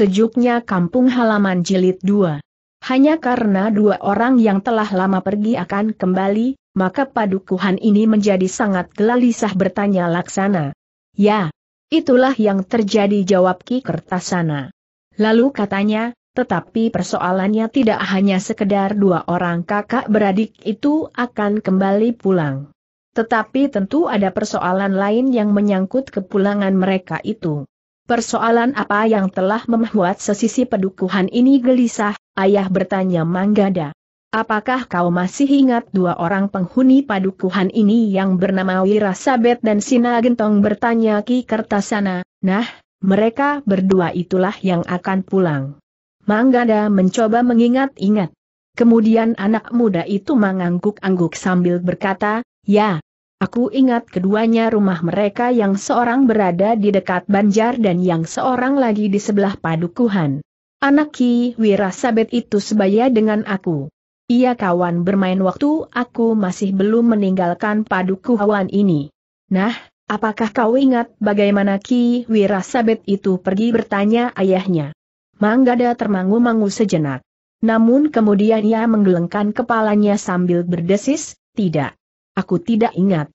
sejuknya kampung halaman jilid 2. Hanya karena dua orang yang telah lama pergi akan kembali, maka padukuhan ini menjadi sangat gelisah bertanya Laksana. Ya, itulah yang terjadi jawab Ki Kertasana. Lalu katanya, tetapi persoalannya tidak hanya sekedar dua orang kakak beradik itu akan kembali pulang. Tetapi tentu ada persoalan lain yang menyangkut kepulangan mereka itu. Persoalan apa yang telah membuat sesisi pedukuhan ini gelisah, ayah bertanya Manggada. Apakah kau masih ingat dua orang penghuni padukuhan ini yang bernama Wirasabet dan Sina Gentong bertanya Ki Kertasana, nah, mereka berdua itulah yang akan pulang. Manggada mencoba mengingat-ingat. Kemudian anak muda itu mengangguk-angguk sambil berkata, ya, Aku ingat keduanya rumah mereka yang seorang berada di dekat Banjar dan yang seorang lagi di sebelah Padukuhan. Anak Ki Wirasabet itu sebaya dengan aku. Ia kawan bermain waktu aku masih belum meninggalkan Padukuhan ini. Nah, apakah kau ingat bagaimana Ki Wirasabet itu pergi bertanya ayahnya? Manggada termangu-mangu sejenak. Namun kemudian ia menggelengkan kepalanya sambil berdesis, tidak. Aku tidak ingat.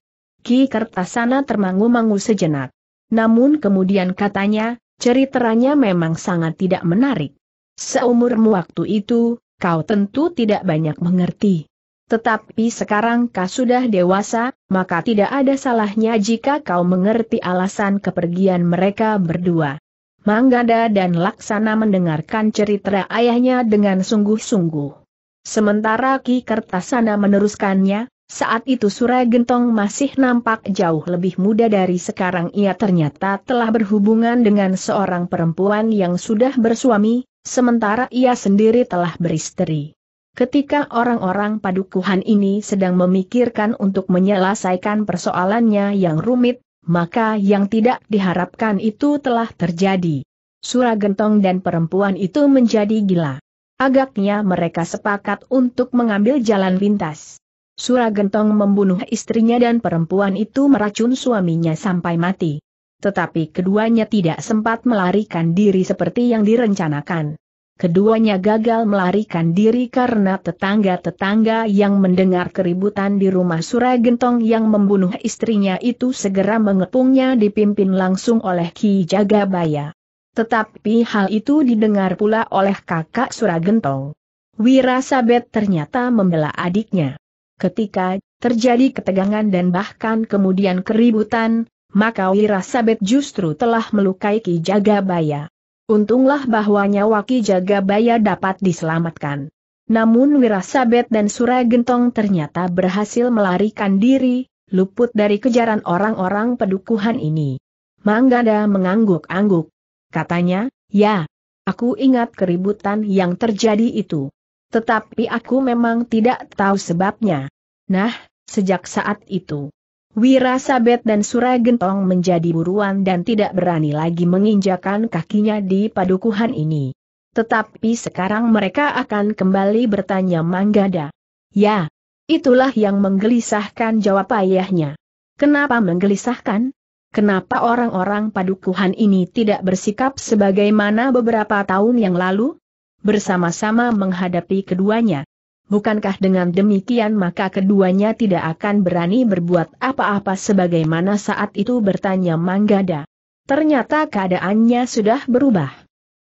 Ki Kertasana termangu-mangu sejenak. Namun kemudian katanya, ceritanya memang sangat tidak menarik. Seumurmu waktu itu, kau tentu tidak banyak mengerti. Tetapi sekarang kau sudah dewasa, maka tidak ada salahnya jika kau mengerti alasan kepergian mereka berdua. Manggada dan Laksana mendengarkan cerita ayahnya dengan sungguh-sungguh. Sementara Ki Kertasana meneruskannya, saat itu Surai Gentong masih nampak jauh lebih muda dari sekarang ia ternyata telah berhubungan dengan seorang perempuan yang sudah bersuami, sementara ia sendiri telah beristri. Ketika orang-orang padukuhan ini sedang memikirkan untuk menyelesaikan persoalannya yang rumit, maka yang tidak diharapkan itu telah terjadi. Sura Gentong dan perempuan itu menjadi gila. Agaknya mereka sepakat untuk mengambil jalan pintas. Suragentong membunuh istrinya dan perempuan itu meracun suaminya sampai mati. Tetapi keduanya tidak sempat melarikan diri seperti yang direncanakan. Keduanya gagal melarikan diri karena tetangga-tetangga yang mendengar keributan di rumah Suragentong yang membunuh istrinya itu segera mengepungnya dipimpin langsung oleh Ki Jagabaya. Tetapi hal itu didengar pula oleh kakak Suragentong. Wirasabet ternyata membela adiknya. Ketika terjadi ketegangan dan bahkan kemudian keributan, maka Wirasabet justru telah melukai Ki Jagabaya. Untunglah bahwa nyawa Ki Jagabaya dapat diselamatkan. Namun Wirasabet dan Suragentong ternyata berhasil melarikan diri, luput dari kejaran orang-orang pedukuhan ini. Manggada mengangguk-angguk. Katanya, ya, aku ingat keributan yang terjadi itu. Tetapi aku memang tidak tahu sebabnya. Nah, sejak saat itu, Wirasabet dan Suragentong menjadi buruan dan tidak berani lagi menginjakan kakinya di padukuhan ini. Tetapi sekarang mereka akan kembali bertanya Manggada. Ya, itulah yang menggelisahkan jawab ayahnya. Kenapa menggelisahkan? Kenapa orang-orang padukuhan ini tidak bersikap sebagaimana beberapa tahun yang lalu? bersama-sama menghadapi keduanya. Bukankah dengan demikian maka keduanya tidak akan berani berbuat apa-apa sebagaimana saat itu bertanya Manggada. Ternyata keadaannya sudah berubah.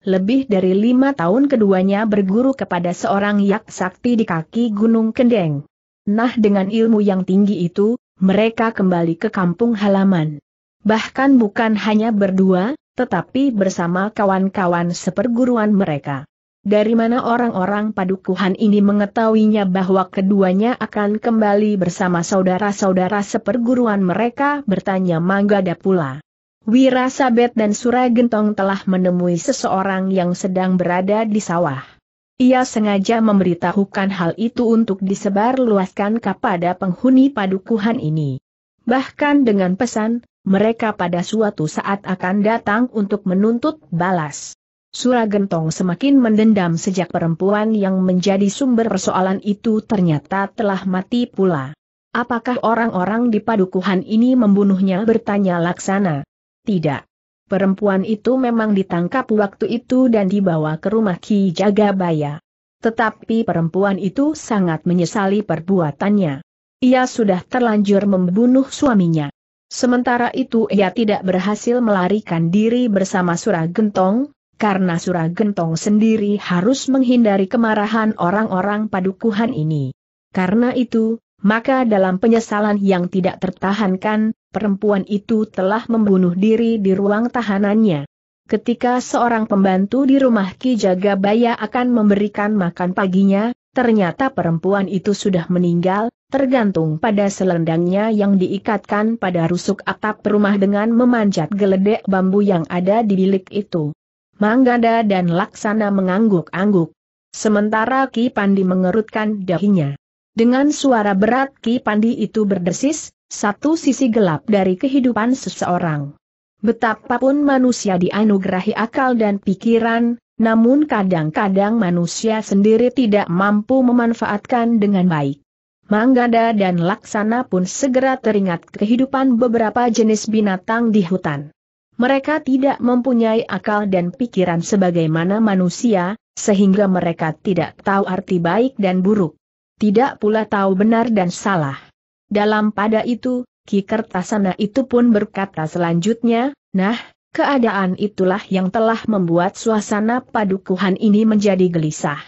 Lebih dari lima tahun keduanya berguru kepada seorang yak sakti di kaki Gunung Kendeng. Nah dengan ilmu yang tinggi itu, mereka kembali ke kampung halaman. Bahkan bukan hanya berdua, tetapi bersama kawan-kawan seperguruan mereka. Dari mana orang-orang padukuhan ini mengetahuinya bahwa keduanya akan kembali bersama saudara-saudara seperguruan mereka bertanya Manggada pula. Wirasabet dan Suragentong telah menemui seseorang yang sedang berada di sawah. Ia sengaja memberitahukan hal itu untuk disebarluaskan kepada penghuni padukuhan ini. Bahkan dengan pesan, mereka pada suatu saat akan datang untuk menuntut balas. Suragentong semakin mendendam sejak perempuan yang menjadi sumber persoalan itu ternyata telah mati pula. Apakah orang-orang di padukuhan ini membunuhnya bertanya Laksana? Tidak. Perempuan itu memang ditangkap waktu itu dan dibawa ke rumah Ki Jagabaya. Tetapi perempuan itu sangat menyesali perbuatannya. Ia sudah terlanjur membunuh suaminya. Sementara itu ia tidak berhasil melarikan diri bersama Suragentong, karena Surah Gentong sendiri harus menghindari kemarahan orang-orang padukuhan ini. Karena itu, maka dalam penyesalan yang tidak tertahankan, perempuan itu telah membunuh diri di ruang tahanannya. Ketika seorang pembantu di rumah Ki Jagabaya akan memberikan makan paginya, ternyata perempuan itu sudah meninggal, tergantung pada selendangnya yang diikatkan pada rusuk atap rumah dengan memanjat geledek bambu yang ada di bilik itu. Manggada dan Laksana mengangguk-angguk. Sementara Ki Pandi mengerutkan dahinya. Dengan suara berat Ki Pandi itu berdesis, satu sisi gelap dari kehidupan seseorang. Betapapun manusia dianugerahi akal dan pikiran, namun kadang-kadang manusia sendiri tidak mampu memanfaatkan dengan baik. Manggada dan Laksana pun segera teringat kehidupan beberapa jenis binatang di hutan. Mereka tidak mempunyai akal dan pikiran sebagaimana manusia, sehingga mereka tidak tahu arti baik dan buruk. Tidak pula tahu benar dan salah. Dalam pada itu, Ki Kertasana itu pun berkata selanjutnya, Nah, keadaan itulah yang telah membuat suasana padukuhan ini menjadi gelisah.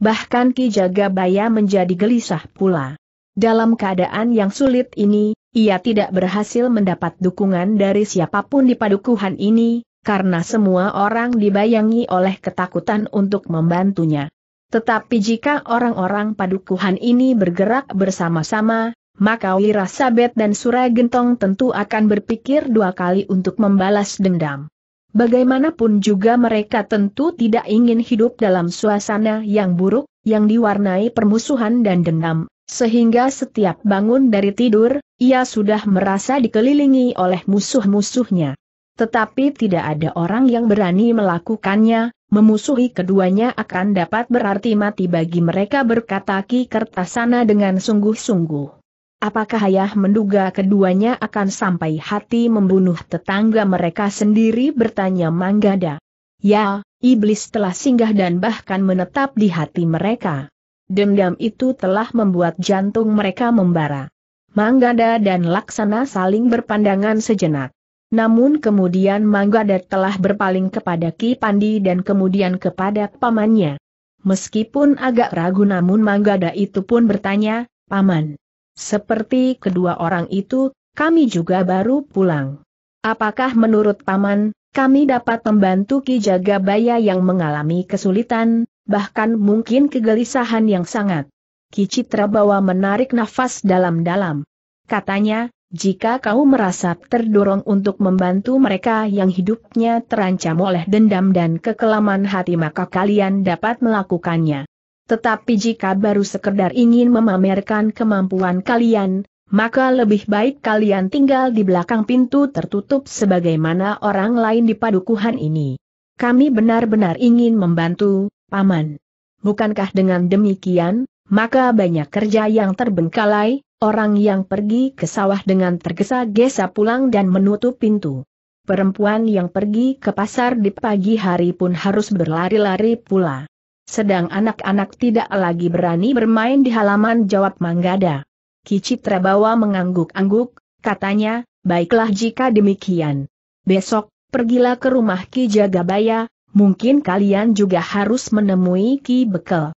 Bahkan Ki Jagabaya menjadi gelisah pula. Dalam keadaan yang sulit ini, ia tidak berhasil mendapat dukungan dari siapapun di padukuhan ini, karena semua orang dibayangi oleh ketakutan untuk membantunya. Tetapi jika orang-orang padukuhan ini bergerak bersama-sama, maka Wirasabet dan Suragentong tentu akan berpikir dua kali untuk membalas dendam. Bagaimanapun juga mereka tentu tidak ingin hidup dalam suasana yang buruk, yang diwarnai permusuhan dan dendam. Sehingga setiap bangun dari tidur, ia sudah merasa dikelilingi oleh musuh-musuhnya. Tetapi tidak ada orang yang berani melakukannya, memusuhi keduanya akan dapat berarti mati bagi mereka berkata Ki Kertasana dengan sungguh-sungguh. Apakah ayah menduga keduanya akan sampai hati membunuh tetangga mereka sendiri bertanya Manggada. Ya, iblis telah singgah dan bahkan menetap di hati mereka dendam itu telah membuat jantung mereka membara. Manggada dan Laksana saling berpandangan sejenak. Namun kemudian Manggada telah berpaling kepada Ki Pandi dan kemudian kepada pamannya. Meskipun agak ragu namun Manggada itu pun bertanya, Paman. Seperti kedua orang itu, kami juga baru pulang. Apakah menurut Paman, kami dapat membantu Ki Jagabaya yang mengalami kesulitan? bahkan mungkin kegelisahan yang sangat. Kicitra bawa menarik nafas dalam-dalam. Katanya, jika kau merasa terdorong untuk membantu mereka yang hidupnya terancam oleh dendam dan kekelaman hati maka kalian dapat melakukannya. Tetapi jika baru sekedar ingin memamerkan kemampuan kalian, maka lebih baik kalian tinggal di belakang pintu tertutup sebagaimana orang lain di padukuhan ini. Kami benar-benar ingin membantu, Paman. Bukankah dengan demikian, maka banyak kerja yang terbengkalai, orang yang pergi ke sawah dengan tergesa-gesa pulang dan menutup pintu. Perempuan yang pergi ke pasar di pagi hari pun harus berlari-lari pula. Sedang anak-anak tidak lagi berani bermain di halaman jawab Manggada. Kicitra bawa mengangguk-angguk, katanya, baiklah jika demikian. Besok, pergilah ke rumah Ki Jagabaya, mungkin kalian juga harus menemui Ki Bekel.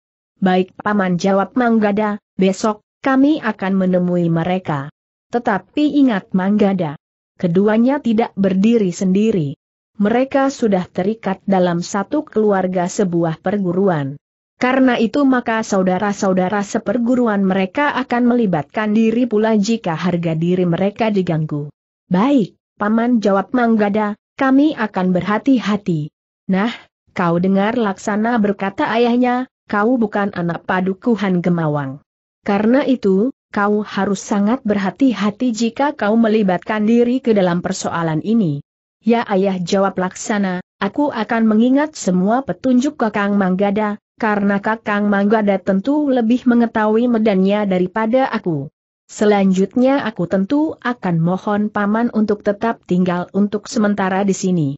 Baik Paman jawab Manggada, besok, kami akan menemui mereka. Tetapi ingat Manggada, keduanya tidak berdiri sendiri. Mereka sudah terikat dalam satu keluarga sebuah perguruan. Karena itu maka saudara-saudara seperguruan mereka akan melibatkan diri pula jika harga diri mereka diganggu. Baik, Paman jawab Manggada, kami akan berhati-hati. Nah, kau dengar Laksana berkata ayahnya, kau bukan anak padukuhan Gemawang. Karena itu, kau harus sangat berhati-hati jika kau melibatkan diri ke dalam persoalan ini. Ya ayah jawab Laksana, aku akan mengingat semua petunjuk Kakang Manggada, karena Kakang Manggada tentu lebih mengetahui medannya daripada aku. Selanjutnya aku tentu akan mohon paman untuk tetap tinggal untuk sementara di sini.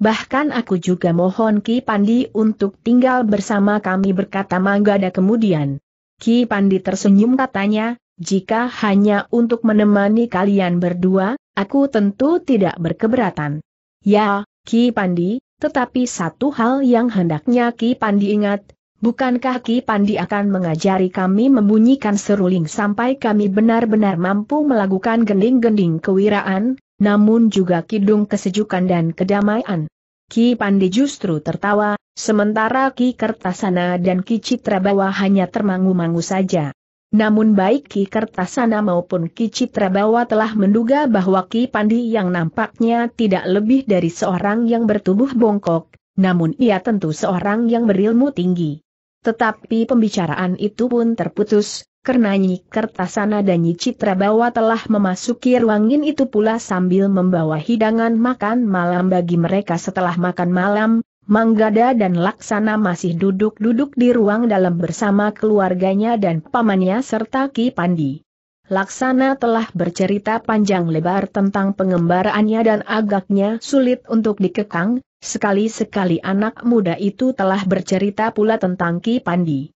Bahkan aku juga mohon Ki Pandi untuk tinggal bersama kami berkata Manggada kemudian. Ki Pandi tersenyum katanya, jika hanya untuk menemani kalian berdua, aku tentu tidak berkeberatan. Ya, Ki Pandi, tetapi satu hal yang hendaknya Ki Pandi ingat, bukankah Ki Pandi akan mengajari kami membunyikan seruling sampai kami benar-benar mampu melakukan gending-gending kewiraan, namun juga kidung kesejukan dan kedamaian. Ki Pandi justru tertawa, sementara Ki Kertasana dan Ki Citrabawa hanya termangu-mangu saja. Namun baik Ki Kertasana maupun Ki Citrabawa telah menduga bahwa Ki Pandi yang nampaknya tidak lebih dari seorang yang bertubuh bongkok, namun ia tentu seorang yang berilmu tinggi. Tetapi pembicaraan itu pun terputus, karena Nyi Kertasana dan Nyi Citra Bawa telah memasuki ruangin itu pula sambil membawa hidangan makan malam bagi mereka setelah makan malam, Manggada dan Laksana masih duduk-duduk di ruang dalam bersama keluarganya dan pamannya serta Ki Pandi. Laksana telah bercerita panjang lebar tentang pengembaraannya dan agaknya sulit untuk dikekang, sekali-sekali anak muda itu telah bercerita pula tentang Ki Pandi.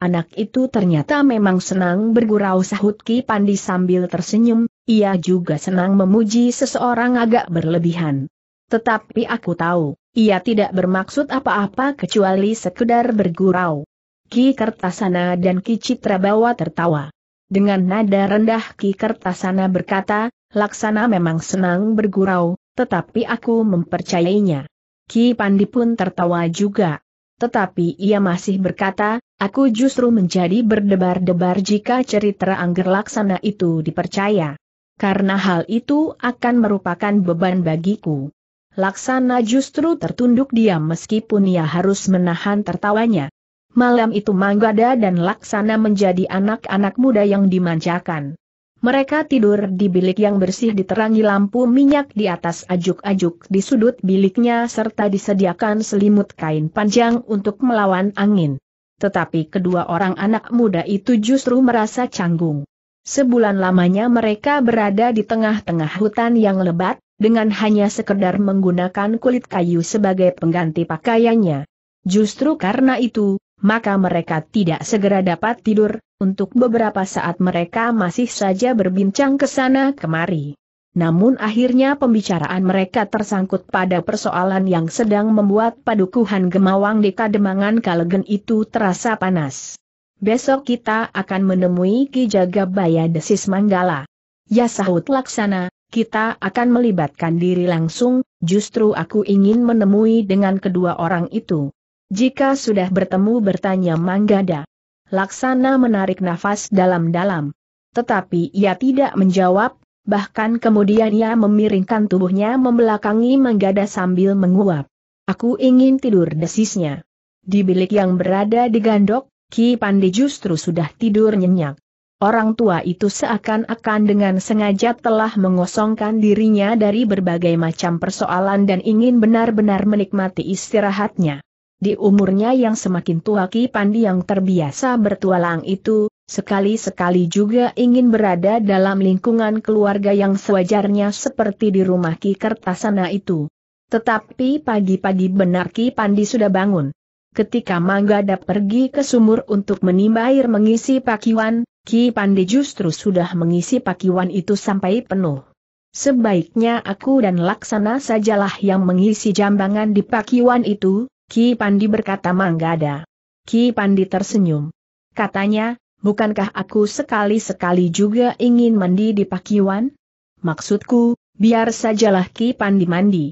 Anak itu ternyata memang senang bergurau sahut Ki Pandi sambil tersenyum, ia juga senang memuji seseorang agak berlebihan. Tetapi aku tahu, ia tidak bermaksud apa-apa kecuali sekedar bergurau. Ki Kertasana dan Ki Citrabawa tertawa. Dengan nada rendah Ki Kertasana berkata, Laksana memang senang bergurau, tetapi aku mempercayainya. Ki Pandi pun tertawa juga. Tetapi ia masih berkata, Aku justru menjadi berdebar-debar jika cerita Angger Laksana itu dipercaya. Karena hal itu akan merupakan beban bagiku. Laksana justru tertunduk diam meskipun ia harus menahan tertawanya. Malam itu Manggada dan Laksana menjadi anak-anak muda yang dimanjakan. Mereka tidur di bilik yang bersih diterangi lampu minyak di atas ajuk-ajuk di sudut biliknya serta disediakan selimut kain panjang untuk melawan angin tetapi kedua orang anak muda itu justru merasa canggung. Sebulan lamanya mereka berada di tengah-tengah hutan yang lebat, dengan hanya sekedar menggunakan kulit kayu sebagai pengganti pakaiannya. Justru karena itu, maka mereka tidak segera dapat tidur, untuk beberapa saat mereka masih saja berbincang ke sana kemari namun akhirnya pembicaraan mereka tersangkut pada persoalan yang sedang membuat padukuhan gemawang di kademangan kalegen itu terasa panas. Besok kita akan menemui Ki Jagabaya Desis Manggala. Ya sahut laksana, kita akan melibatkan diri langsung, justru aku ingin menemui dengan kedua orang itu. Jika sudah bertemu bertanya Manggada. Laksana menarik nafas dalam-dalam. Tetapi ia tidak menjawab, bahkan kemudian ia memiringkan tubuhnya membelakangi menggada sambil menguap. Aku ingin tidur desisnya. Di bilik yang berada di gandok, Ki Pandi justru sudah tidur nyenyak. Orang tua itu seakan-akan dengan sengaja telah mengosongkan dirinya dari berbagai macam persoalan dan ingin benar-benar menikmati istirahatnya. Di umurnya yang semakin tua Ki Pandi yang terbiasa bertualang itu, sekali-sekali juga ingin berada dalam lingkungan keluarga yang sewajarnya seperti di rumah Ki Kertasana itu. Tetapi pagi-pagi benar Ki Pandi sudah bangun. Ketika Manggada pergi ke sumur untuk menimba air mengisi pakiwan, Ki Pandi justru sudah mengisi pakiwan itu sampai penuh. Sebaiknya aku dan Laksana sajalah yang mengisi jambangan di pakiwan itu, Ki Pandi berkata Manggada. Ki Pandi tersenyum. Katanya, bukankah aku sekali-sekali juga ingin mandi di pakiwan? Maksudku, biar sajalah Ki Pandi mandi.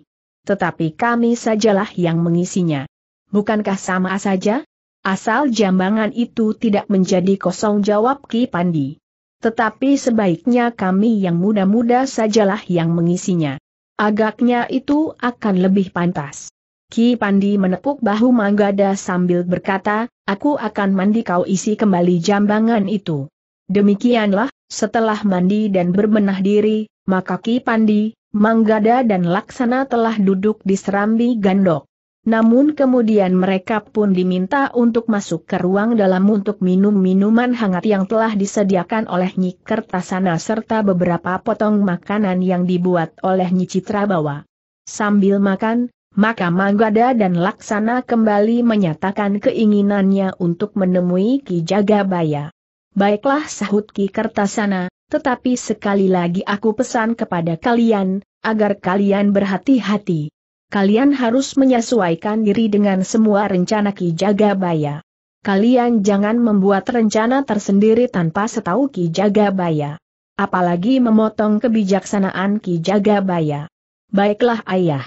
Tetapi kami sajalah yang mengisinya. Bukankah sama saja? Asal jambangan itu tidak menjadi kosong jawab Ki Pandi. Tetapi sebaiknya kami yang muda-muda sajalah yang mengisinya. Agaknya itu akan lebih pantas. Ki Pandi menepuk bahu Manggada sambil berkata, Aku akan mandi kau isi kembali jambangan itu. Demikianlah, setelah mandi dan berbenah diri, maka Ki Pandi, Manggada dan Laksana telah duduk di serambi gandok. Namun kemudian mereka pun diminta untuk masuk ke ruang dalam untuk minum minuman hangat yang telah disediakan oleh Nyi Kertasana serta beberapa potong makanan yang dibuat oleh Nyi Citrabawa. Sambil makan, maka Manggada dan Laksana kembali menyatakan keinginannya untuk menemui Ki Jagabaya. Baiklah sahut Ki Kertasana, tetapi sekali lagi aku pesan kepada kalian, agar kalian berhati-hati. Kalian harus menyesuaikan diri dengan semua rencana Ki Jagabaya. Kalian jangan membuat rencana tersendiri tanpa setahu Ki Jagabaya. Apalagi memotong kebijaksanaan Ki Jagabaya. Baiklah ayah.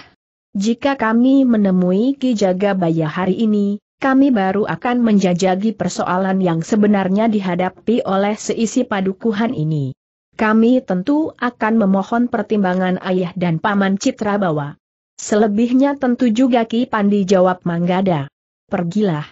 Jika kami menemui Ki Jagabaya hari ini, kami baru akan menjajagi persoalan yang sebenarnya dihadapi oleh seisi padukuhan ini. Kami tentu akan memohon pertimbangan ayah dan paman Citra bawa. Selebihnya tentu juga Ki Pandi jawab Manggada. Pergilah.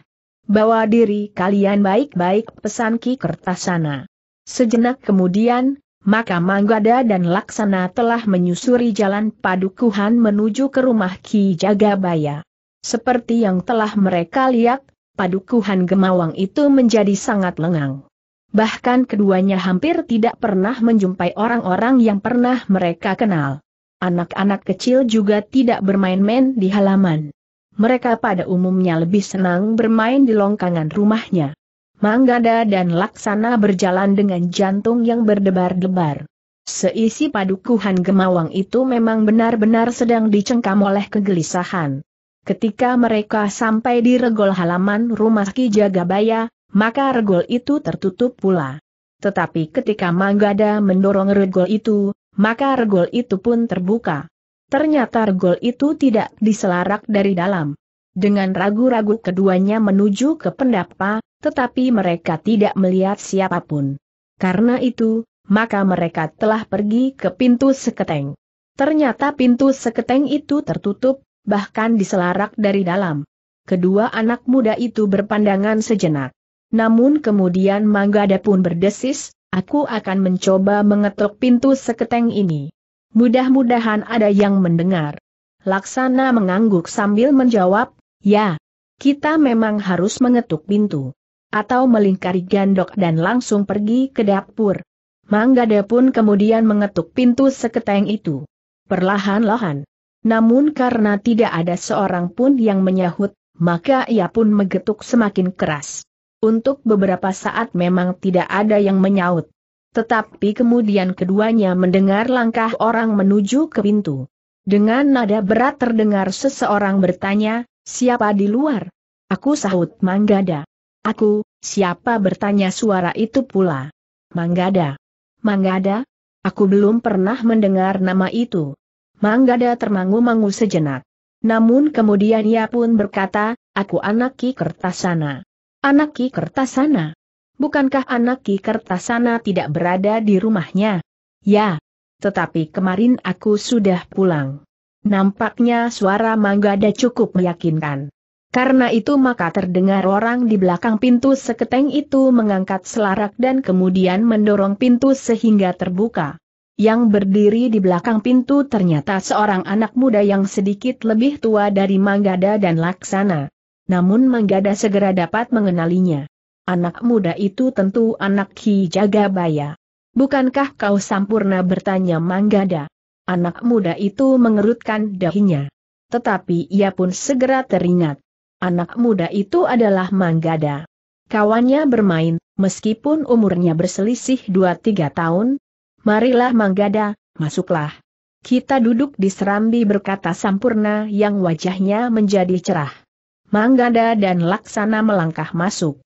Bawa diri kalian baik-baik pesan Ki Kertasana. Sejenak kemudian, maka Manggada dan Laksana telah menyusuri jalan padukuhan menuju ke rumah Ki Jagabaya. Seperti yang telah mereka lihat, padukuhan Gemawang itu menjadi sangat lengang. Bahkan keduanya hampir tidak pernah menjumpai orang-orang yang pernah mereka kenal. Anak-anak kecil juga tidak bermain-main di halaman. Mereka pada umumnya lebih senang bermain di longkangan rumahnya. Manggada dan Laksana berjalan dengan jantung yang berdebar-debar. Seisi padukuhan Gemawang itu memang benar-benar sedang dicengkam oleh kegelisahan. Ketika mereka sampai di regol halaman rumah Ki Jagabaya, maka regol itu tertutup pula. Tetapi ketika Manggada mendorong regol itu, maka regol itu pun terbuka. Ternyata regol itu tidak diselarak dari dalam. Dengan ragu-ragu keduanya menuju ke pendapa, tetapi mereka tidak melihat siapapun. Karena itu, maka mereka telah pergi ke pintu seketeng. Ternyata pintu seketeng itu tertutup, bahkan diselarak dari dalam. Kedua anak muda itu berpandangan sejenak. Namun kemudian Manggada pun berdesis, aku akan mencoba mengetuk pintu seketeng ini. Mudah-mudahan ada yang mendengar. Laksana mengangguk sambil menjawab, ya, kita memang harus mengetuk pintu atau melingkari gandok dan langsung pergi ke dapur. Manggada pun kemudian mengetuk pintu seketeng itu. Perlahan-lahan. Namun karena tidak ada seorang pun yang menyahut, maka ia pun mengetuk semakin keras. Untuk beberapa saat memang tidak ada yang menyahut. Tetapi kemudian keduanya mendengar langkah orang menuju ke pintu. Dengan nada berat terdengar seseorang bertanya, siapa di luar? Aku sahut Manggada. Aku, siapa bertanya suara itu pula? Manggada. Manggada? Aku belum pernah mendengar nama itu. Manggada termangu-mangu sejenak. Namun kemudian ia pun berkata, aku anak Ki Kertasana. Anak Ki Kertasana? Bukankah anak Ki Kertasana tidak berada di rumahnya? Ya. Tetapi kemarin aku sudah pulang. Nampaknya suara Manggada cukup meyakinkan. Karena itu maka terdengar orang di belakang pintu seketeng itu mengangkat selarak dan kemudian mendorong pintu sehingga terbuka. Yang berdiri di belakang pintu ternyata seorang anak muda yang sedikit lebih tua dari Manggada dan Laksana. Namun Manggada segera dapat mengenalinya. Anak muda itu tentu anak Ki Jagabaya. Bukankah kau sampurna bertanya Manggada? Anak muda itu mengerutkan dahinya. Tetapi ia pun segera teringat. Anak muda itu adalah Manggada. Kawannya bermain, meskipun umurnya berselisih 2-3 tahun. Marilah Manggada, masuklah. Kita duduk di serambi berkata Sampurna yang wajahnya menjadi cerah. Manggada dan Laksana melangkah masuk.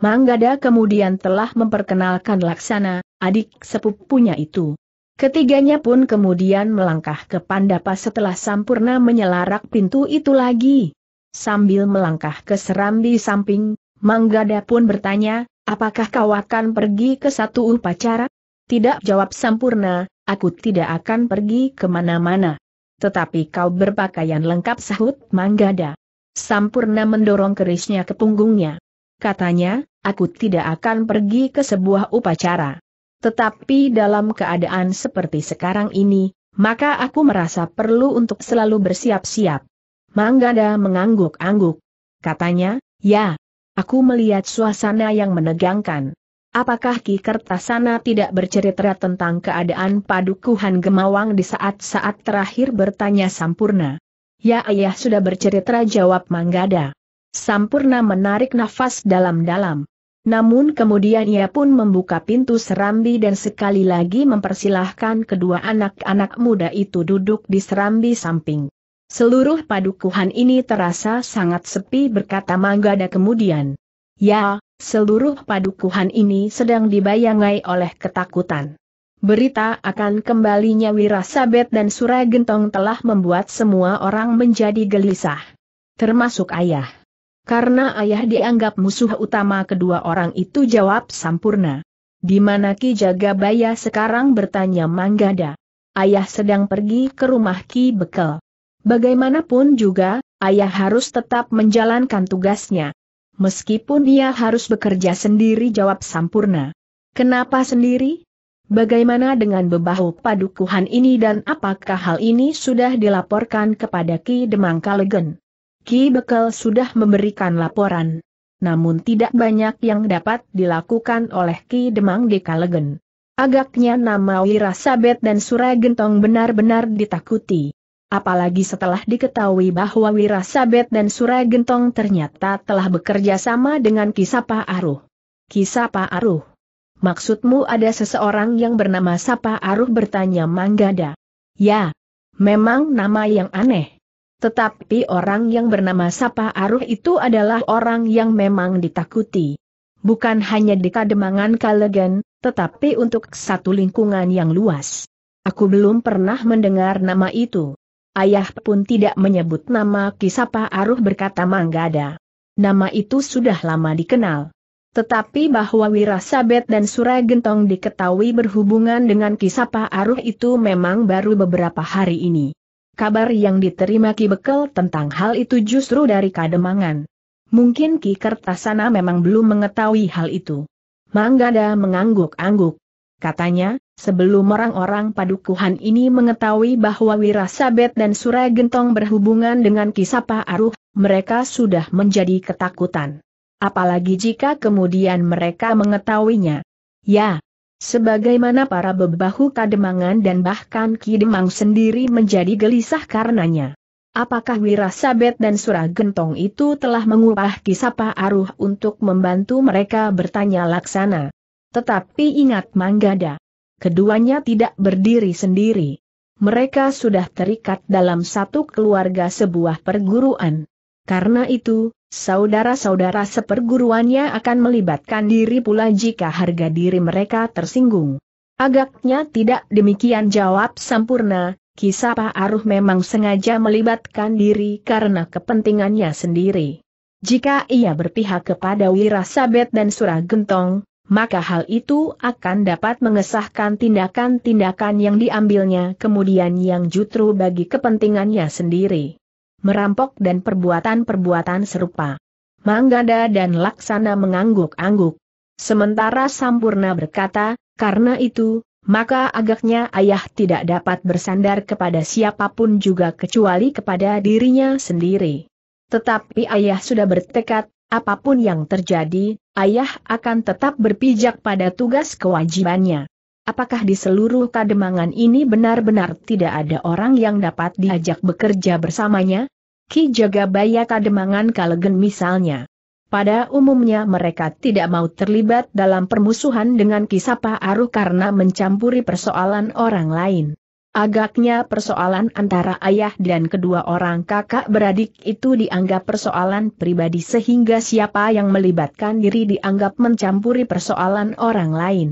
Manggada kemudian telah memperkenalkan Laksana, adik sepupunya itu. Ketiganya pun kemudian melangkah ke Pandapa setelah Sampurna menyelarak pintu itu lagi. Sambil melangkah ke serambi samping, Manggada pun bertanya, apakah kau akan pergi ke satu upacara? Tidak jawab Sampurna, aku tidak akan pergi kemana-mana. Tetapi kau berpakaian lengkap sahut Manggada. Sampurna mendorong kerisnya ke punggungnya. Katanya, aku tidak akan pergi ke sebuah upacara. Tetapi dalam keadaan seperti sekarang ini, maka aku merasa perlu untuk selalu bersiap-siap. Manggada mengangguk-angguk. Katanya, ya, aku melihat suasana yang menegangkan. Apakah Ki Kertasana tidak bercerita tentang keadaan padukuhan Gemawang di saat-saat terakhir bertanya Sampurna? Ya ayah sudah bercerita jawab Manggada. Sampurna menarik nafas dalam-dalam. Namun kemudian ia pun membuka pintu serambi dan sekali lagi mempersilahkan kedua anak-anak muda itu duduk di serambi samping. Seluruh padukuhan ini terasa sangat sepi berkata Manggada kemudian. Ya, seluruh padukuhan ini sedang dibayangai oleh ketakutan. Berita akan kembalinya Wirasabet dan Suragentong telah membuat semua orang menjadi gelisah. Termasuk ayah. Karena ayah dianggap musuh utama kedua orang itu jawab Sampurna. Di mana Ki Jagabaya sekarang bertanya Manggada. Ayah sedang pergi ke rumah Ki Bekel. Bagaimanapun juga, ayah harus tetap menjalankan tugasnya. Meskipun ia harus bekerja sendiri jawab Sampurna. Kenapa sendiri? Bagaimana dengan bebahu padukuhan ini dan apakah hal ini sudah dilaporkan kepada Ki Demang Kalegen? Ki Bekel sudah memberikan laporan. Namun tidak banyak yang dapat dilakukan oleh Ki Demang di Kalegen. Agaknya nama Wirasabet dan Suragentong benar-benar ditakuti. Apalagi setelah diketahui bahwa Wirasabet dan Suragentong ternyata telah bekerja sama dengan Kisapa Aruh. Kisapa Aruh. Maksudmu ada seseorang yang bernama Sapa Aruh bertanya Manggada. Ya, memang nama yang aneh. Tetapi orang yang bernama Sapa Aruh itu adalah orang yang memang ditakuti. Bukan hanya di Kademangan Kalegen, tetapi untuk satu lingkungan yang luas. Aku belum pernah mendengar nama itu. Ayah pun tidak menyebut nama Kisapa Aruh berkata Manggada. Nama itu sudah lama dikenal. Tetapi bahwa Wirasabet dan Suragentong diketahui berhubungan dengan Kisapa Aruh itu memang baru beberapa hari ini. Kabar yang diterima Ki Bekel tentang hal itu justru dari Kademangan. Mungkin Ki Kertasana memang belum mengetahui hal itu. Manggada mengangguk-angguk. Katanya, Sebelum orang-orang padukuhan ini mengetahui bahwa Wirasabet dan Surai Gentong berhubungan dengan Kisapa Aruh, mereka sudah menjadi ketakutan. Apalagi jika kemudian mereka mengetahuinya. Ya, sebagaimana para bebahu Kademangan dan bahkan Kidemang sendiri menjadi gelisah karenanya. Apakah Wirasabet dan Suragentong itu telah mengubah Kisapa Aruh untuk membantu mereka bertanya laksana? Tetapi ingat Manggada keduanya tidak berdiri sendiri. Mereka sudah terikat dalam satu keluarga sebuah perguruan. Karena itu, saudara-saudara seperguruannya akan melibatkan diri pula jika harga diri mereka tersinggung. Agaknya tidak demikian jawab Sampurna, kisah Pak Aruh memang sengaja melibatkan diri karena kepentingannya sendiri. Jika ia berpihak kepada Wirasabet dan Suragentong, maka hal itu akan dapat mengesahkan tindakan-tindakan yang diambilnya kemudian yang justru bagi kepentingannya sendiri. Merampok dan perbuatan-perbuatan serupa. Manggada dan Laksana mengangguk-angguk. Sementara Sampurna berkata, karena itu, maka agaknya ayah tidak dapat bersandar kepada siapapun juga kecuali kepada dirinya sendiri. Tetapi ayah sudah bertekad, Apapun yang terjadi, ayah akan tetap berpijak pada tugas kewajibannya. Apakah di seluruh kademangan ini benar-benar tidak ada orang yang dapat diajak bekerja bersamanya? Ki Jagabaya Kademangan Kalegen misalnya. Pada umumnya mereka tidak mau terlibat dalam permusuhan dengan Kisapa Aruh karena mencampuri persoalan orang lain. Agaknya persoalan antara ayah dan kedua orang kakak beradik itu dianggap persoalan pribadi sehingga siapa yang melibatkan diri dianggap mencampuri persoalan orang lain.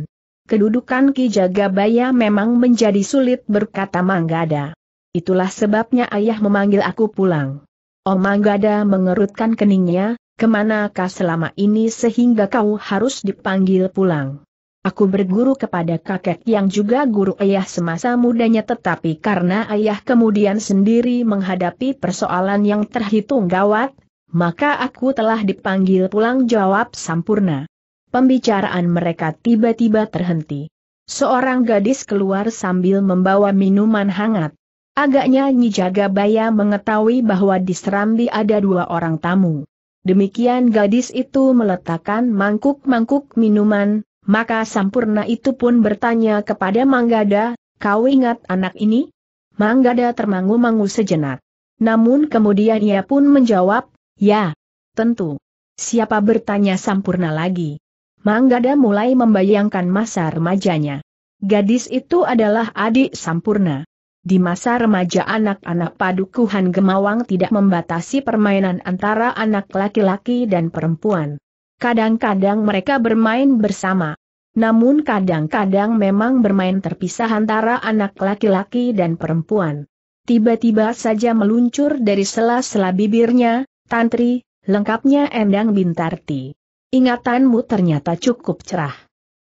Kedudukan Ki Jagabaya memang menjadi sulit berkata Manggada. Itulah sebabnya ayah memanggil aku pulang. Om oh Manggada mengerutkan keningnya, kemanakah selama ini sehingga kau harus dipanggil pulang? Aku berguru kepada kakek yang juga guru ayah semasa mudanya tetapi karena ayah kemudian sendiri menghadapi persoalan yang terhitung gawat, maka aku telah dipanggil pulang jawab Sampurna. Pembicaraan mereka tiba-tiba terhenti. Seorang gadis keluar sambil membawa minuman hangat. Agaknya Nyi Jagabaya mengetahui bahwa di Serambi ada dua orang tamu. Demikian gadis itu meletakkan mangkuk-mangkuk minuman, maka Sampurna itu pun bertanya kepada Manggada, kau ingat anak ini? Manggada termangu-mangu sejenak. Namun kemudian ia pun menjawab, ya, tentu. Siapa bertanya Sampurna lagi? Manggada mulai membayangkan masa remajanya. Gadis itu adalah adik Sampurna. Di masa remaja anak-anak padukuhan Gemawang tidak membatasi permainan antara anak laki-laki dan perempuan. Kadang-kadang mereka bermain bersama. Namun kadang-kadang memang bermain terpisah antara anak laki-laki dan perempuan. Tiba-tiba saja meluncur dari sela-sela bibirnya, Tantri, lengkapnya Endang Bintarti. Ingatanmu ternyata cukup cerah.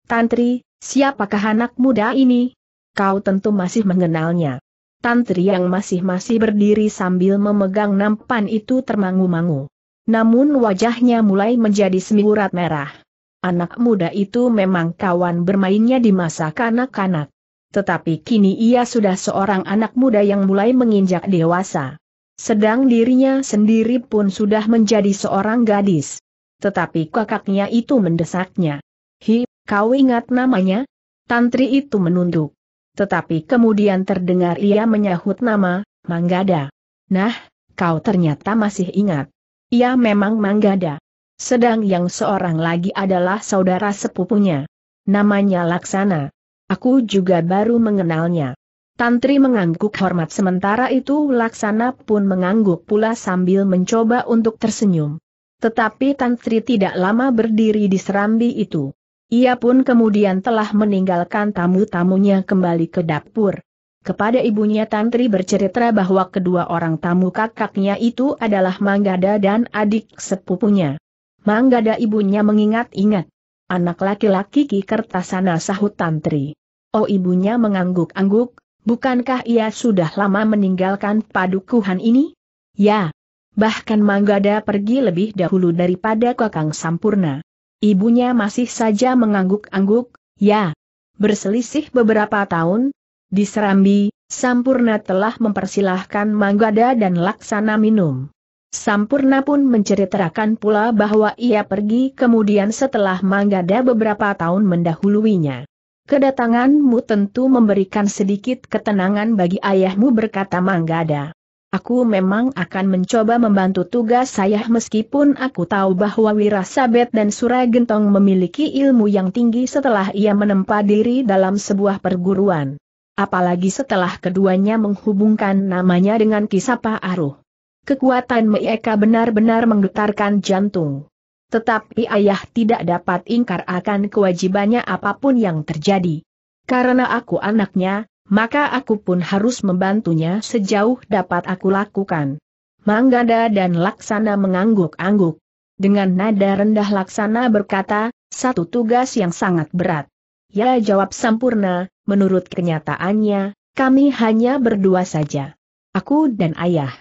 Tantri, siapakah anak muda ini? Kau tentu masih mengenalnya. Tantri yang masih-masih berdiri sambil memegang nampan itu termangu-mangu. Namun wajahnya mulai menjadi semiurat merah. Anak muda itu memang kawan bermainnya di masa kanak-kanak. Tetapi kini ia sudah seorang anak muda yang mulai menginjak dewasa. Sedang dirinya sendiri pun sudah menjadi seorang gadis. Tetapi kakaknya itu mendesaknya. Hi, kau ingat namanya? Tantri itu menunduk. Tetapi kemudian terdengar ia menyahut nama, Manggada. Nah, kau ternyata masih ingat. Ia memang Manggada. Sedang yang seorang lagi adalah saudara sepupunya. Namanya Laksana. Aku juga baru mengenalnya. Tantri mengangguk hormat sementara itu Laksana pun mengangguk pula sambil mencoba untuk tersenyum. Tetapi Tantri tidak lama berdiri di serambi itu. Ia pun kemudian telah meninggalkan tamu-tamunya kembali ke dapur. Kepada ibunya Tantri bercerita bahwa kedua orang tamu kakaknya itu adalah Manggada dan adik sepupunya. Manggada ibunya mengingat-ingat. Anak laki-laki Ki Kertasana sahut Tantri. Oh ibunya mengangguk-angguk, bukankah ia sudah lama meninggalkan padukuhan ini? Ya. Bahkan Manggada pergi lebih dahulu daripada Kakang Sampurna. Ibunya masih saja mengangguk-angguk, ya. Berselisih beberapa tahun, di Serambi, Sampurna telah mempersilahkan Manggada dan Laksana minum. Sampurna pun menceritakan pula bahwa ia pergi kemudian setelah Manggada beberapa tahun mendahuluinya. Kedatanganmu tentu memberikan sedikit ketenangan bagi ayahmu berkata Manggada. Aku memang akan mencoba membantu tugas saya meskipun aku tahu bahwa Wirasabet dan Suragentong memiliki ilmu yang tinggi setelah ia menempa diri dalam sebuah perguruan apalagi setelah keduanya menghubungkan namanya dengan Kisapa Aruh. Kekuatan mereka benar-benar menggetarkan jantung. Tetapi ayah tidak dapat ingkar akan kewajibannya apapun yang terjadi. Karena aku anaknya, maka aku pun harus membantunya sejauh dapat aku lakukan. Manggada dan Laksana mengangguk-angguk. Dengan nada rendah Laksana berkata, satu tugas yang sangat berat. Ya jawab Sampurna, menurut kenyataannya, kami hanya berdua saja. Aku dan ayah.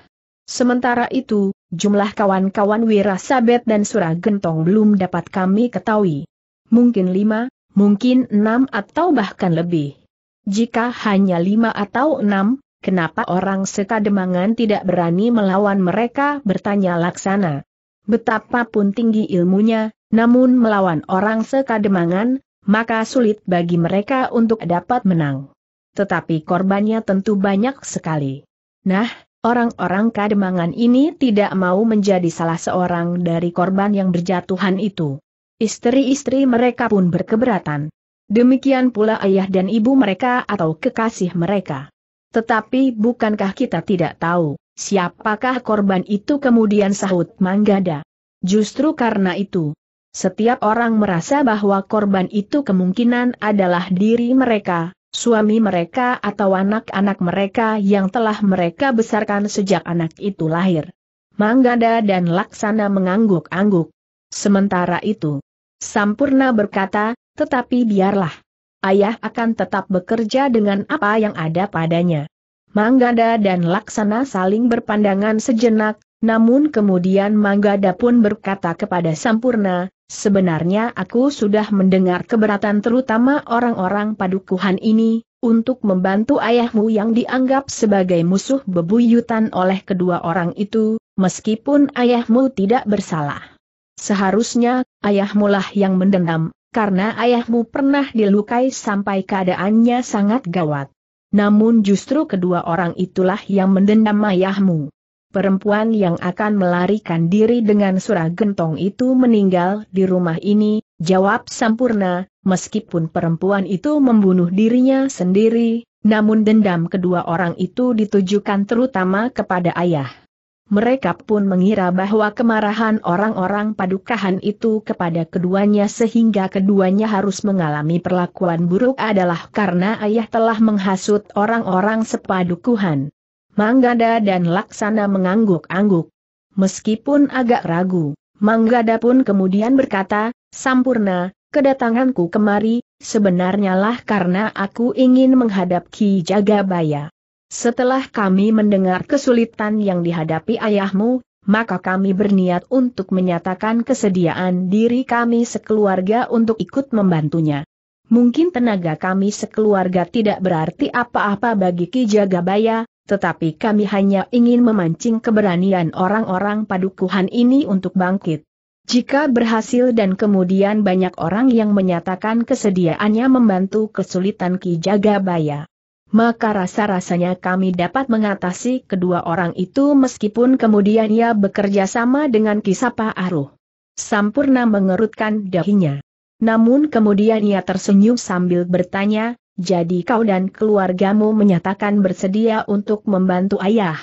Sementara itu, jumlah kawan-kawan Wirasabet dan Suragentong belum dapat kami ketahui. Mungkin lima, mungkin enam atau bahkan lebih. Jika hanya lima atau enam, kenapa orang sekademangan tidak berani melawan mereka bertanya laksana. Betapapun tinggi ilmunya, namun melawan orang sekademangan, maka sulit bagi mereka untuk dapat menang. Tetapi korbannya tentu banyak sekali. Nah, orang-orang kademangan ini tidak mau menjadi salah seorang dari korban yang berjatuhan itu. Istri-istri mereka pun berkeberatan. Demikian pula ayah dan ibu mereka atau kekasih mereka. Tetapi bukankah kita tidak tahu, siapakah korban itu kemudian sahut Manggada? Justru karena itu, setiap orang merasa bahwa korban itu kemungkinan adalah diri mereka, suami mereka atau anak-anak mereka yang telah mereka besarkan sejak anak itu lahir. Manggada dan Laksana mengangguk-angguk. Sementara itu, Sampurna berkata, tetapi biarlah. Ayah akan tetap bekerja dengan apa yang ada padanya. Manggada dan Laksana saling berpandangan sejenak, namun kemudian Manggada pun berkata kepada Sampurna, sebenarnya aku sudah mendengar keberatan terutama orang-orang padukuhan ini, untuk membantu ayahmu yang dianggap sebagai musuh bebuyutan oleh kedua orang itu, meskipun ayahmu tidak bersalah. Seharusnya, ayahmulah yang mendendam, karena ayahmu pernah dilukai sampai keadaannya sangat gawat. Namun justru kedua orang itulah yang mendendam ayahmu perempuan yang akan melarikan diri dengan surah gentong itu meninggal di rumah ini, jawab Sampurna, meskipun perempuan itu membunuh dirinya sendiri, namun dendam kedua orang itu ditujukan terutama kepada ayah. Mereka pun mengira bahwa kemarahan orang-orang padukahan itu kepada keduanya sehingga keduanya harus mengalami perlakuan buruk adalah karena ayah telah menghasut orang-orang sepadukuhan. Manggada dan Laksana mengangguk-angguk. Meskipun agak ragu, Manggada pun kemudian berkata, Sampurna, kedatanganku kemari, sebenarnya lah karena aku ingin menghadap Ki Jagabaya. Setelah kami mendengar kesulitan yang dihadapi ayahmu, maka kami berniat untuk menyatakan kesediaan diri kami sekeluarga untuk ikut membantunya. Mungkin tenaga kami sekeluarga tidak berarti apa-apa bagi Ki Jagabaya, tetapi kami hanya ingin memancing keberanian orang-orang padukuhan ini untuk bangkit. Jika berhasil dan kemudian banyak orang yang menyatakan kesediaannya membantu kesulitan Ki Jagabaya maka rasa-rasanya kami dapat mengatasi kedua orang itu meskipun kemudian ia bekerja sama dengan Kisapa Aruh. Sampurna mengerutkan dahinya. Namun kemudian ia tersenyum sambil bertanya, jadi kau dan keluargamu menyatakan bersedia untuk membantu ayah.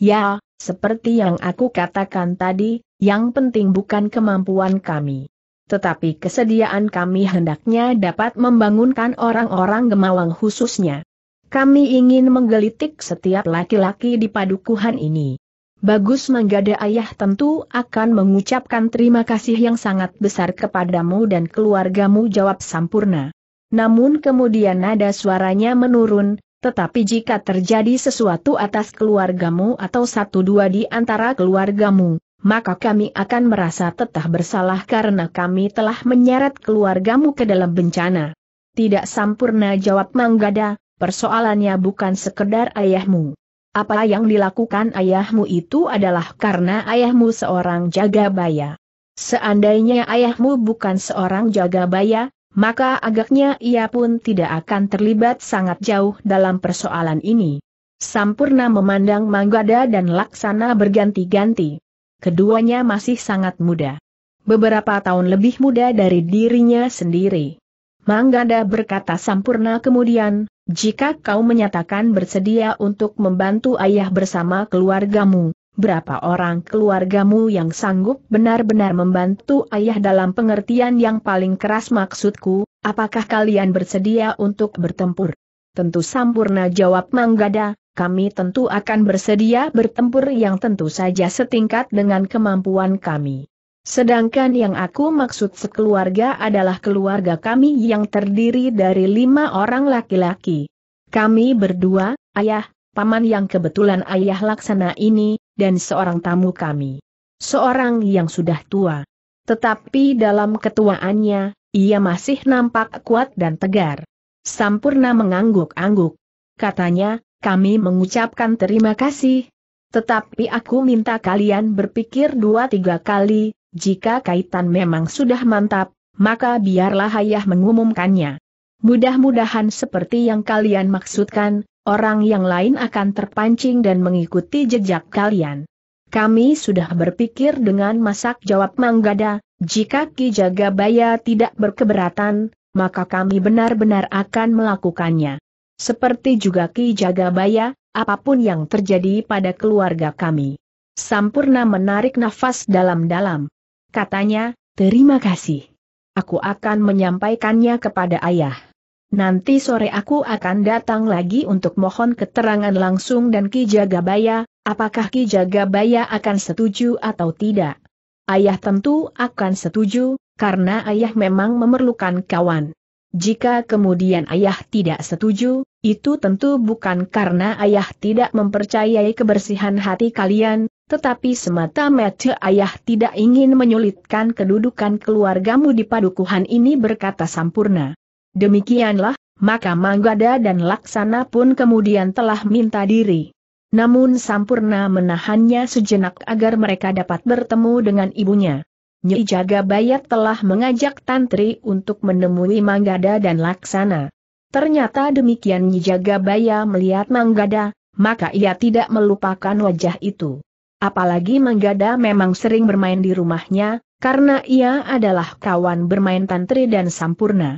Ya, seperti yang aku katakan tadi, yang penting bukan kemampuan kami. Tetapi kesediaan kami hendaknya dapat membangunkan orang-orang gemawang khususnya. Kami ingin menggelitik setiap laki-laki di padukuhan ini. Bagus Manggada ayah tentu akan mengucapkan terima kasih yang sangat besar kepadamu dan keluargamu jawab Sampurna namun kemudian nada suaranya menurun, tetapi jika terjadi sesuatu atas keluargamu atau satu dua di antara keluargamu, maka kami akan merasa tetah bersalah karena kami telah menyeret keluargamu ke dalam bencana. Tidak sampurna jawab Manggada, persoalannya bukan sekedar ayahmu. Apa yang dilakukan ayahmu itu adalah karena ayahmu seorang jagabaya. Seandainya ayahmu bukan seorang jagabaya, maka agaknya ia pun tidak akan terlibat sangat jauh dalam persoalan ini. Sampurna memandang Manggada dan Laksana berganti-ganti. Keduanya masih sangat muda. Beberapa tahun lebih muda dari dirinya sendiri. Manggada berkata Sampurna kemudian, jika kau menyatakan bersedia untuk membantu ayah bersama keluargamu, berapa orang keluargamu yang sanggup benar-benar membantu ayah dalam pengertian yang paling keras maksudku, apakah kalian bersedia untuk bertempur? Tentu sampurna jawab Manggada, kami tentu akan bersedia bertempur yang tentu saja setingkat dengan kemampuan kami. Sedangkan yang aku maksud sekeluarga adalah keluarga kami yang terdiri dari lima orang laki-laki. Kami berdua, ayah, paman yang kebetulan ayah laksana ini, dan seorang tamu kami. Seorang yang sudah tua. Tetapi dalam ketuaannya, ia masih nampak kuat dan tegar. Sampurna mengangguk-angguk. Katanya, kami mengucapkan terima kasih. Tetapi aku minta kalian berpikir dua tiga kali, jika kaitan memang sudah mantap, maka biarlah ayah mengumumkannya. Mudah-mudahan seperti yang kalian maksudkan, orang yang lain akan terpancing dan mengikuti jejak kalian. Kami sudah berpikir dengan masak jawab Manggada, jika Ki Jagabaya tidak berkeberatan, maka kami benar-benar akan melakukannya. Seperti juga Ki Jagabaya, apapun yang terjadi pada keluarga kami. Sampurna menarik nafas dalam-dalam. Katanya, terima kasih. Aku akan menyampaikannya kepada ayah. Nanti sore aku akan datang lagi untuk mohon keterangan langsung dan Ki Jagabaya, apakah Ki Jagabaya akan setuju atau tidak? Ayah tentu akan setuju, karena ayah memang memerlukan kawan. Jika kemudian ayah tidak setuju, itu tentu bukan karena ayah tidak mempercayai kebersihan hati kalian, tetapi semata-mata ayah tidak ingin menyulitkan kedudukan keluargamu di padukuhan ini berkata Sampurna. Demikianlah, maka Manggada dan Laksana pun kemudian telah minta diri. Namun Sampurna menahannya sejenak agar mereka dapat bertemu dengan ibunya. Nyi Jaga Bayat telah mengajak Tantri untuk menemui Manggada dan Laksana. Ternyata demikian Nyi Jaga Bayat melihat Manggada, maka ia tidak melupakan wajah itu. Apalagi Manggada memang sering bermain di rumahnya, karena ia adalah kawan bermain Tantri dan Sampurna.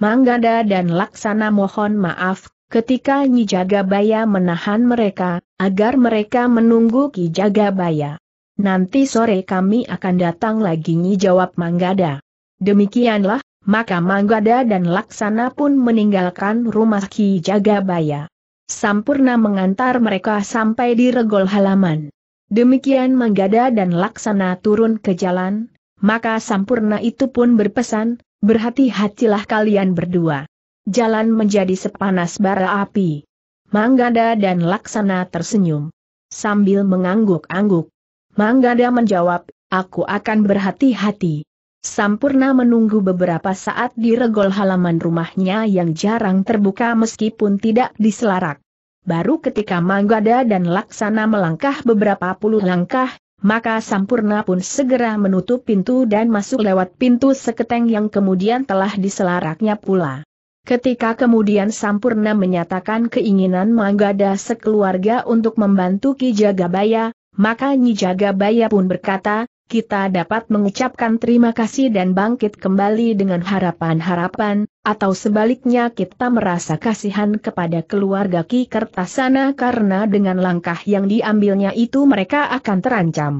Manggada dan Laksana mohon maaf, ketika Nyi Jagabaya menahan mereka, agar mereka menunggu Ki Jagabaya. Nanti sore kami akan datang lagi Nyi jawab Manggada. Demikianlah, maka Manggada dan Laksana pun meninggalkan rumah Ki Jagabaya. Sampurna mengantar mereka sampai di regol halaman. Demikian Manggada dan Laksana turun ke jalan, maka Sampurna itu pun berpesan, Berhati-hatilah kalian berdua. Jalan menjadi sepanas bara api. Manggada dan Laksana tersenyum. Sambil mengangguk-angguk. Manggada menjawab, aku akan berhati-hati. Sampurna menunggu beberapa saat di regol halaman rumahnya yang jarang terbuka meskipun tidak diselarak. Baru ketika Manggada dan Laksana melangkah beberapa puluh langkah, maka Sampurna pun segera menutup pintu dan masuk lewat pintu seketeng yang kemudian telah diselaraknya pula. Ketika kemudian Sampurna menyatakan keinginan Manggada sekeluarga untuk membantu Ki Jagabaya, maka Nyi Jagabaya pun berkata, kita dapat mengucapkan terima kasih dan bangkit kembali dengan harapan-harapan, atau sebaliknya kita merasa kasihan kepada keluarga Ki Kertasana karena dengan langkah yang diambilnya itu mereka akan terancam.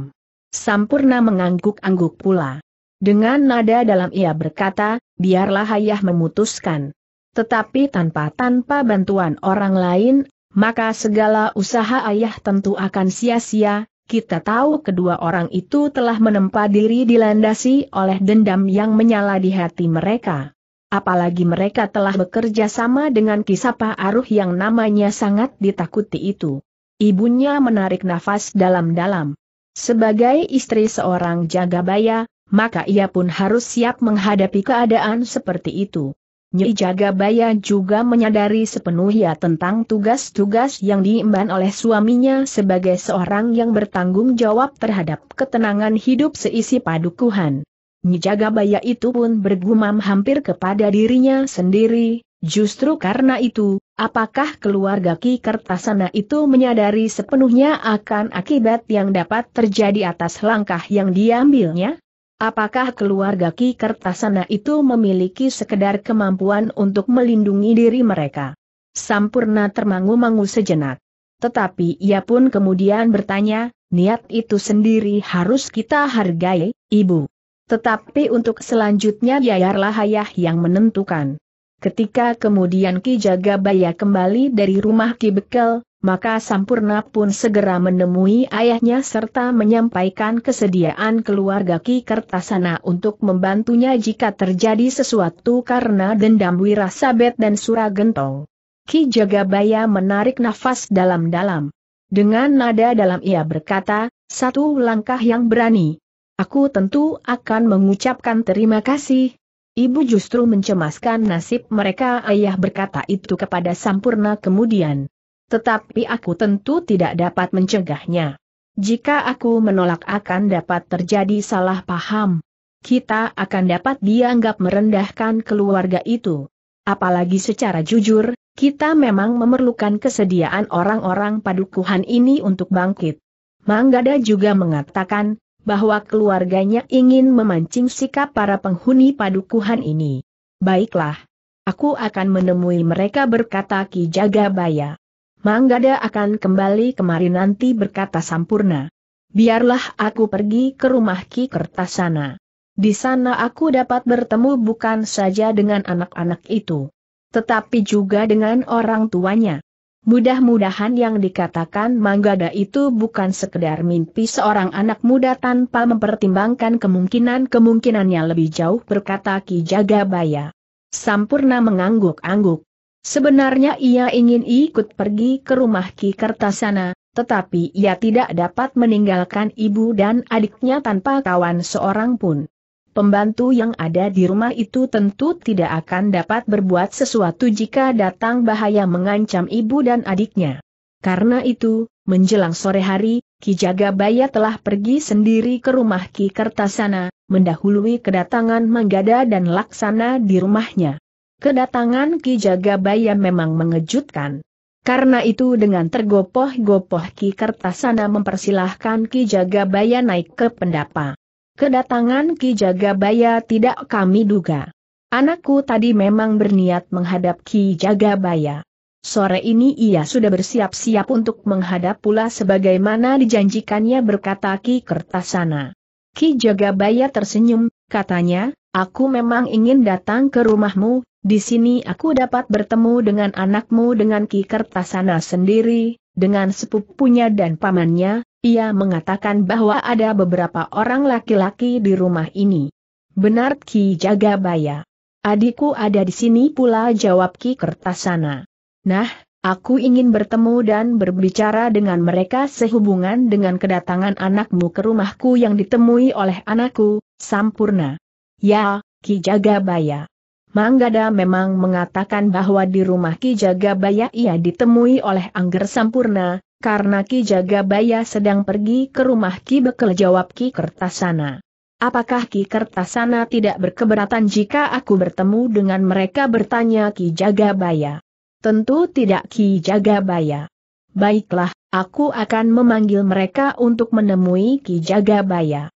Sampurna mengangguk-angguk pula. Dengan nada dalam ia berkata, biarlah ayah memutuskan. Tetapi tanpa-tanpa bantuan orang lain, maka segala usaha ayah tentu akan sia-sia, kita tahu kedua orang itu telah menempa diri dilandasi oleh dendam yang menyala di hati mereka. Apalagi mereka telah bekerja sama dengan Kisapa Aruh yang namanya sangat ditakuti itu. Ibunya menarik nafas dalam-dalam. Sebagai istri seorang jagabaya, maka ia pun harus siap menghadapi keadaan seperti itu. Nyi Jagabaya juga menyadari sepenuhnya tentang tugas-tugas yang diemban oleh suaminya sebagai seorang yang bertanggung jawab terhadap ketenangan hidup seisi padukuhan. Nyi Jagabaya itu pun bergumam hampir kepada dirinya sendiri, justru karena itu, apakah keluarga Ki Kertasana itu menyadari sepenuhnya akan akibat yang dapat terjadi atas langkah yang diambilnya? Apakah keluarga Ki Kertasana itu memiliki sekedar kemampuan untuk melindungi diri mereka? Sampurna termangu-mangu sejenak. Tetapi ia pun kemudian bertanya, niat itu sendiri harus kita hargai, Ibu. Tetapi untuk selanjutnya biarlah ayah yang menentukan. Ketika kemudian Ki Jagabaya kembali dari rumah Ki Bekel, maka Sampurna pun segera menemui ayahnya serta menyampaikan kesediaan keluarga Ki Kertasana untuk membantunya jika terjadi sesuatu karena dendam Wirasabet dan Suragentong. Ki Jagabaya menarik nafas dalam-dalam. Dengan nada dalam ia berkata, satu langkah yang berani. Aku tentu akan mengucapkan terima kasih. Ibu justru mencemaskan nasib mereka ayah berkata itu kepada Sampurna kemudian. Tetapi aku tentu tidak dapat mencegahnya. Jika aku menolak akan dapat terjadi salah paham. Kita akan dapat dianggap merendahkan keluarga itu. Apalagi secara jujur, kita memang memerlukan kesediaan orang-orang padukuhan ini untuk bangkit. Manggada juga mengatakan, bahwa keluarganya ingin memancing sikap para penghuni padukuhan ini. Baiklah, aku akan menemui mereka berkata Ki Jagabaya. Manggada akan kembali kemari nanti berkata Sampurna. Biarlah aku pergi ke rumah Ki Kertasana. Di sana aku dapat bertemu bukan saja dengan anak-anak itu. Tetapi juga dengan orang tuanya. Mudah-mudahan yang dikatakan Manggada itu bukan sekedar mimpi seorang anak muda tanpa mempertimbangkan kemungkinan-kemungkinannya lebih jauh berkata Ki Jagabaya. Sampurna mengangguk-angguk. Sebenarnya ia ingin ikut pergi ke rumah Ki Kertasana, tetapi ia tidak dapat meninggalkan ibu dan adiknya tanpa kawan seorang pun. Pembantu yang ada di rumah itu tentu tidak akan dapat berbuat sesuatu jika datang bahaya mengancam ibu dan adiknya. Karena itu, menjelang sore hari, Ki Jagabaya telah pergi sendiri ke rumah Ki Kertasana, mendahului kedatangan Manggada dan Laksana di rumahnya. Kedatangan Ki Jagabaya memang mengejutkan. Karena itu dengan tergopoh-gopoh Ki Kertasana mempersilahkan Ki Jagabaya naik ke pendapa. Kedatangan Ki Jagabaya tidak kami duga. Anakku tadi memang berniat menghadap Ki Jagabaya. Sore ini ia sudah bersiap-siap untuk menghadap pula sebagaimana dijanjikannya berkata Ki Kertasana. Ki Jagabaya tersenyum, katanya, Aku memang ingin datang ke rumahmu, di sini aku dapat bertemu dengan anakmu dengan Ki Kertasana sendiri, dengan sepupunya dan pamannya, ia mengatakan bahwa ada beberapa orang laki-laki di rumah ini. Benar Ki Jagabaya. Adikku ada di sini pula jawab Ki Kertasana. Nah, aku ingin bertemu dan berbicara dengan mereka sehubungan dengan kedatangan anakmu ke rumahku yang ditemui oleh anakku, Sampurna. Ya, Ki Jagabaya. Manggada memang mengatakan bahwa di rumah Ki Jagabaya ia ditemui oleh Angger Sampurna, karena Ki Jagabaya sedang pergi ke rumah Ki Bekel jawab Ki Kertasana. Apakah Ki Kertasana tidak berkeberatan jika aku bertemu dengan mereka bertanya Ki Jagabaya? Tentu tidak Ki Jagabaya. Baiklah, aku akan memanggil mereka untuk menemui Ki Jagabaya.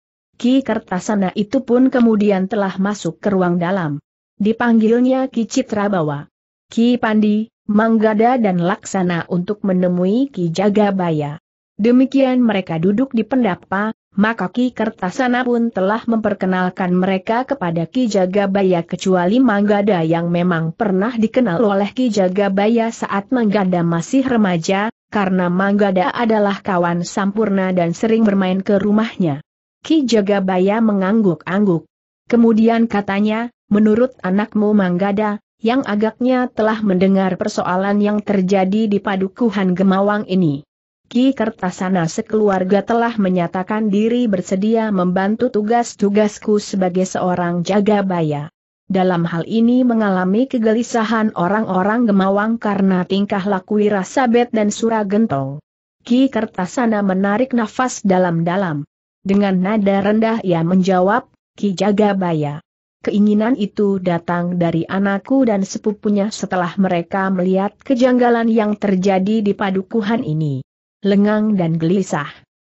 Ki Kertasana nah, itu pun kemudian telah masuk ke ruang dalam. Dipanggilnya Ki Citrabawa. Ki Pandi, Manggada dan Laksana untuk menemui Ki Jagabaya. Demikian mereka duduk di pendapa, maka Ki Kertasana pun telah memperkenalkan mereka kepada Ki Jagabaya kecuali Manggada yang memang pernah dikenal oleh Ki Jagabaya saat Manggada masih remaja, karena Manggada adalah kawan Sampurna dan sering bermain ke rumahnya. Ki Jagabaya mengangguk-angguk. Kemudian katanya, menurut anakmu Manggada, yang agaknya telah mendengar persoalan yang terjadi di padukuhan Gemawang ini. Ki Kertasana sekeluarga telah menyatakan diri bersedia membantu tugas-tugasku sebagai seorang Jagabaya. Dalam hal ini mengalami kegelisahan orang-orang Gemawang karena tingkah laku Wirasabet dan Suragentong. Ki Kertasana menarik nafas dalam-dalam. Dengan nada rendah ia menjawab, Ki Jagabaya. Keinginan itu datang dari anakku dan sepupunya setelah mereka melihat kejanggalan yang terjadi di padukuhan ini. Lengang dan gelisah.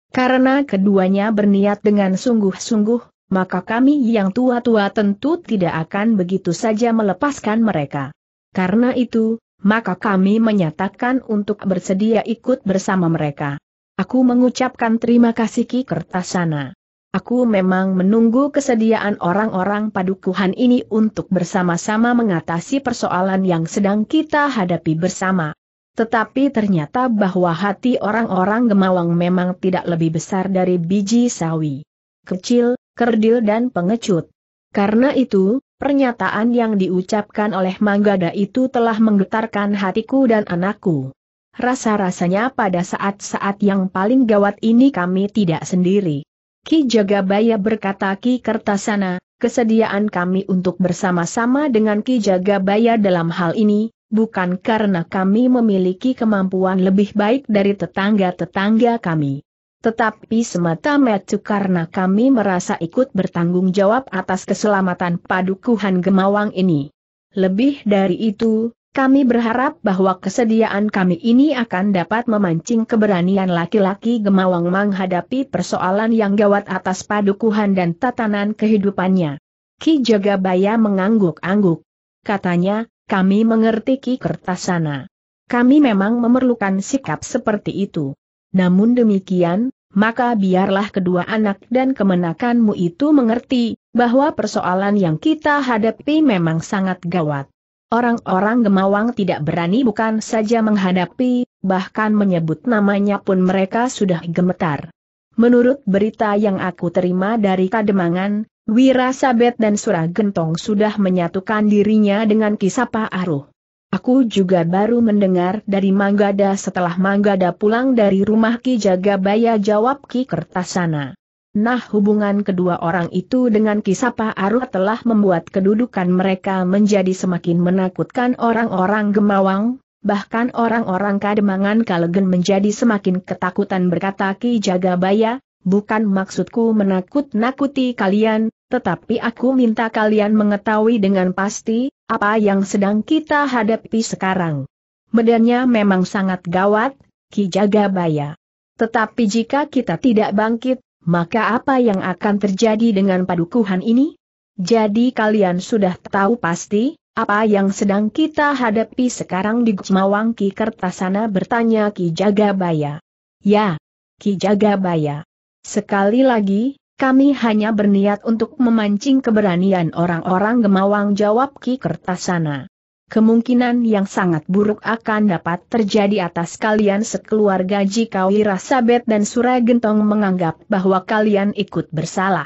Karena keduanya berniat dengan sungguh-sungguh, maka kami yang tua-tua tentu tidak akan begitu saja melepaskan mereka. Karena itu, maka kami menyatakan untuk bersedia ikut bersama mereka. Aku mengucapkan terima kasih Ki Kertasana. Aku memang menunggu kesediaan orang-orang padukuhan ini untuk bersama-sama mengatasi persoalan yang sedang kita hadapi bersama. Tetapi ternyata bahwa hati orang-orang Gemawang memang tidak lebih besar dari biji sawi. Kecil, kerdil dan pengecut. Karena itu, pernyataan yang diucapkan oleh Manggada itu telah menggetarkan hatiku dan anakku rasa-rasanya pada saat-saat yang paling gawat ini kami tidak sendiri. Ki Jagabaya berkata Ki Kertasana, kesediaan kami untuk bersama-sama dengan Ki Jagabaya dalam hal ini, bukan karena kami memiliki kemampuan lebih baik dari tetangga-tetangga kami. Tetapi semata-mata karena kami merasa ikut bertanggung jawab atas keselamatan padukuhan Gemawang ini. Lebih dari itu, kami berharap bahwa kesediaan kami ini akan dapat memancing keberanian laki-laki gemawang menghadapi persoalan yang gawat atas padukuhan dan tatanan kehidupannya. Ki Jagabaya mengangguk-angguk. Katanya, kami mengerti Ki Kertasana. Kami memang memerlukan sikap seperti itu. Namun demikian, maka biarlah kedua anak dan kemenakanmu itu mengerti, bahwa persoalan yang kita hadapi memang sangat gawat. Orang-orang Gemawang tidak berani bukan saja menghadapi, bahkan menyebut namanya pun mereka sudah gemetar. Menurut berita yang aku terima dari Kademangan, Wira Sabet dan Suragentong sudah menyatukan dirinya dengan Kisapa Aruh. Aku juga baru mendengar dari Manggada setelah Manggada pulang dari rumah Ki Jagabaya jawab Ki Kertasana. Nah hubungan kedua orang itu dengan Kisapa Aru telah membuat kedudukan mereka menjadi semakin menakutkan orang-orang gemawang, bahkan orang-orang kademangan kalegen menjadi semakin ketakutan berkata Ki Jagabaya, bukan maksudku menakut-nakuti kalian, tetapi aku minta kalian mengetahui dengan pasti, apa yang sedang kita hadapi sekarang. Medannya memang sangat gawat, Ki Jagabaya. Tetapi jika kita tidak bangkit, maka apa yang akan terjadi dengan padukuhan ini? Jadi kalian sudah tahu pasti, apa yang sedang kita hadapi sekarang di Gumawang Ki Kertasana bertanya Ki Jagabaya. Ya, Ki Jagabaya. Sekali lagi, kami hanya berniat untuk memancing keberanian orang-orang Gemawang jawab Ki Kertasana kemungkinan yang sangat buruk akan dapat terjadi atas kalian sekeluarga jika Wirasabet dan Suragentong menganggap bahwa kalian ikut bersalah.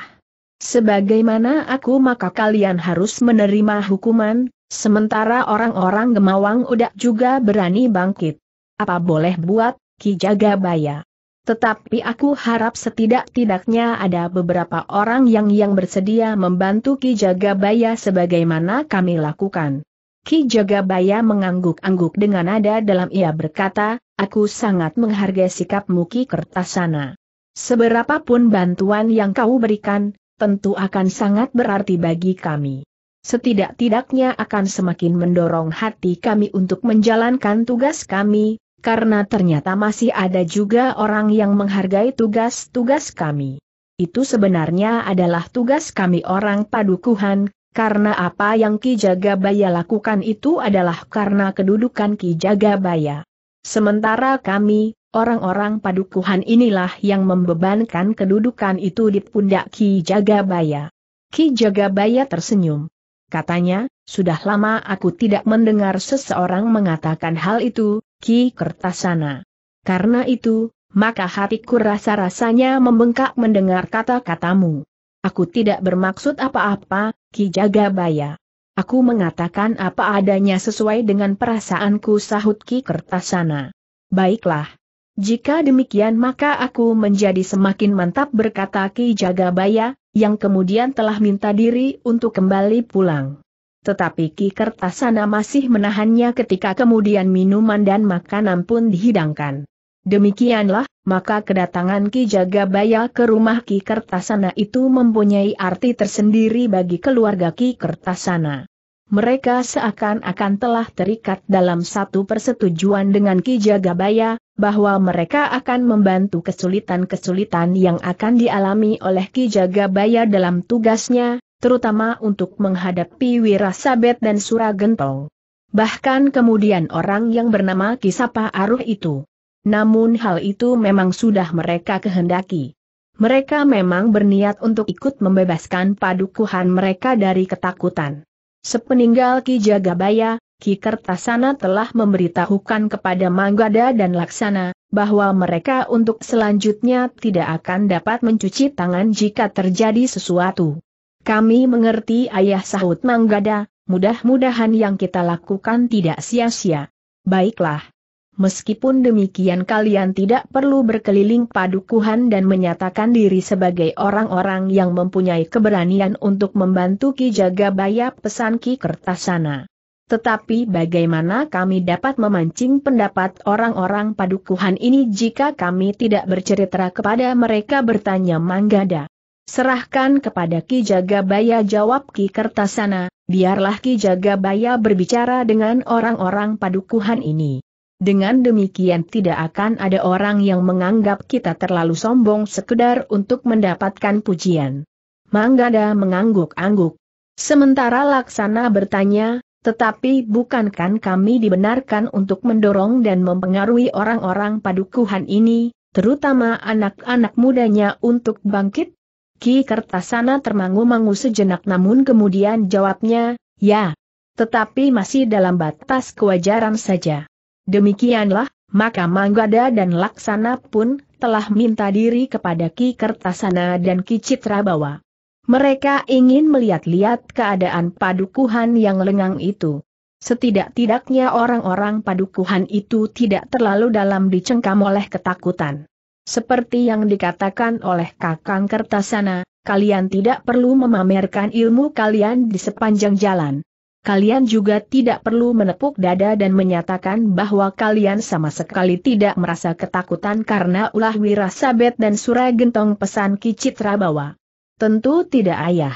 Sebagaimana aku maka kalian harus menerima hukuman, sementara orang-orang Gemawang udah juga berani bangkit. Apa boleh buat, Ki Jagabaya. Tetapi aku harap setidak-tidaknya ada beberapa orang yang yang bersedia membantu Ki Jagabaya sebagaimana kami lakukan. Ki Jagabaya mengangguk-angguk dengan nada dalam ia berkata, aku sangat menghargai sikapmu Ki Kertasana. Seberapapun bantuan yang kau berikan, tentu akan sangat berarti bagi kami. Setidak-tidaknya akan semakin mendorong hati kami untuk menjalankan tugas kami, karena ternyata masih ada juga orang yang menghargai tugas-tugas kami. Itu sebenarnya adalah tugas kami orang padukuhan, karena apa yang Ki Jagabaya lakukan itu adalah karena kedudukan Ki Jagabaya. Sementara kami, orang-orang padukuhan inilah yang membebankan kedudukan itu di pundak Ki Jagabaya. Ki Jagabaya tersenyum. Katanya, sudah lama aku tidak mendengar seseorang mengatakan hal itu, Ki Kertasana. Karena itu, maka hatiku rasa-rasanya membengkak mendengar kata-katamu. Aku tidak bermaksud apa-apa, Ki Jagabaya. Aku mengatakan apa adanya sesuai dengan perasaanku sahut Ki Kertasana. Baiklah. Jika demikian maka aku menjadi semakin mantap berkata Ki Jagabaya, yang kemudian telah minta diri untuk kembali pulang. Tetapi Ki Kertasana masih menahannya ketika kemudian minuman dan makanan pun dihidangkan. Demikianlah, maka kedatangan Ki Jagabaya ke rumah Ki Kertasana itu mempunyai arti tersendiri bagi keluarga Ki Kertasana. Mereka seakan-akan telah terikat dalam satu persetujuan dengan Ki Jagabaya, bahwa mereka akan membantu kesulitan-kesulitan yang akan dialami oleh Ki Jagabaya dalam tugasnya, terutama untuk menghadapi Wirasabet dan Suragentong. Bahkan kemudian orang yang bernama Kisapa Aruh itu namun hal itu memang sudah mereka kehendaki. Mereka memang berniat untuk ikut membebaskan padukuhan mereka dari ketakutan. Sepeninggal Ki Jagabaya, Ki Kertasana telah memberitahukan kepada Manggada dan Laksana, bahwa mereka untuk selanjutnya tidak akan dapat mencuci tangan jika terjadi sesuatu. Kami mengerti ayah sahut Manggada, mudah-mudahan yang kita lakukan tidak sia-sia. Baiklah, Meskipun demikian kalian tidak perlu berkeliling padukuhan dan menyatakan diri sebagai orang-orang yang mempunyai keberanian untuk membantu Ki Jaga pesan Ki Kertasana. Tetapi bagaimana kami dapat memancing pendapat orang-orang padukuhan ini jika kami tidak bercerita kepada mereka bertanya Manggada. Serahkan kepada Ki Jagabaya jawab Ki Kertasana, biarlah Ki Jagabaya berbicara dengan orang-orang padukuhan ini. Dengan demikian tidak akan ada orang yang menganggap kita terlalu sombong sekedar untuk mendapatkan pujian. Manggada mengangguk-angguk. Sementara Laksana bertanya, tetapi bukankan kami dibenarkan untuk mendorong dan mempengaruhi orang-orang padukuhan ini, terutama anak-anak mudanya untuk bangkit? Ki Kertasana termangu-mangu sejenak namun kemudian jawabnya, ya. Tetapi masih dalam batas kewajaran saja. Demikianlah, maka Manggada dan Laksana pun telah minta diri kepada Ki Kertasana dan Ki Citrabawa. Mereka ingin melihat-lihat keadaan padukuhan yang lengang itu. Setidak-tidaknya orang-orang padukuhan itu tidak terlalu dalam dicengkam oleh ketakutan. Seperti yang dikatakan oleh Kakang Kertasana, kalian tidak perlu memamerkan ilmu kalian di sepanjang jalan kalian juga tidak perlu menepuk dada dan menyatakan bahwa kalian sama sekali tidak merasa ketakutan karena ulah Wirasabet dan surai gentong pesan Kicitra bawa. Tentu tidak ayah.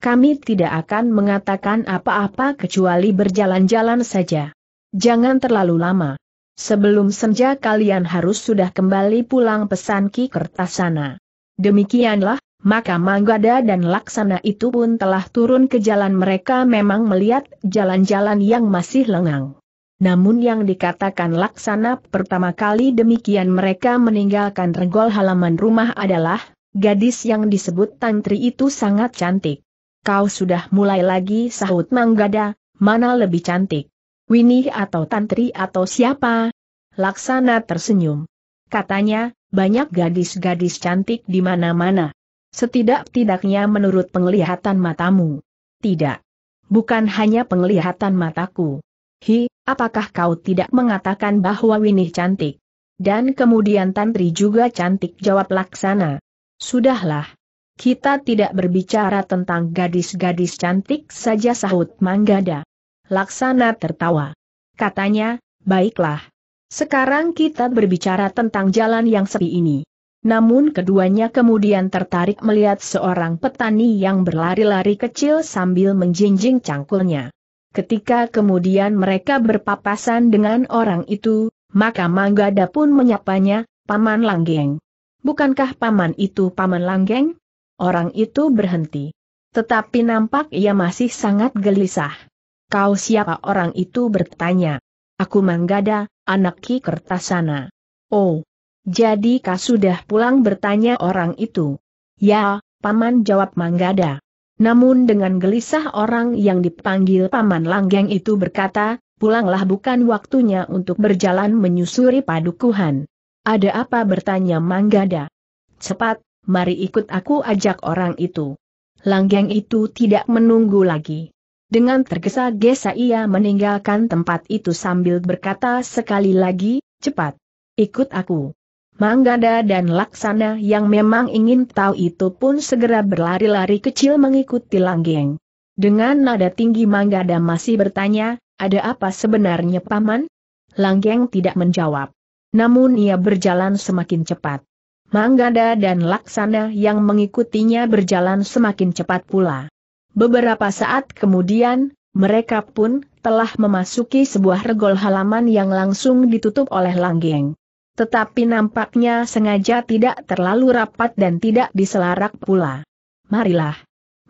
Kami tidak akan mengatakan apa-apa kecuali berjalan-jalan saja. Jangan terlalu lama. Sebelum senja kalian harus sudah kembali pulang pesan Ki Kertasana. Demikianlah, maka Manggada dan Laksana itu pun telah turun ke jalan mereka memang melihat jalan-jalan yang masih lengang. Namun yang dikatakan Laksana pertama kali demikian mereka meninggalkan regol halaman rumah adalah, gadis yang disebut Tantri itu sangat cantik. Kau sudah mulai lagi sahut Manggada, mana lebih cantik? Winih atau Tantri atau siapa? Laksana tersenyum. Katanya, banyak gadis-gadis cantik di mana-mana. Setidak-tidaknya menurut penglihatan matamu. Tidak. Bukan hanya penglihatan mataku. Hi, apakah kau tidak mengatakan bahwa Winih cantik? Dan kemudian Tantri juga cantik jawab Laksana. Sudahlah. Kita tidak berbicara tentang gadis-gadis cantik saja sahut Manggada. Laksana tertawa. Katanya, baiklah. Sekarang kita berbicara tentang jalan yang sepi ini. Namun keduanya kemudian tertarik melihat seorang petani yang berlari-lari kecil sambil menjinjing cangkulnya. Ketika kemudian mereka berpapasan dengan orang itu, maka Manggada pun menyapanya, Paman Langgeng. Bukankah paman itu Paman Langgeng? Orang itu berhenti. Tetapi nampak ia masih sangat gelisah. Kau siapa orang itu bertanya. Aku Manggada, anak Ki Kertasana. Oh, jadi kau sudah pulang bertanya orang itu. Ya, Paman jawab Manggada. Namun dengan gelisah orang yang dipanggil Paman Langgeng itu berkata, pulanglah bukan waktunya untuk berjalan menyusuri padukuhan. Ada apa bertanya Manggada? Cepat, mari ikut aku ajak orang itu. Langgeng itu tidak menunggu lagi. Dengan tergesa-gesa ia meninggalkan tempat itu sambil berkata sekali lagi, cepat, ikut aku. Manggada dan Laksana yang memang ingin tahu itu pun segera berlari-lari kecil mengikuti Langgeng. Dengan nada tinggi Manggada masih bertanya, ada apa sebenarnya Paman? Langgeng tidak menjawab. Namun ia berjalan semakin cepat. Manggada dan Laksana yang mengikutinya berjalan semakin cepat pula. Beberapa saat kemudian, mereka pun telah memasuki sebuah regol halaman yang langsung ditutup oleh Langgeng tetapi nampaknya sengaja tidak terlalu rapat dan tidak diselarak pula. Marilah.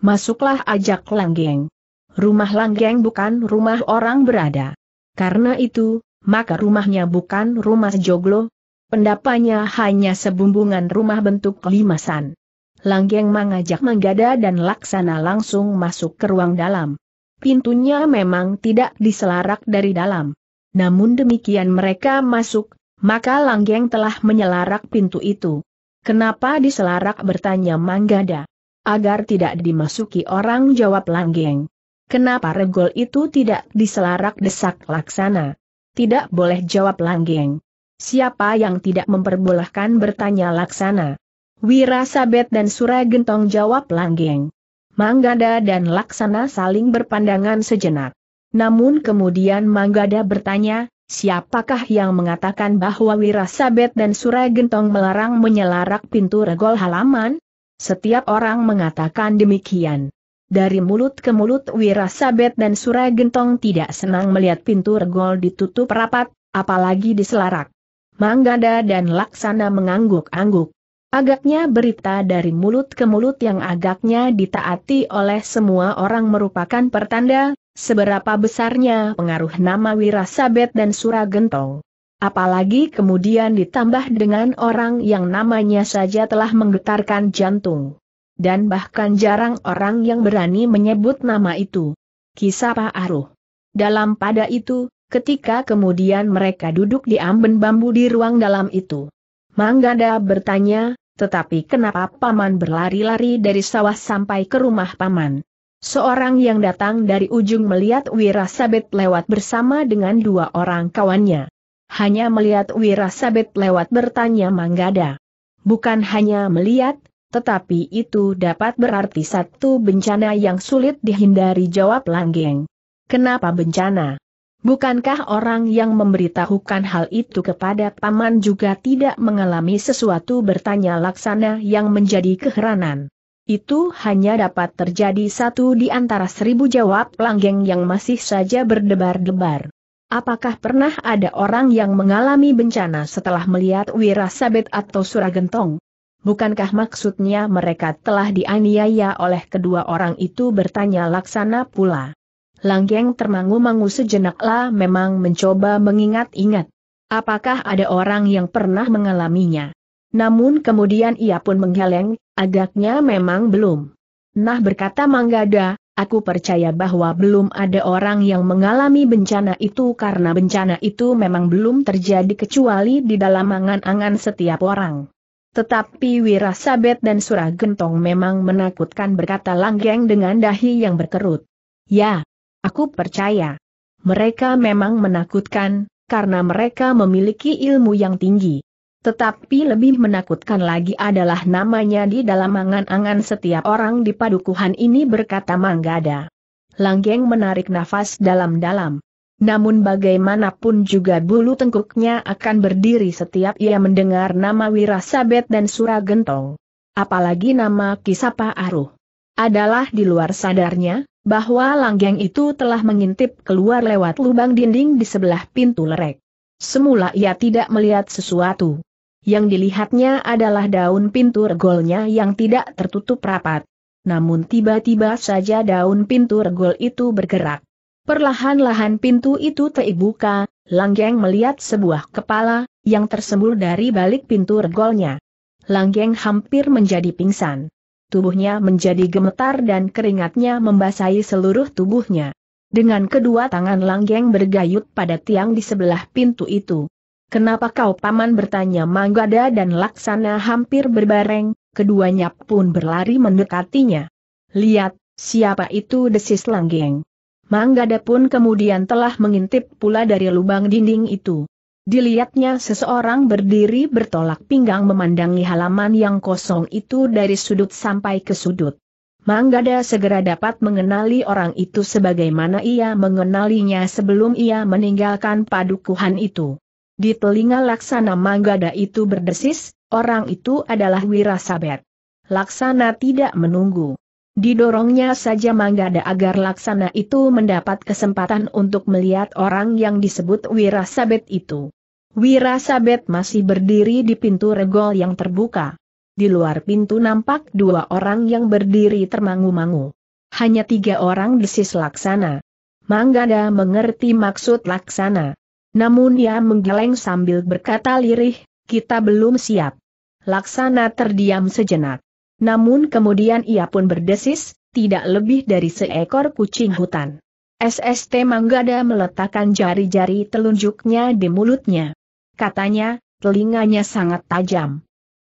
Masuklah ajak Langgeng. Rumah Langgeng bukan rumah orang berada. Karena itu, maka rumahnya bukan rumah joglo. Pendapanya hanya sebumbungan rumah bentuk kelimasan. Langgeng mengajak menggada dan Laksana langsung masuk ke ruang dalam. Pintunya memang tidak diselarak dari dalam. Namun demikian mereka masuk, maka Langgeng telah menyelarak pintu itu. Kenapa diselarak bertanya Manggada? Agar tidak dimasuki orang jawab Langgeng. Kenapa regol itu tidak diselarak desak laksana? Tidak boleh jawab Langgeng. Siapa yang tidak memperbolehkan bertanya laksana? Wirasabet dan Suragentong jawab Langgeng. Manggada dan Laksana saling berpandangan sejenak. Namun kemudian Manggada bertanya, Siapakah yang mengatakan bahwa Wirasabet dan Suragentong melarang menyelarak pintu regol halaman? Setiap orang mengatakan demikian. Dari mulut ke mulut Wirasabet dan Suragentong tidak senang melihat pintu regol ditutup rapat, apalagi diselarak. Manggada dan Laksana mengangguk-angguk. Agaknya berita dari mulut ke mulut yang agaknya ditaati oleh semua orang merupakan pertanda seberapa besarnya pengaruh nama Wirasabet dan Suragentong. Apalagi kemudian ditambah dengan orang yang namanya saja telah menggetarkan jantung. Dan bahkan jarang orang yang berani menyebut nama itu. Kisah Aruh. Dalam pada itu, ketika kemudian mereka duduk di amben bambu di ruang dalam itu. Manggada bertanya, tetapi kenapa Paman berlari-lari dari sawah sampai ke rumah Paman? Seorang yang datang dari ujung melihat Wirasabet lewat bersama dengan dua orang kawannya. Hanya melihat Wirasabet lewat bertanya Manggada. Bukan hanya melihat, tetapi itu dapat berarti satu bencana yang sulit dihindari jawab Langgeng. Kenapa bencana? Bukankah orang yang memberitahukan hal itu kepada paman juga tidak mengalami sesuatu bertanya laksana yang menjadi keheranan? Itu hanya dapat terjadi satu di antara seribu jawab langgeng yang masih saja berdebar-debar. Apakah pernah ada orang yang mengalami bencana setelah melihat Wirasabet atau Suragentong? Bukankah maksudnya mereka telah dianiaya oleh kedua orang itu bertanya laksana pula? Langgeng termangu-mangu sejenaklah memang mencoba mengingat-ingat. Apakah ada orang yang pernah mengalaminya? Namun kemudian ia pun menggeleng, agaknya memang belum. Nah berkata Manggada, aku percaya bahwa belum ada orang yang mengalami bencana itu karena bencana itu memang belum terjadi kecuali di dalam angan-angan setiap orang. Tetapi Wirasabet dan Surah Gentong memang menakutkan berkata Langgeng dengan dahi yang berkerut. Ya, aku percaya. Mereka memang menakutkan, karena mereka memiliki ilmu yang tinggi. Tetapi lebih menakutkan lagi adalah namanya di dalam angan-angan setiap orang di padukuhan ini berkata Manggada. Langgeng menarik nafas dalam-dalam. Namun bagaimanapun juga bulu tengkuknya akan berdiri setiap ia mendengar nama Wirasabet dan Suragentong. Apalagi nama Kisapa Aruh. Adalah di luar sadarnya, bahwa Langgeng itu telah mengintip keluar lewat lubang dinding di sebelah pintu lerek. Semula ia tidak melihat sesuatu. Yang dilihatnya adalah daun pintu regolnya yang tidak tertutup rapat. Namun tiba-tiba saja daun pintu regol itu bergerak. Perlahan-lahan pintu itu terbuka, Langgeng melihat sebuah kepala, yang tersembul dari balik pintu regolnya. Langgeng hampir menjadi pingsan. Tubuhnya menjadi gemetar dan keringatnya membasahi seluruh tubuhnya. Dengan kedua tangan Langgeng bergayut pada tiang di sebelah pintu itu. Kenapa kau paman bertanya Manggada dan Laksana hampir berbareng, keduanya pun berlari mendekatinya. Lihat, siapa itu desis langgeng. Manggada pun kemudian telah mengintip pula dari lubang dinding itu. Dilihatnya seseorang berdiri bertolak pinggang memandangi halaman yang kosong itu dari sudut sampai ke sudut. Manggada segera dapat mengenali orang itu sebagaimana ia mengenalinya sebelum ia meninggalkan padukuhan itu. Di telinga Laksana Manggada itu berdesis, orang itu adalah Wirasabet. Laksana tidak menunggu. Didorongnya saja Manggada agar Laksana itu mendapat kesempatan untuk melihat orang yang disebut Wirasabet itu. Wirasabet masih berdiri di pintu regol yang terbuka. Di luar pintu nampak dua orang yang berdiri termangu-mangu. Hanya tiga orang desis Laksana. Manggada mengerti maksud Laksana. Namun ia menggeleng sambil berkata lirih, kita belum siap. Laksana terdiam sejenak. Namun kemudian ia pun berdesis, tidak lebih dari seekor kucing hutan. SST Manggada meletakkan jari-jari telunjuknya di mulutnya. Katanya, telinganya sangat tajam.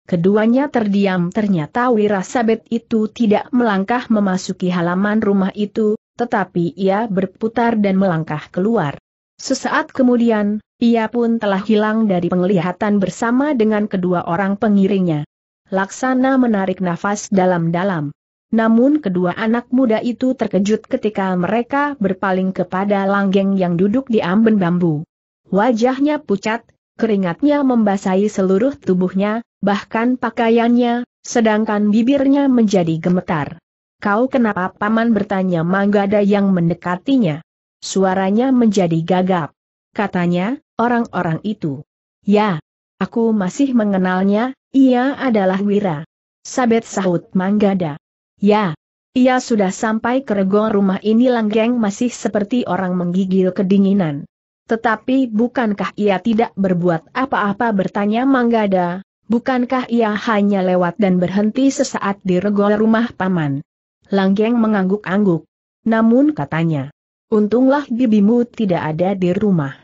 Keduanya terdiam ternyata Wirasabet itu tidak melangkah memasuki halaman rumah itu, tetapi ia berputar dan melangkah keluar. Sesaat kemudian, ia pun telah hilang dari penglihatan bersama dengan kedua orang pengiringnya. Laksana menarik nafas dalam-dalam. Namun kedua anak muda itu terkejut ketika mereka berpaling kepada langgeng yang duduk di amben bambu. Wajahnya pucat, keringatnya membasahi seluruh tubuhnya, bahkan pakaiannya, sedangkan bibirnya menjadi gemetar. Kau kenapa paman bertanya Manggada yang mendekatinya? Suaranya menjadi gagap. Katanya, orang-orang itu. Ya, aku masih mengenalnya, ia adalah Wira. Sabet sahut Manggada. Ya, ia sudah sampai ke regol rumah ini langgeng masih seperti orang menggigil kedinginan. Tetapi bukankah ia tidak berbuat apa-apa bertanya Manggada, bukankah ia hanya lewat dan berhenti sesaat di regol rumah paman? Langgeng mengangguk-angguk. Namun katanya, Untunglah bibimu tidak ada di rumah.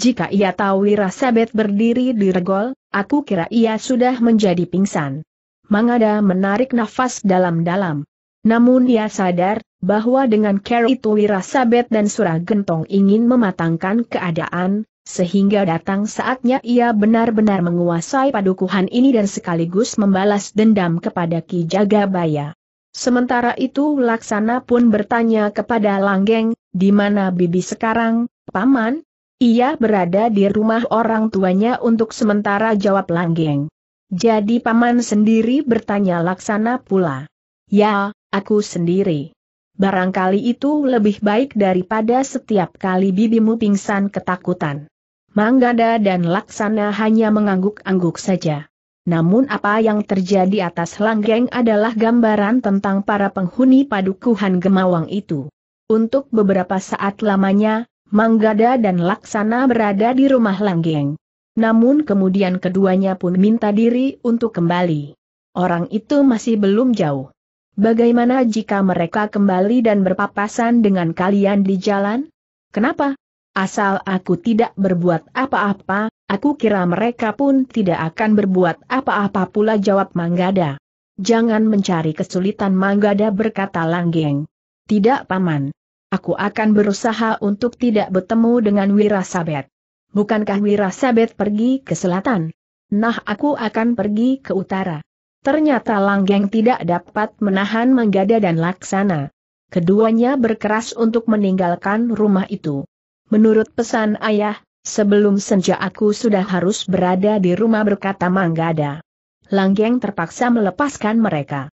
Jika ia tahu Wirasabet berdiri di regol, aku kira ia sudah menjadi pingsan. Mangada menarik nafas dalam-dalam. Namun ia sadar, bahwa dengan care itu Wirasabet dan Surah Gentong ingin mematangkan keadaan, sehingga datang saatnya ia benar-benar menguasai padukuhan ini dan sekaligus membalas dendam kepada Ki Jagabaya. Sementara itu Laksana pun bertanya kepada Langgeng, di mana Bibi sekarang, Paman? Ia berada di rumah orang tuanya untuk sementara jawab Langgeng. Jadi Paman sendiri bertanya Laksana pula. Ya, aku sendiri. Barangkali itu lebih baik daripada setiap kali bibimu pingsan ketakutan. Manggada dan Laksana hanya mengangguk-angguk saja. Namun apa yang terjadi atas langgeng adalah gambaran tentang para penghuni padukuhan Gemawang itu. Untuk beberapa saat lamanya, Manggada dan Laksana berada di rumah Langgeng. Namun kemudian keduanya pun minta diri untuk kembali. Orang itu masih belum jauh. Bagaimana jika mereka kembali dan berpapasan dengan kalian di jalan? Kenapa? Asal aku tidak berbuat apa-apa, aku kira mereka pun tidak akan berbuat apa-apa pula jawab Manggada. Jangan mencari kesulitan Manggada berkata Langgeng. Tidak paman. Aku akan berusaha untuk tidak bertemu dengan Wirasabet. Bukankah Wirasabet pergi ke selatan? Nah aku akan pergi ke utara. Ternyata Langgeng tidak dapat menahan Menggada dan Laksana. Keduanya berkeras untuk meninggalkan rumah itu. Menurut pesan ayah, sebelum senja aku sudah harus berada di rumah berkata Manggada. Langgeng terpaksa melepaskan mereka.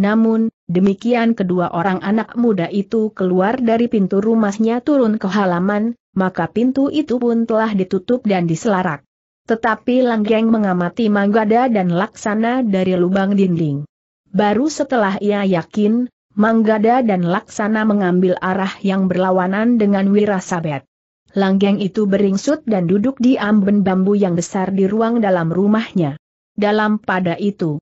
Namun, demikian kedua orang anak muda itu keluar dari pintu rumahnya turun ke halaman, maka pintu itu pun telah ditutup dan diselarak. Tetapi Langgeng mengamati Manggada dan Laksana dari lubang dinding. Baru setelah ia yakin, Manggada dan Laksana mengambil arah yang berlawanan dengan Wirasabet. Langgeng itu beringsut dan duduk di amben bambu yang besar di ruang dalam rumahnya. Dalam pada itu,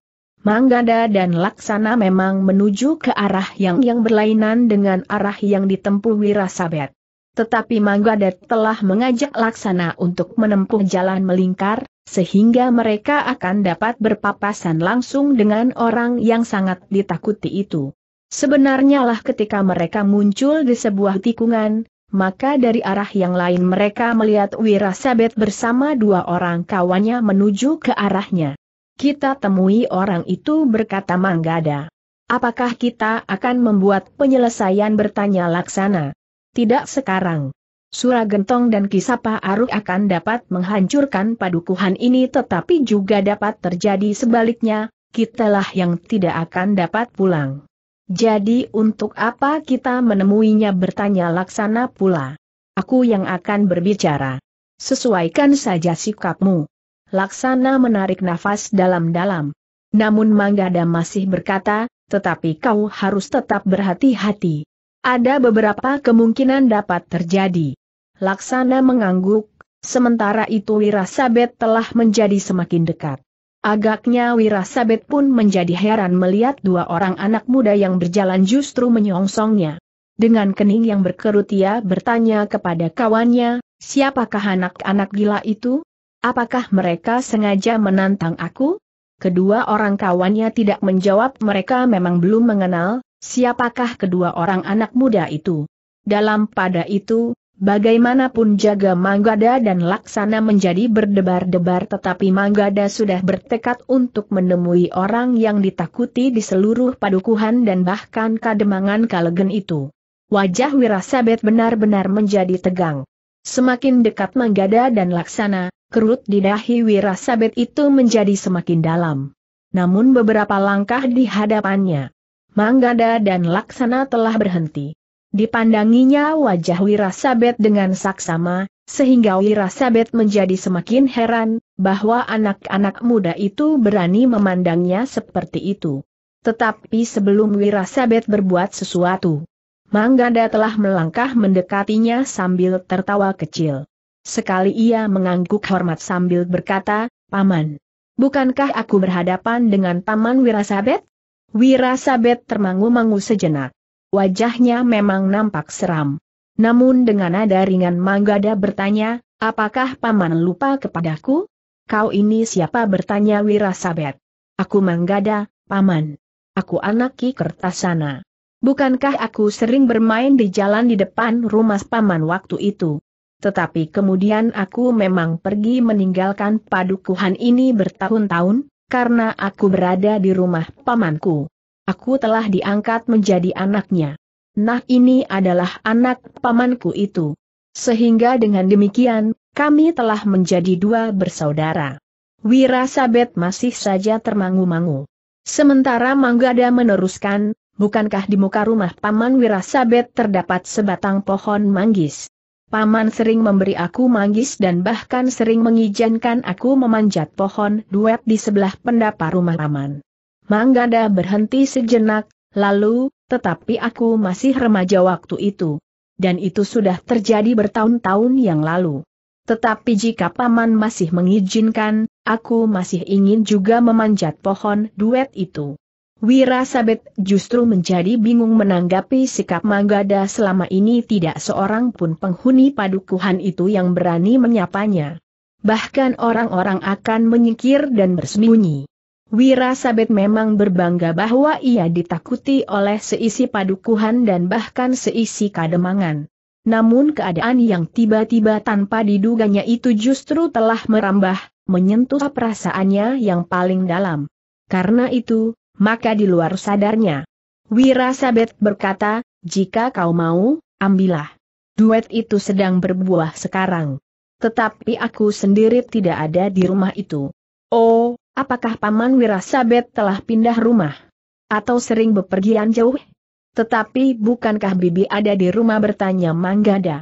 Manggada dan Laksana memang menuju ke arah yang yang berlainan dengan arah yang ditempuh Wirasabet. Tetapi Manggada telah mengajak Laksana untuk menempuh jalan melingkar, sehingga mereka akan dapat berpapasan langsung dengan orang yang sangat ditakuti itu. Sebenarnya lah ketika mereka muncul di sebuah tikungan, maka dari arah yang lain mereka melihat Wirasabet bersama dua orang kawannya menuju ke arahnya. Kita temui orang itu berkata Manggada. Apakah kita akan membuat penyelesaian bertanya Laksana? Tidak sekarang. gentong dan Kisapa Aruk akan dapat menghancurkan padukuhan ini tetapi juga dapat terjadi sebaliknya, kitalah yang tidak akan dapat pulang. Jadi untuk apa kita menemuinya bertanya Laksana pula? Aku yang akan berbicara. Sesuaikan saja sikapmu. Laksana menarik nafas dalam-dalam. Namun Manggada masih berkata, tetapi kau harus tetap berhati-hati. Ada beberapa kemungkinan dapat terjadi. Laksana mengangguk, sementara itu Wirasabet telah menjadi semakin dekat. Agaknya Wirasabet pun menjadi heran melihat dua orang anak muda yang berjalan justru menyongsongnya. Dengan kening yang berkerut ia bertanya kepada kawannya, siapakah anak-anak gila itu? Apakah mereka sengaja menantang aku? Kedua orang kawannya tidak menjawab mereka memang belum mengenal, siapakah kedua orang anak muda itu. Dalam pada itu, bagaimanapun jaga Manggada dan Laksana menjadi berdebar-debar tetapi Manggada sudah bertekad untuk menemui orang yang ditakuti di seluruh padukuhan dan bahkan kademangan kalegen itu. Wajah Wirasabet benar-benar menjadi tegang. Semakin dekat Manggada dan Laksana, kerut di dahi Wirasabet itu menjadi semakin dalam. Namun beberapa langkah di hadapannya, Manggada dan Laksana telah berhenti. Dipandanginya wajah Wirasabet dengan saksama, sehingga Wirasabet menjadi semakin heran, bahwa anak-anak muda itu berani memandangnya seperti itu. Tetapi sebelum Wirasabet berbuat sesuatu, Manggada telah melangkah mendekatinya sambil tertawa kecil. Sekali ia mengangguk hormat sambil berkata, Paman, bukankah aku berhadapan dengan Paman Wirasabet? Wirasabet termangu-mangu sejenak. Wajahnya memang nampak seram. Namun dengan nada ringan Manggada bertanya, apakah Paman lupa kepadaku? Kau ini siapa bertanya Wirasabet? Aku Manggada, Paman. Aku anak Ki Kertasana. Bukankah aku sering bermain di jalan di depan rumah Paman waktu itu? Tetapi kemudian aku memang pergi meninggalkan padukuhan ini bertahun-tahun, karena aku berada di rumah pamanku. Aku telah diangkat menjadi anaknya. Nah ini adalah anak pamanku itu. Sehingga dengan demikian, kami telah menjadi dua bersaudara. Wirasabet masih saja termangu-mangu. Sementara Manggada meneruskan, bukankah di muka rumah Paman Wirasabet terdapat sebatang pohon manggis? Paman sering memberi aku manggis dan bahkan sering mengizinkan aku memanjat pohon duet di sebelah pendapa rumah Paman. Manggada berhenti sejenak, lalu, tetapi aku masih remaja waktu itu. Dan itu sudah terjadi bertahun-tahun yang lalu. Tetapi jika Paman masih mengizinkan, aku masih ingin juga memanjat pohon duet itu. Wira Wirasabet justru menjadi bingung menanggapi sikap Manggada selama ini tidak seorang pun penghuni padukuhan itu yang berani menyapanya. Bahkan orang-orang akan menyingkir dan bersembunyi. Wira Wirasabet memang berbangga bahwa ia ditakuti oleh seisi padukuhan dan bahkan seisi kademangan. Namun keadaan yang tiba-tiba tanpa diduganya itu justru telah merambah, menyentuh perasaannya yang paling dalam. Karena itu, maka di luar sadarnya. Wirasabet berkata, jika kau mau, ambillah. Duet itu sedang berbuah sekarang. Tetapi aku sendiri tidak ada di rumah itu. Oh, apakah Paman Wirasabet telah pindah rumah? Atau sering bepergian jauh? Tetapi bukankah Bibi ada di rumah bertanya Manggada?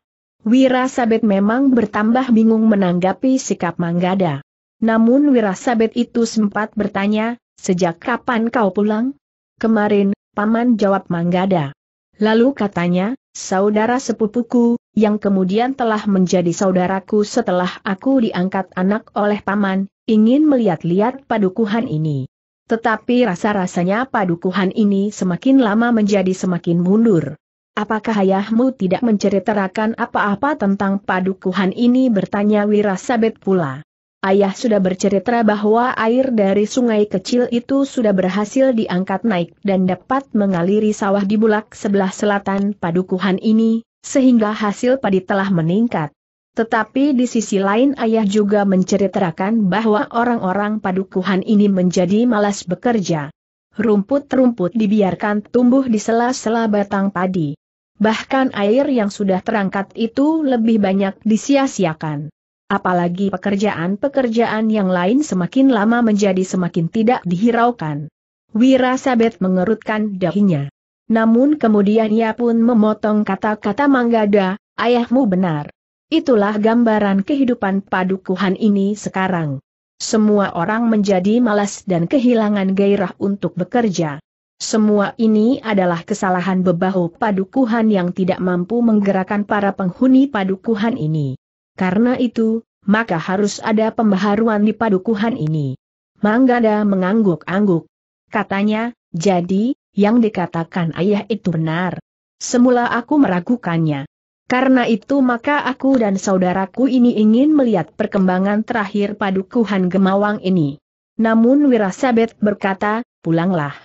Wirasabet memang bertambah bingung menanggapi sikap Manggada. Namun Wirasabet itu sempat bertanya, Sejak kapan kau pulang? Kemarin, Paman jawab Manggada. Lalu katanya, saudara sepupuku, yang kemudian telah menjadi saudaraku setelah aku diangkat anak oleh Paman, ingin melihat-lihat padukuhan ini. Tetapi rasa-rasanya padukuhan ini semakin lama menjadi semakin mundur. Apakah ayahmu tidak menceritakan apa-apa tentang padukuhan ini bertanya Wirasabet pula ayah sudah bercerita bahwa air dari sungai kecil itu sudah berhasil diangkat naik dan dapat mengaliri sawah di bulak sebelah selatan padukuhan ini, sehingga hasil padi telah meningkat. Tetapi di sisi lain ayah juga menceritakan bahwa orang-orang padukuhan ini menjadi malas bekerja. Rumput-rumput dibiarkan tumbuh di sela-sela batang padi. Bahkan air yang sudah terangkat itu lebih banyak disia-siakan. Apalagi pekerjaan-pekerjaan yang lain semakin lama menjadi semakin tidak dihiraukan. Wira Sabet mengerutkan dahinya. Namun kemudian ia pun memotong kata-kata Manggada, ayahmu benar. Itulah gambaran kehidupan padukuhan ini sekarang. Semua orang menjadi malas dan kehilangan gairah untuk bekerja. Semua ini adalah kesalahan bebahu padukuhan yang tidak mampu menggerakkan para penghuni padukuhan ini. Karena itu, maka harus ada pembaharuan di padukuhan ini. Manggada mengangguk-angguk. Katanya, jadi, yang dikatakan ayah itu benar. Semula aku meragukannya. Karena itu maka aku dan saudaraku ini ingin melihat perkembangan terakhir padukuhan Gemawang ini. Namun Wirasabet berkata, pulanglah.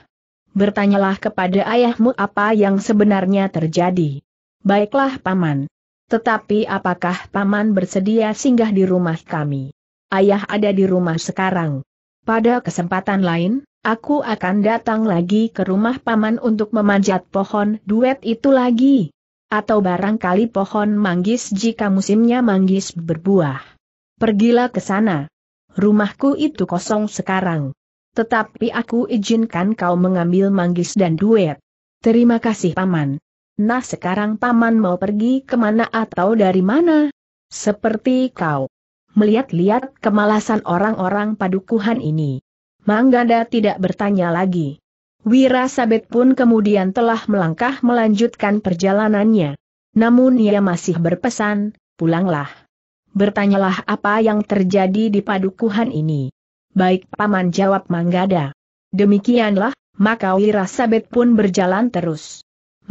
Bertanyalah kepada ayahmu apa yang sebenarnya terjadi. Baiklah paman. Tetapi apakah Paman bersedia singgah di rumah kami? Ayah ada di rumah sekarang. Pada kesempatan lain, aku akan datang lagi ke rumah Paman untuk memanjat pohon duet itu lagi. Atau barangkali pohon manggis jika musimnya manggis berbuah. Pergilah ke sana. Rumahku itu kosong sekarang. Tetapi aku izinkan kau mengambil manggis dan duet. Terima kasih Paman. Nah sekarang paman mau pergi kemana atau dari mana? Seperti kau. Melihat-lihat kemalasan orang-orang padukuhan ini. Manggada tidak bertanya lagi. Wira Sabet pun kemudian telah melangkah melanjutkan perjalanannya. Namun ia masih berpesan, pulanglah. Bertanyalah apa yang terjadi di padukuhan ini. Baik paman jawab Manggada. Demikianlah, maka Wira Sabet pun berjalan terus.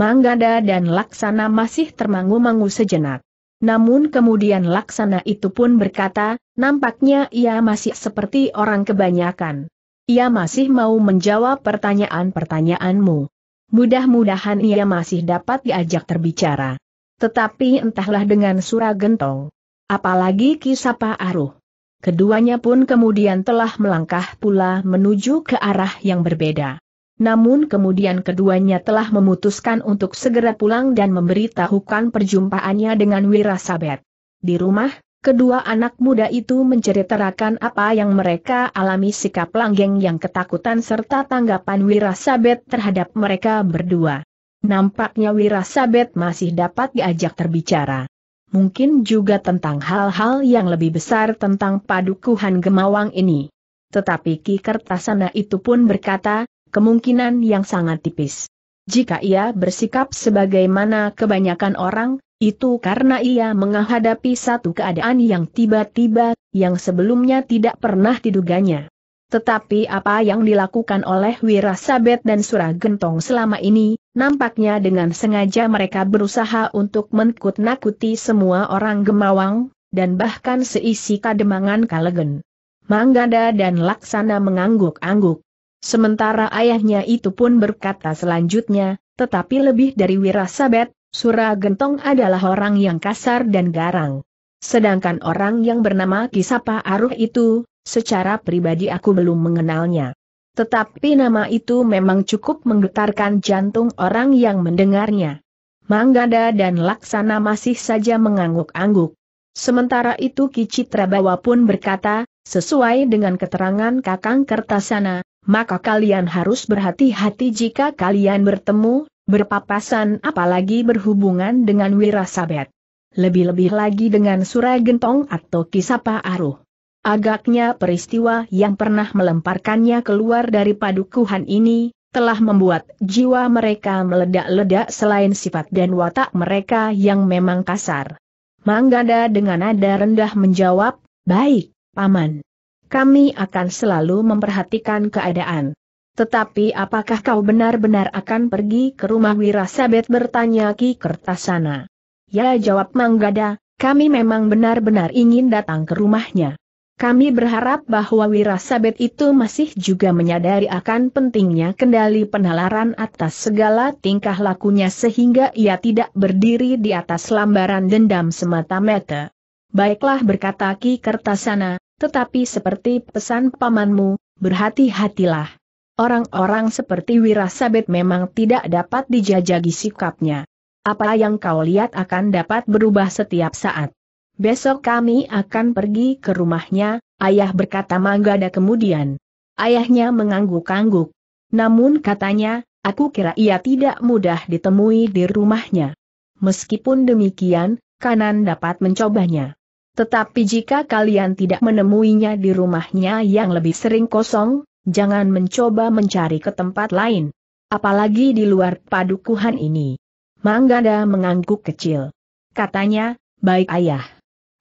Manggada dan Laksana masih termangu-mangu sejenak. Namun kemudian Laksana itu pun berkata, nampaknya ia masih seperti orang kebanyakan. Ia masih mau menjawab pertanyaan-pertanyaanmu. Mudah-mudahan ia masih dapat diajak terbicara. Tetapi entahlah dengan Sura Gentong. Apalagi kisah Pak Aruh. Keduanya pun kemudian telah melangkah pula menuju ke arah yang berbeda. Namun kemudian keduanya telah memutuskan untuk segera pulang dan memberitahukan perjumpaannya dengan Wirasabet. Di rumah, kedua anak muda itu menceritakan apa yang mereka alami sikap langgeng yang ketakutan serta tanggapan Wirasabet terhadap mereka berdua. Nampaknya Wirasabet masih dapat diajak terbicara. Mungkin juga tentang hal-hal yang lebih besar tentang padukuhan Gemawang ini. Tetapi Ki Kertasana itu pun berkata, kemungkinan yang sangat tipis. Jika ia bersikap sebagaimana kebanyakan orang, itu karena ia menghadapi satu keadaan yang tiba-tiba, yang sebelumnya tidak pernah diduganya. Tetapi apa yang dilakukan oleh Wirasabet dan Suragentong selama ini, nampaknya dengan sengaja mereka berusaha untuk menakut-nakuti semua orang gemawang, dan bahkan seisi kademangan kalegen. Manggada dan Laksana mengangguk-angguk. Sementara ayahnya itu pun berkata selanjutnya, tetapi lebih dari Wirasabet, Sura Gentong adalah orang yang kasar dan garang. Sedangkan orang yang bernama Kisapa Aruh itu, secara pribadi aku belum mengenalnya. Tetapi nama itu memang cukup menggetarkan jantung orang yang mendengarnya. Manggada dan Laksana masih saja mengangguk-angguk. Sementara itu Kicitra Bawa pun berkata, sesuai dengan keterangan Kakang Kertasana, maka kalian harus berhati-hati jika kalian bertemu, berpapasan apalagi berhubungan dengan wirasabet. Lebih-lebih lagi dengan surai gentong atau kisapa aruh. Agaknya peristiwa yang pernah melemparkannya keluar dari padukuhan ini, telah membuat jiwa mereka meledak-ledak selain sifat dan watak mereka yang memang kasar. Manggada dengan nada rendah menjawab, baik, Paman kami akan selalu memperhatikan keadaan. Tetapi apakah kau benar-benar akan pergi ke rumah Wirasabet bertanya Ki Kertasana? Ya jawab Manggada, kami memang benar-benar ingin datang ke rumahnya. Kami berharap bahwa Wirasabet itu masih juga menyadari akan pentingnya kendali penalaran atas segala tingkah lakunya sehingga ia tidak berdiri di atas lambaran dendam semata-mata. Baiklah berkata Ki Kertasana, tetapi seperti pesan pamanmu, berhati-hatilah. Orang-orang seperti Wirasabet memang tidak dapat dijajagi sikapnya. Apa yang kau lihat akan dapat berubah setiap saat. Besok kami akan pergi ke rumahnya, ayah berkata Manggada kemudian. Ayahnya mengangguk-angguk. Namun katanya, aku kira ia tidak mudah ditemui di rumahnya. Meskipun demikian, kanan dapat mencobanya. Tetapi jika kalian tidak menemuinya di rumahnya yang lebih sering kosong, jangan mencoba mencari ke tempat lain. Apalagi di luar padukuhan ini. Manggada mengangguk kecil. Katanya, baik ayah.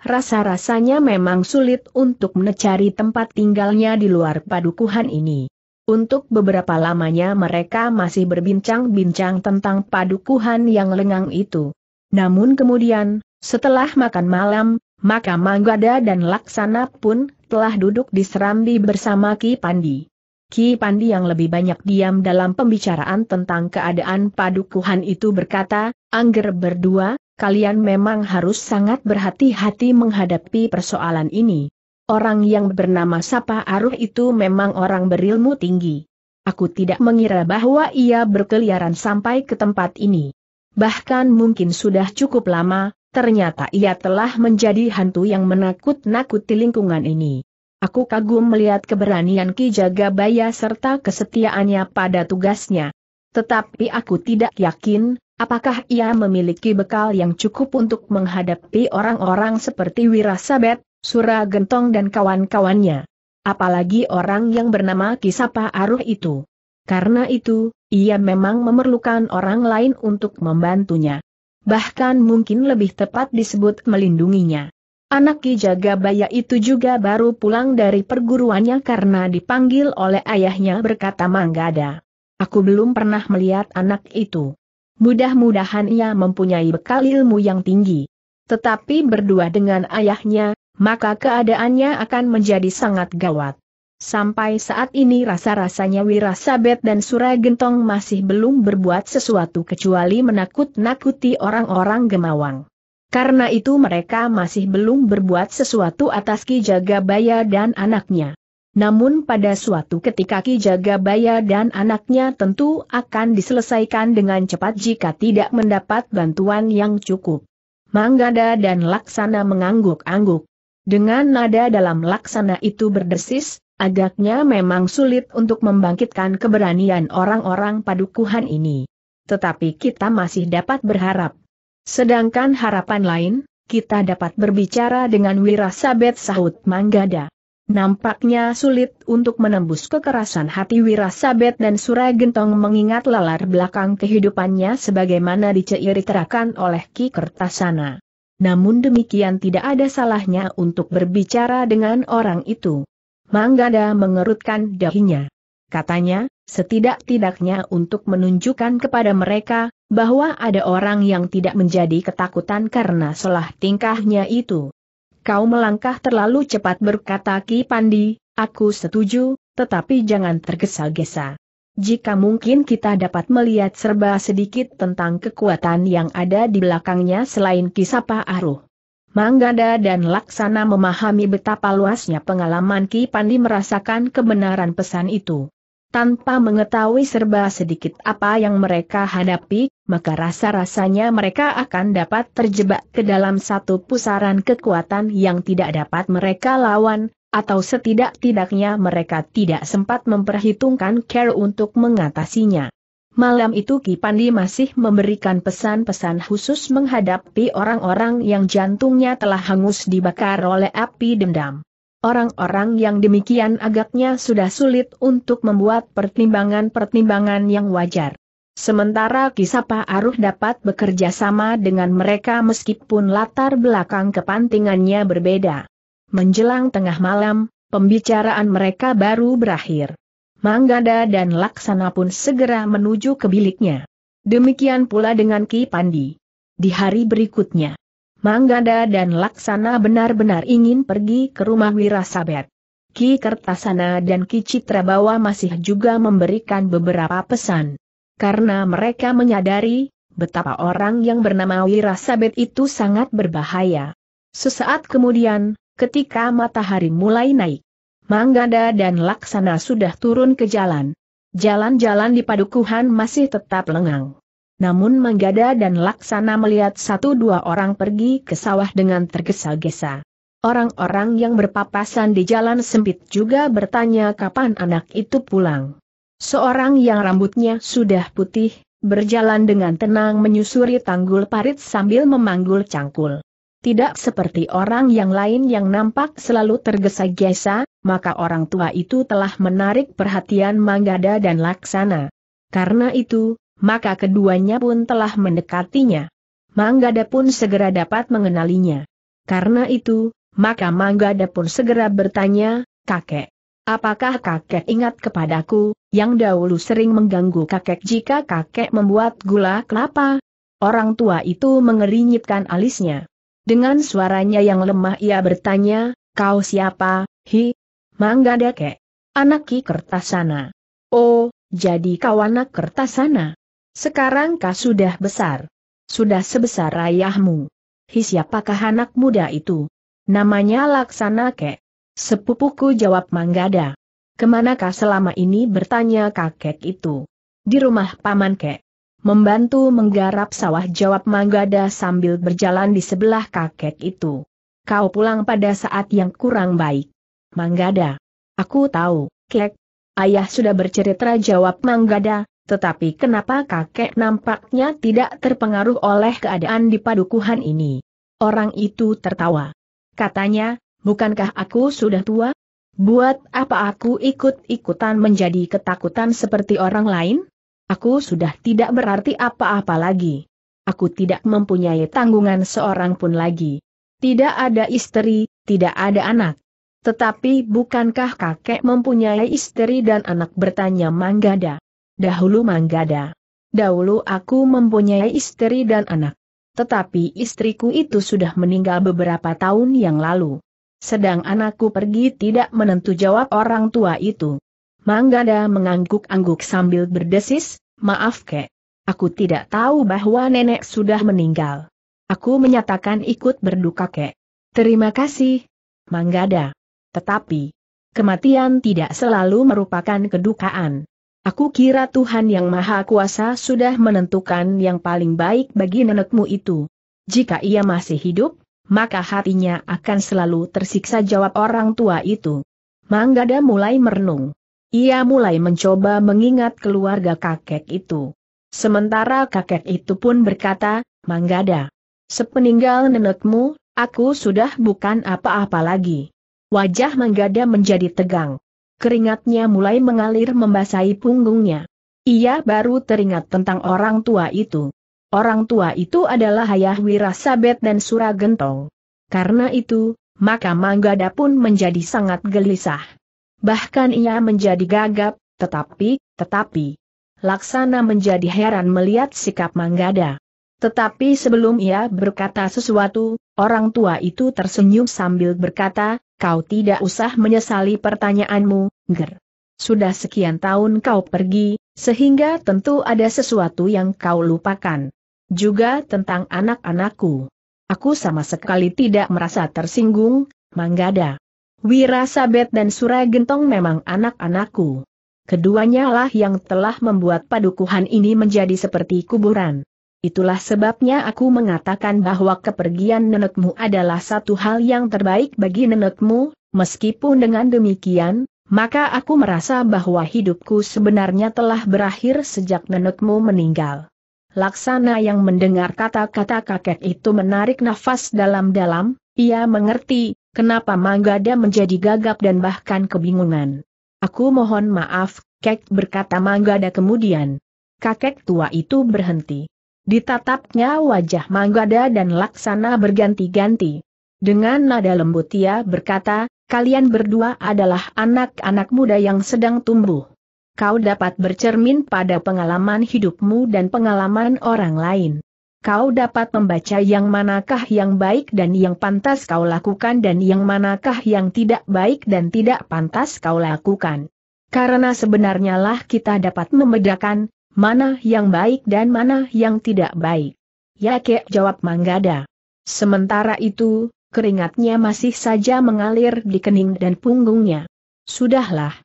Rasa-rasanya memang sulit untuk mencari tempat tinggalnya di luar padukuhan ini. Untuk beberapa lamanya mereka masih berbincang-bincang tentang padukuhan yang lengang itu. Namun kemudian, setelah makan malam, maka Manggada dan Laksana pun telah duduk di serambi bersama Ki Pandi. Ki Pandi yang lebih banyak diam dalam pembicaraan tentang keadaan padukuhan itu berkata, Angger berdua, kalian memang harus sangat berhati-hati menghadapi persoalan ini. Orang yang bernama Sapa Aruh itu memang orang berilmu tinggi. Aku tidak mengira bahwa ia berkeliaran sampai ke tempat ini. Bahkan mungkin sudah cukup lama, Ternyata ia telah menjadi hantu yang menakut-nakuti lingkungan ini. Aku kagum melihat keberanian Ki Jagabaya serta kesetiaannya pada tugasnya. Tetapi aku tidak yakin, apakah ia memiliki bekal yang cukup untuk menghadapi orang-orang seperti Wirasabet, Gentong dan kawan-kawannya. Apalagi orang yang bernama Kisapa Aruh itu. Karena itu, ia memang memerlukan orang lain untuk membantunya bahkan mungkin lebih tepat disebut melindunginya. Anak Ki Jagabaya itu juga baru pulang dari perguruannya karena dipanggil oleh ayahnya berkata Manggada. Aku belum pernah melihat anak itu. Mudah-mudahan ia mempunyai bekal ilmu yang tinggi. Tetapi berdua dengan ayahnya, maka keadaannya akan menjadi sangat gawat. Sampai saat ini rasa-rasanya Wirasabet dan Suragentong masih belum berbuat sesuatu kecuali menakut-nakuti orang-orang gemawang. Karena itu mereka masih belum berbuat sesuatu atas Ki Jagabaya dan anaknya. Namun pada suatu ketika Ki Jagabaya dan anaknya tentu akan diselesaikan dengan cepat jika tidak mendapat bantuan yang cukup. Manggada dan Laksana mengangguk-angguk. Dengan nada dalam Laksana itu berdesis, Agaknya memang sulit untuk membangkitkan keberanian orang-orang padukuhan ini. Tetapi kita masih dapat berharap. Sedangkan harapan lain, kita dapat berbicara dengan Wirasabet Sahut Manggada. Nampaknya sulit untuk menembus kekerasan hati Wirasabet dan Gentong mengingat lalar belakang kehidupannya sebagaimana diceritakan oleh Ki Kertasana. Namun demikian tidak ada salahnya untuk berbicara dengan orang itu. Manggada mengerutkan dahinya. Katanya, setidak-tidaknya untuk menunjukkan kepada mereka, bahwa ada orang yang tidak menjadi ketakutan karena salah tingkahnya itu. Kau melangkah terlalu cepat berkata Ki Pandi, aku setuju, tetapi jangan tergesa-gesa. Jika mungkin kita dapat melihat serba sedikit tentang kekuatan yang ada di belakangnya selain Kisapa Aruh. Manggada dan Laksana memahami betapa luasnya pengalaman Ki Pandi merasakan kebenaran pesan itu. Tanpa mengetahui serba sedikit apa yang mereka hadapi, maka rasa-rasanya mereka akan dapat terjebak ke dalam satu pusaran kekuatan yang tidak dapat mereka lawan, atau setidak-tidaknya mereka tidak sempat memperhitungkan care untuk mengatasinya. Malam itu Ki Pandi masih memberikan pesan-pesan khusus menghadapi orang-orang yang jantungnya telah hangus dibakar oleh api dendam. Orang-orang yang demikian agaknya sudah sulit untuk membuat pertimbangan-pertimbangan yang wajar. Sementara Kisapa Aruh dapat bekerja sama dengan mereka meskipun latar belakang kepentingannya berbeda. Menjelang tengah malam, pembicaraan mereka baru berakhir. Manggada dan Laksana pun segera menuju ke biliknya. Demikian pula dengan Ki Pandi. Di hari berikutnya, Manggada dan Laksana benar-benar ingin pergi ke rumah Wirasabet. Ki Kertasana dan Ki Citrabawa masih juga memberikan beberapa pesan. Karena mereka menyadari, betapa orang yang bernama Wirasabet itu sangat berbahaya. Sesaat kemudian, ketika matahari mulai naik, Manggada dan Laksana sudah turun ke jalan. Jalan-jalan di padukuhan masih tetap lengang. Namun Manggada dan Laksana melihat satu dua orang pergi ke sawah dengan tergesa-gesa. Orang-orang yang berpapasan di jalan sempit juga bertanya kapan anak itu pulang. Seorang yang rambutnya sudah putih, berjalan dengan tenang menyusuri tanggul parit sambil memanggul cangkul. Tidak seperti orang yang lain yang nampak selalu tergesa-gesa, maka orang tua itu telah menarik perhatian Manggada dan Laksana. Karena itu, maka keduanya pun telah mendekatinya. Manggada pun segera dapat mengenalinya. Karena itu, maka Manggada pun segera bertanya, kakek. Apakah kakek ingat kepadaku, yang dahulu sering mengganggu kakek jika kakek membuat gula kelapa? Orang tua itu mengerinyitkan alisnya. Dengan suaranya yang lemah ia bertanya, kau siapa, hi? Mangga deke. Anak ki kertasana. Oh, jadi kau anak kertasana. Sekarang kau sudah besar. Sudah sebesar ayahmu. Hi siapakah anak muda itu? Namanya Laksana kek. Sepupuku jawab Manggada. Kemanakah selama ini bertanya kakek itu? Di rumah paman kek membantu menggarap sawah jawab Manggada sambil berjalan di sebelah kakek itu. Kau pulang pada saat yang kurang baik. Manggada. Aku tahu, kek. Ayah sudah bercerita jawab Manggada, tetapi kenapa kakek nampaknya tidak terpengaruh oleh keadaan di padukuhan ini? Orang itu tertawa. Katanya, bukankah aku sudah tua? Buat apa aku ikut-ikutan menjadi ketakutan seperti orang lain? Aku sudah tidak berarti apa-apa lagi. Aku tidak mempunyai tanggungan seorang pun lagi. Tidak ada istri, tidak ada anak. Tetapi bukankah kakek mempunyai istri dan anak bertanya Manggada? Dahulu Manggada. Dahulu aku mempunyai istri dan anak. Tetapi istriku itu sudah meninggal beberapa tahun yang lalu. Sedang anakku pergi tidak menentu jawab orang tua itu. Manggada mengangguk-angguk sambil berdesis, maaf kek. Aku tidak tahu bahwa nenek sudah meninggal. Aku menyatakan ikut berduka kek. Terima kasih, Manggada. Tetapi, kematian tidak selalu merupakan kedukaan. Aku kira Tuhan Yang Maha Kuasa sudah menentukan yang paling baik bagi nenekmu itu. Jika ia masih hidup, maka hatinya akan selalu tersiksa jawab orang tua itu. Manggada mulai merenung. Ia mulai mencoba mengingat keluarga kakek itu. Sementara kakek itu pun berkata, Manggada, sepeninggal nenekmu, aku sudah bukan apa-apa lagi. Wajah Manggada menjadi tegang. Keringatnya mulai mengalir membasahi punggungnya. Ia baru teringat tentang orang tua itu. Orang tua itu adalah Hayah Wirasabet dan Suragentong. Karena itu, maka Manggada pun menjadi sangat gelisah. Bahkan ia menjadi gagap, tetapi, tetapi. Laksana menjadi heran melihat sikap Manggada. Tetapi sebelum ia berkata sesuatu, orang tua itu tersenyum sambil berkata, kau tidak usah menyesali pertanyaanmu, Ger. Sudah sekian tahun kau pergi, sehingga tentu ada sesuatu yang kau lupakan. Juga tentang anak-anakku. Aku sama sekali tidak merasa tersinggung, Manggada. Wirasabet dan Suragentong memang anak-anakku. Keduanya lah yang telah membuat padukuhan ini menjadi seperti kuburan. Itulah sebabnya aku mengatakan bahwa kepergian nenekmu adalah satu hal yang terbaik bagi nenekmu, meskipun dengan demikian, maka aku merasa bahwa hidupku sebenarnya telah berakhir sejak nenekmu meninggal. Laksana yang mendengar kata-kata kakek itu menarik nafas dalam-dalam, ia mengerti, Kenapa Manggada menjadi gagap dan bahkan kebingungan? Aku mohon maaf, Kek berkata Manggada kemudian. Kakek tua itu berhenti. Ditatapnya wajah Manggada dan Laksana berganti-ganti. Dengan nada lembut ia berkata, kalian berdua adalah anak-anak muda yang sedang tumbuh. Kau dapat bercermin pada pengalaman hidupmu dan pengalaman orang lain kau dapat membaca yang manakah yang baik dan yang pantas kau lakukan dan yang manakah yang tidak baik dan tidak pantas kau lakukan. Karena sebenarnya lah kita dapat membedakan, mana yang baik dan mana yang tidak baik. Ya kek jawab Manggada. Sementara itu, keringatnya masih saja mengalir di kening dan punggungnya. Sudahlah.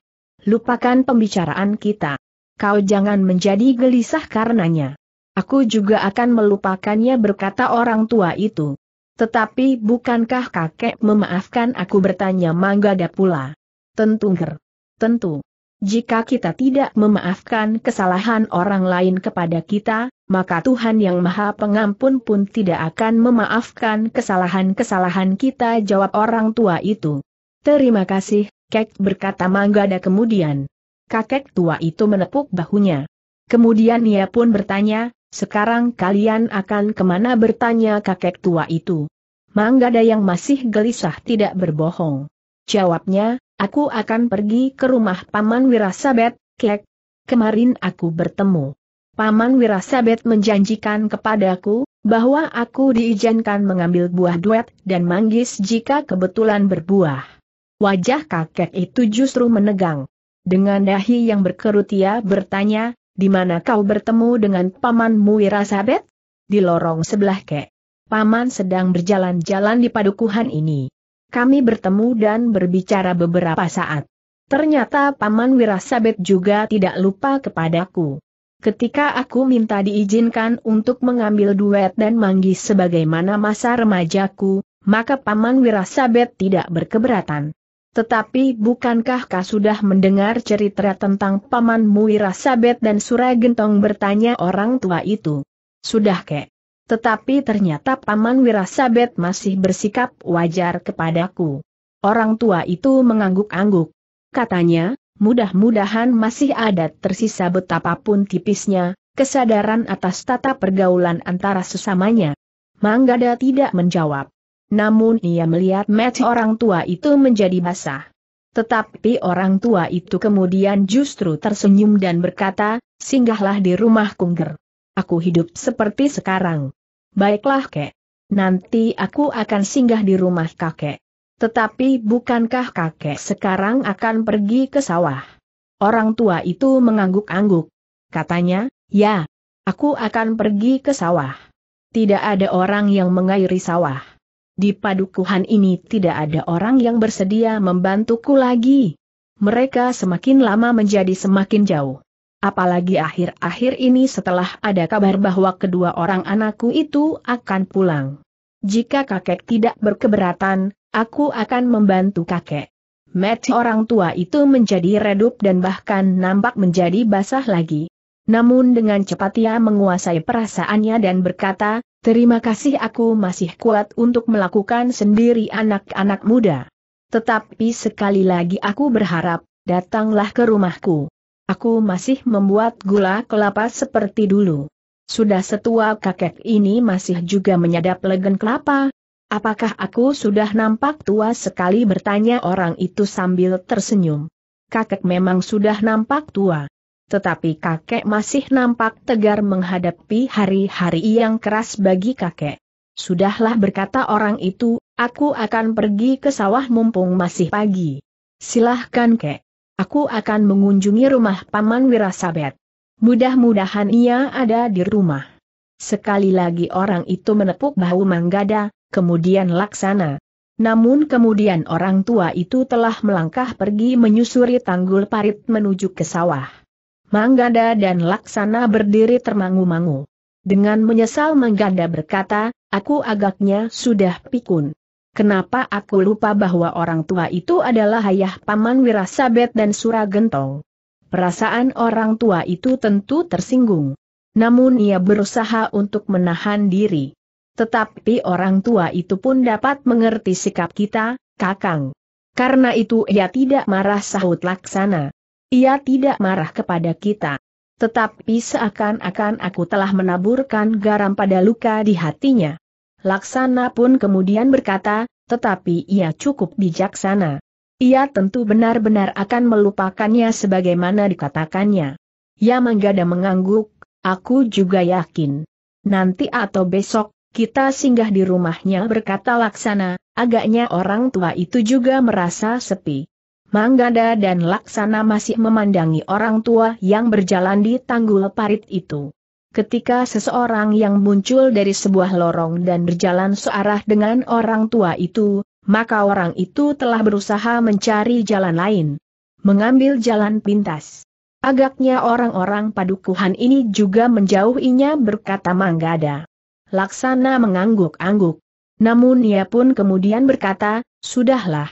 Lupakan pembicaraan kita. Kau jangan menjadi gelisah karenanya. Aku juga akan melupakannya berkata orang tua itu. Tetapi bukankah kakek memaafkan aku bertanya Manggada pula? Tentu ger. Tentu. Jika kita tidak memaafkan kesalahan orang lain kepada kita, maka Tuhan Yang Maha Pengampun pun tidak akan memaafkan kesalahan-kesalahan kita jawab orang tua itu. Terima kasih, Kek berkata Manggada kemudian. Kakek tua itu menepuk bahunya. Kemudian ia pun bertanya, sekarang kalian akan kemana bertanya kakek tua itu. Manggada yang masih gelisah tidak berbohong. Jawabnya, aku akan pergi ke rumah Paman Wirasabet, kek. Kemarin aku bertemu. Paman Wirasabet menjanjikan kepadaku, bahwa aku diizinkan mengambil buah duet dan manggis jika kebetulan berbuah. Wajah kakek itu justru menegang. Dengan dahi yang berkerut ia bertanya, di mana kau bertemu dengan paman Wirasabet? Di lorong sebelah kek. Paman sedang berjalan-jalan di padukuhan ini. Kami bertemu dan berbicara beberapa saat. Ternyata Paman Wirasabet juga tidak lupa kepadaku. Ketika aku minta diizinkan untuk mengambil duet dan manggis sebagaimana masa remajaku, maka Paman Wirasabet tidak berkeberatan. Tetapi bukankah kau sudah mendengar cerita tentang paman Muira Sabet dan Surai Gentong bertanya orang tua itu? Sudah kek. Tetapi ternyata paman Wirasabet masih bersikap wajar kepadaku. Orang tua itu mengangguk-angguk. Katanya, mudah-mudahan masih ada tersisa betapapun tipisnya, kesadaran atas tata pergaulan antara sesamanya. Manggada tidak menjawab. Namun ia melihat mata orang tua itu menjadi basah. Tetapi orang tua itu kemudian justru tersenyum dan berkata, singgahlah di rumah Kungger. Aku hidup seperti sekarang. Baiklah kek. Nanti aku akan singgah di rumah kakek. Tetapi bukankah kakek sekarang akan pergi ke sawah? Orang tua itu mengangguk-angguk. Katanya, ya, aku akan pergi ke sawah. Tidak ada orang yang mengairi sawah. Di padukuhan ini tidak ada orang yang bersedia membantuku lagi. Mereka semakin lama menjadi semakin jauh. Apalagi akhir-akhir ini setelah ada kabar bahwa kedua orang anakku itu akan pulang. Jika kakek tidak berkeberatan, aku akan membantu kakek. Met orang tua itu menjadi redup dan bahkan nampak menjadi basah lagi. Namun dengan cepat ia menguasai perasaannya dan berkata, terima kasih aku masih kuat untuk melakukan sendiri anak-anak muda. Tetapi sekali lagi aku berharap, datanglah ke rumahku. Aku masih membuat gula kelapa seperti dulu. Sudah setua kakek ini masih juga menyadap legen kelapa, Apakah aku sudah nampak tua sekali bertanya orang itu sambil tersenyum. Kakek memang sudah nampak tua, tetapi kakek masih nampak tegar menghadapi hari-hari yang keras bagi kakek. Sudahlah berkata orang itu, aku akan pergi ke sawah mumpung masih pagi. Silahkan kek. Aku akan mengunjungi rumah Paman Wirasabet. Mudah-mudahan ia ada di rumah. Sekali lagi orang itu menepuk bahu Manggada, kemudian laksana. Namun kemudian orang tua itu telah melangkah pergi menyusuri tanggul parit menuju ke sawah. Manggada dan Laksana berdiri termangu-mangu. Dengan menyesal Mangganda berkata, aku agaknya sudah pikun. Kenapa aku lupa bahwa orang tua itu adalah ayah paman Wirasabet dan Suragentong? Perasaan orang tua itu tentu tersinggung. Namun ia berusaha untuk menahan diri. Tetapi orang tua itu pun dapat mengerti sikap kita, Kakang. Karena itu ia tidak marah sahut laksana. Ia tidak marah kepada kita. Tetapi seakan-akan aku telah menaburkan garam pada luka di hatinya. Laksana pun kemudian berkata, tetapi ia cukup bijaksana. Ia tentu benar-benar akan melupakannya sebagaimana dikatakannya. Ya menggada mengangguk, aku juga yakin. Nanti atau besok, kita singgah di rumahnya berkata Laksana, agaknya orang tua itu juga merasa sepi. Manggada dan Laksana masih memandangi orang tua yang berjalan di tanggul parit itu. Ketika seseorang yang muncul dari sebuah lorong dan berjalan searah dengan orang tua itu, maka orang itu telah berusaha mencari jalan lain. Mengambil jalan pintas. Agaknya orang-orang padukuhan ini juga menjauhinya berkata Manggada. Laksana mengangguk-angguk. Namun ia pun kemudian berkata, sudahlah,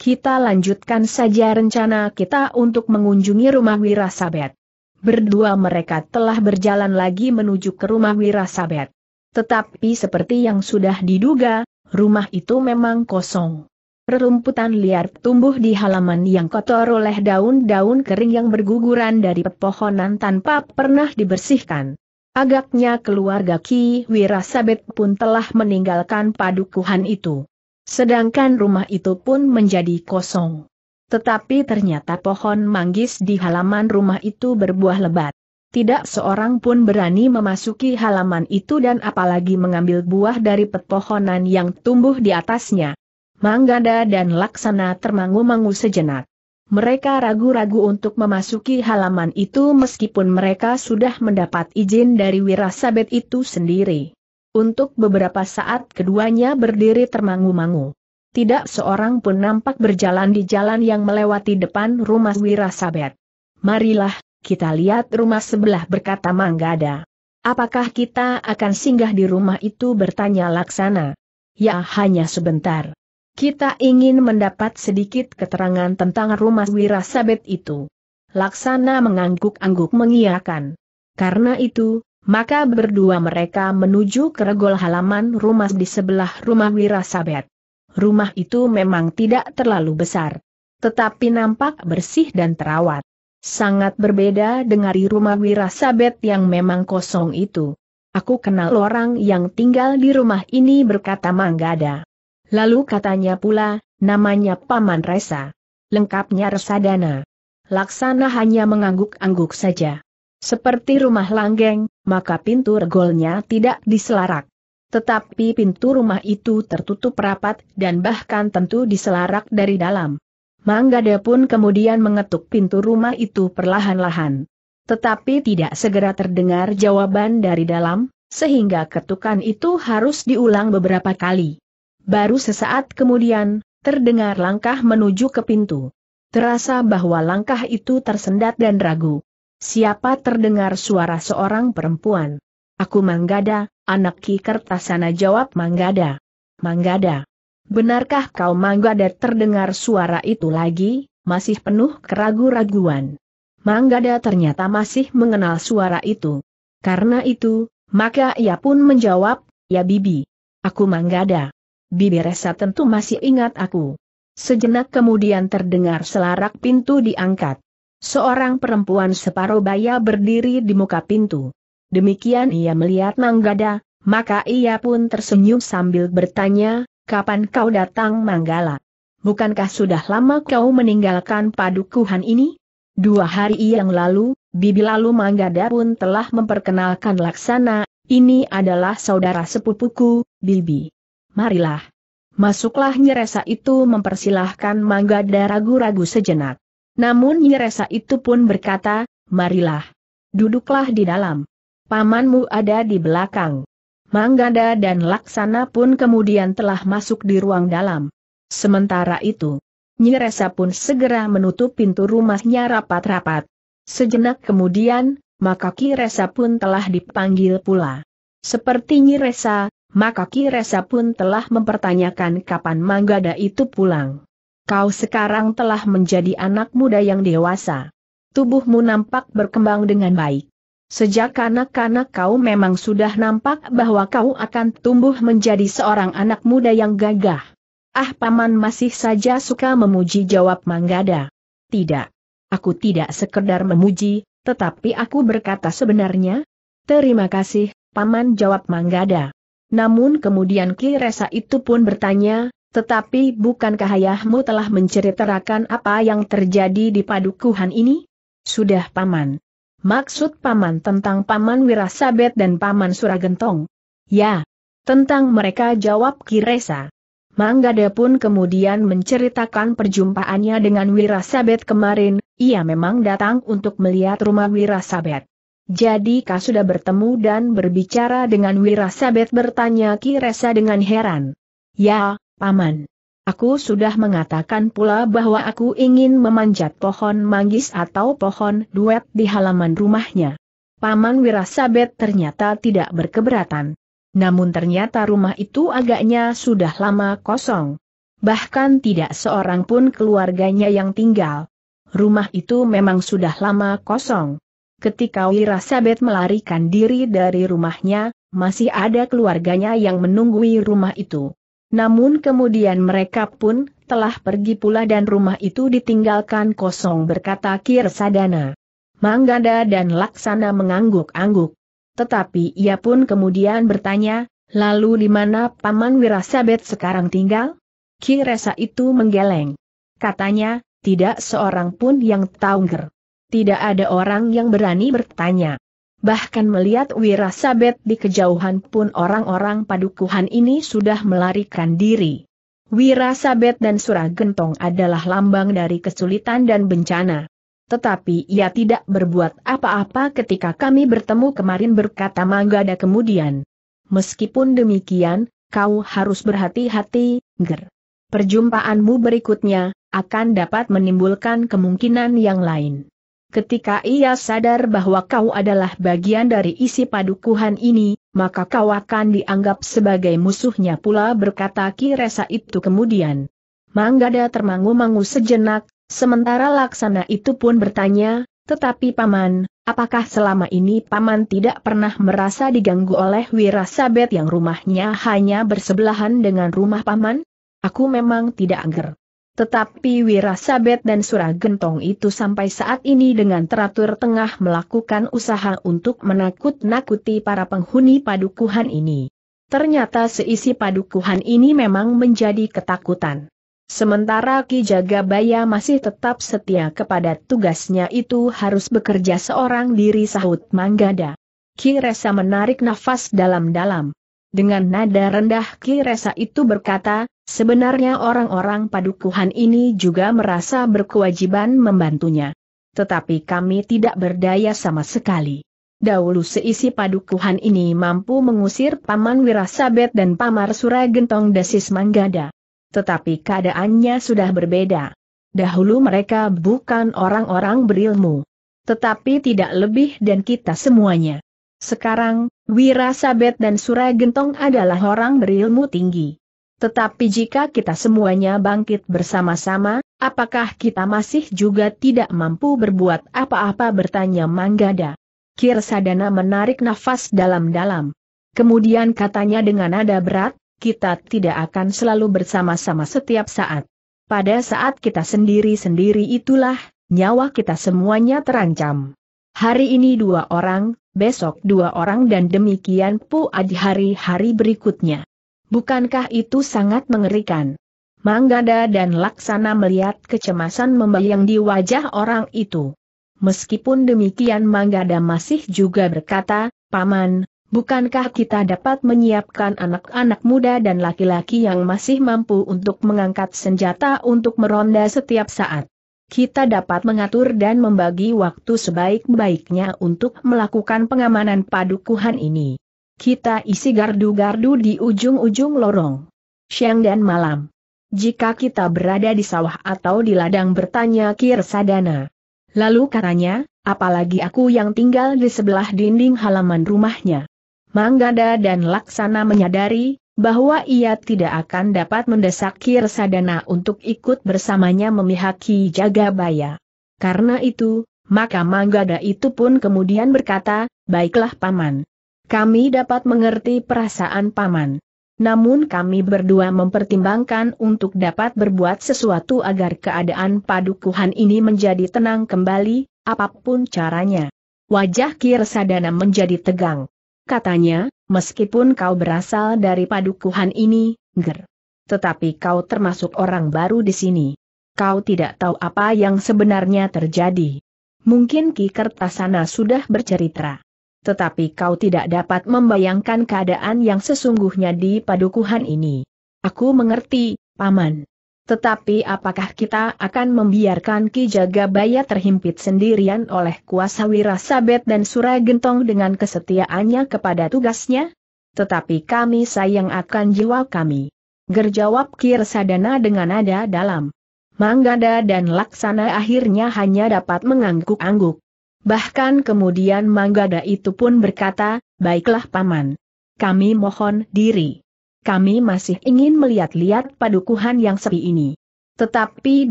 kita lanjutkan saja rencana kita untuk mengunjungi rumah Wirasabet. Berdua mereka telah berjalan lagi menuju ke rumah Wirasabet. Tetapi seperti yang sudah diduga, rumah itu memang kosong. Rerumputan liar tumbuh di halaman yang kotor oleh daun-daun kering yang berguguran dari pepohonan tanpa pernah dibersihkan. Agaknya keluarga Ki Wirasabet pun telah meninggalkan padukuhan itu. Sedangkan rumah itu pun menjadi kosong. Tetapi ternyata pohon manggis di halaman rumah itu berbuah lebat. Tidak seorang pun berani memasuki halaman itu dan apalagi mengambil buah dari pepohonan yang tumbuh di atasnya. Manggada dan Laksana termangu-mangu sejenak. Mereka ragu-ragu untuk memasuki halaman itu meskipun mereka sudah mendapat izin dari Wirasabet itu sendiri. Untuk beberapa saat keduanya berdiri termangu-mangu. Tidak seorang pun nampak berjalan di jalan yang melewati depan rumah Wirasabet. Marilah, kita lihat rumah sebelah berkata Manggada. Apakah kita akan singgah di rumah itu bertanya Laksana? Ya hanya sebentar. Kita ingin mendapat sedikit keterangan tentang rumah Wirasabet itu. Laksana mengangguk-angguk mengiyakan. Karena itu, maka berdua mereka menuju ke regol halaman rumah di sebelah rumah Wirasabet. Rumah itu memang tidak terlalu besar. Tetapi nampak bersih dan terawat. Sangat berbeda dengan rumah Wirasabet yang memang kosong itu. Aku kenal orang yang tinggal di rumah ini berkata Manggada. Lalu katanya pula, namanya Paman Resa. Lengkapnya Resadana. Laksana hanya mengangguk-angguk saja. Seperti rumah langgeng, maka pintu regolnya tidak diselarak. Tetapi pintu rumah itu tertutup rapat dan bahkan tentu diselarak dari dalam. Manggada pun kemudian mengetuk pintu rumah itu perlahan-lahan. Tetapi tidak segera terdengar jawaban dari dalam, sehingga ketukan itu harus diulang beberapa kali. Baru sesaat kemudian, terdengar langkah menuju ke pintu. Terasa bahwa langkah itu tersendat dan ragu. Siapa terdengar suara seorang perempuan? Aku Manggada, anak Ki Kertasana jawab Manggada. Manggada. Benarkah kau Manggada terdengar suara itu lagi, masih penuh keragu-raguan. Manggada ternyata masih mengenal suara itu. Karena itu, maka ia pun menjawab, ya Bibi. Aku Manggada. Bibi Resa tentu masih ingat aku. Sejenak kemudian terdengar selarak pintu diangkat. Seorang perempuan separuh baya berdiri di muka pintu. Demikian ia melihat Manggada, maka ia pun tersenyum sambil bertanya, kapan kau datang Manggala? Bukankah sudah lama kau meninggalkan padukuhan ini? Dua hari yang lalu, Bibi lalu Manggada pun telah memperkenalkan Laksana, ini adalah saudara sepupuku, Bibi. Marilah. Masuklah nyeresa itu mempersilahkan Manggada ragu-ragu sejenak. Namun Nyiresa itu pun berkata, marilah. Duduklah di dalam. Pamanmu ada di belakang. Manggada dan Laksana pun kemudian telah masuk di ruang dalam. Sementara itu, Nyiresa pun segera menutup pintu rumahnya rapat-rapat. Sejenak kemudian, maka Kiresa pun telah dipanggil pula. Seperti Nyiresa, maka Kiresa pun telah mempertanyakan kapan Manggada itu pulang kau sekarang telah menjadi anak muda yang dewasa. Tubuhmu nampak berkembang dengan baik. Sejak kanak-kanak kau memang sudah nampak bahwa kau akan tumbuh menjadi seorang anak muda yang gagah. Ah paman masih saja suka memuji jawab Manggada. Tidak. Aku tidak sekedar memuji, tetapi aku berkata sebenarnya. Terima kasih, paman jawab Manggada. Namun kemudian Ki Resa itu pun bertanya, tetapi bukankah ayahmu telah menceritakan apa yang terjadi di padukuhan ini? Sudah paman. Maksud paman tentang paman Wirasabet dan paman Suragentong? Ya. Tentang mereka jawab Kiresa. Manggade pun kemudian menceritakan perjumpaannya dengan Wirasabet kemarin, ia memang datang untuk melihat rumah Wirasabet. Jadi kau sudah bertemu dan berbicara dengan Wirasabet bertanya Kiresa dengan heran. Ya, Paman. Aku sudah mengatakan pula bahwa aku ingin memanjat pohon manggis atau pohon duet di halaman rumahnya. Paman Wirasabet ternyata tidak berkeberatan. Namun ternyata rumah itu agaknya sudah lama kosong. Bahkan tidak seorang pun keluarganya yang tinggal. Rumah itu memang sudah lama kosong. Ketika Wirasabet melarikan diri dari rumahnya, masih ada keluarganya yang menunggui rumah itu. Namun kemudian mereka pun telah pergi pula dan rumah itu ditinggalkan kosong berkata Kirsadana. Manggada dan Laksana mengangguk-angguk. Tetapi ia pun kemudian bertanya, lalu di mana Paman Wirasabet sekarang tinggal? Kiresa itu menggeleng. Katanya, tidak seorang pun yang tahu ger. Tidak ada orang yang berani bertanya bahkan melihat Wirasabet di kejauhan pun orang-orang padukuhan ini sudah melarikan diri. Wirasabet dan gentong adalah lambang dari kesulitan dan bencana. Tetapi ia tidak berbuat apa-apa ketika kami bertemu kemarin berkata Manggada kemudian. Meskipun demikian, kau harus berhati-hati, Ger. Perjumpaanmu berikutnya, akan dapat menimbulkan kemungkinan yang lain. Ketika ia sadar bahwa kau adalah bagian dari isi padukuhan ini, maka kau akan dianggap sebagai musuhnya pula berkata Ki Kiresa itu kemudian. Manggada termangu-mangu sejenak, sementara laksana itu pun bertanya, tetapi paman, apakah selama ini paman tidak pernah merasa diganggu oleh Wirasabet yang rumahnya hanya bersebelahan dengan rumah paman? Aku memang tidak anggar. Tetapi Wirasabet dan Suragentong itu sampai saat ini dengan teratur tengah melakukan usaha untuk menakut-nakuti para penghuni padukuhan ini. Ternyata seisi padukuhan ini memang menjadi ketakutan. Sementara Ki Jagabaya masih tetap setia kepada tugasnya itu harus bekerja seorang diri sahut Manggada. Ki Resa menarik nafas dalam-dalam dengan nada rendah Ki Kiresa itu berkata, sebenarnya orang-orang padukuhan ini juga merasa berkewajiban membantunya. Tetapi kami tidak berdaya sama sekali. Dahulu seisi padukuhan ini mampu mengusir Paman Wirasabet dan Pamar Suragentong Dasis Manggada. Tetapi keadaannya sudah berbeda. Dahulu mereka bukan orang-orang berilmu. Tetapi tidak lebih dan kita semuanya. Sekarang, Wirasabet dan Suragentong adalah orang berilmu tinggi. Tetapi jika kita semuanya bangkit bersama-sama, apakah kita masih juga tidak mampu berbuat apa-apa bertanya Manggada? Kirsadana menarik nafas dalam-dalam. Kemudian katanya dengan nada berat, kita tidak akan selalu bersama-sama setiap saat. Pada saat kita sendiri-sendiri itulah, nyawa kita semuanya terancam. Hari ini dua orang, besok dua orang dan demikian pula di hari-hari berikutnya. Bukankah itu sangat mengerikan? Manggada dan Laksana melihat kecemasan membayang di wajah orang itu. Meskipun demikian Manggada masih juga berkata, Paman, bukankah kita dapat menyiapkan anak-anak muda dan laki-laki yang masih mampu untuk mengangkat senjata untuk meronda setiap saat? kita dapat mengatur dan membagi waktu sebaik-baiknya untuk melakukan pengamanan padukuhan ini. Kita isi gardu-gardu di ujung-ujung lorong. Siang dan malam. Jika kita berada di sawah atau di ladang bertanya Kirsadana. Lalu katanya, apalagi aku yang tinggal di sebelah dinding halaman rumahnya. Manggada dan Laksana menyadari, bahwa ia tidak akan dapat mendesak Kirsadana untuk ikut bersamanya memihaki Jagabaya. Karena itu, maka Manggada itu pun kemudian berkata, baiklah Paman. Kami dapat mengerti perasaan Paman. Namun kami berdua mempertimbangkan untuk dapat berbuat sesuatu agar keadaan padukuhan ini menjadi tenang kembali, apapun caranya. Wajah Kirsadana menjadi tegang katanya, meskipun kau berasal dari padukuhan ini, ger. Tetapi kau termasuk orang baru di sini. Kau tidak tahu apa yang sebenarnya terjadi. Mungkin Ki Kertasana sudah bercerita. Tetapi kau tidak dapat membayangkan keadaan yang sesungguhnya di padukuhan ini. Aku mengerti, Paman. Tetapi apakah kita akan membiarkan Ki Jagabaya terhimpit sendirian oleh kuasa Wirasabet dan Suragentong dengan kesetiaannya kepada tugasnya? Tetapi kami sayang akan jiwa kami. Gerjawab Kirsadana dengan nada dalam. Manggada dan Laksana akhirnya hanya dapat mengangguk-angguk. Bahkan kemudian Manggada itu pun berkata, baiklah paman. Kami mohon diri kami masih ingin melihat-lihat padukuhan yang sepi ini. Tetapi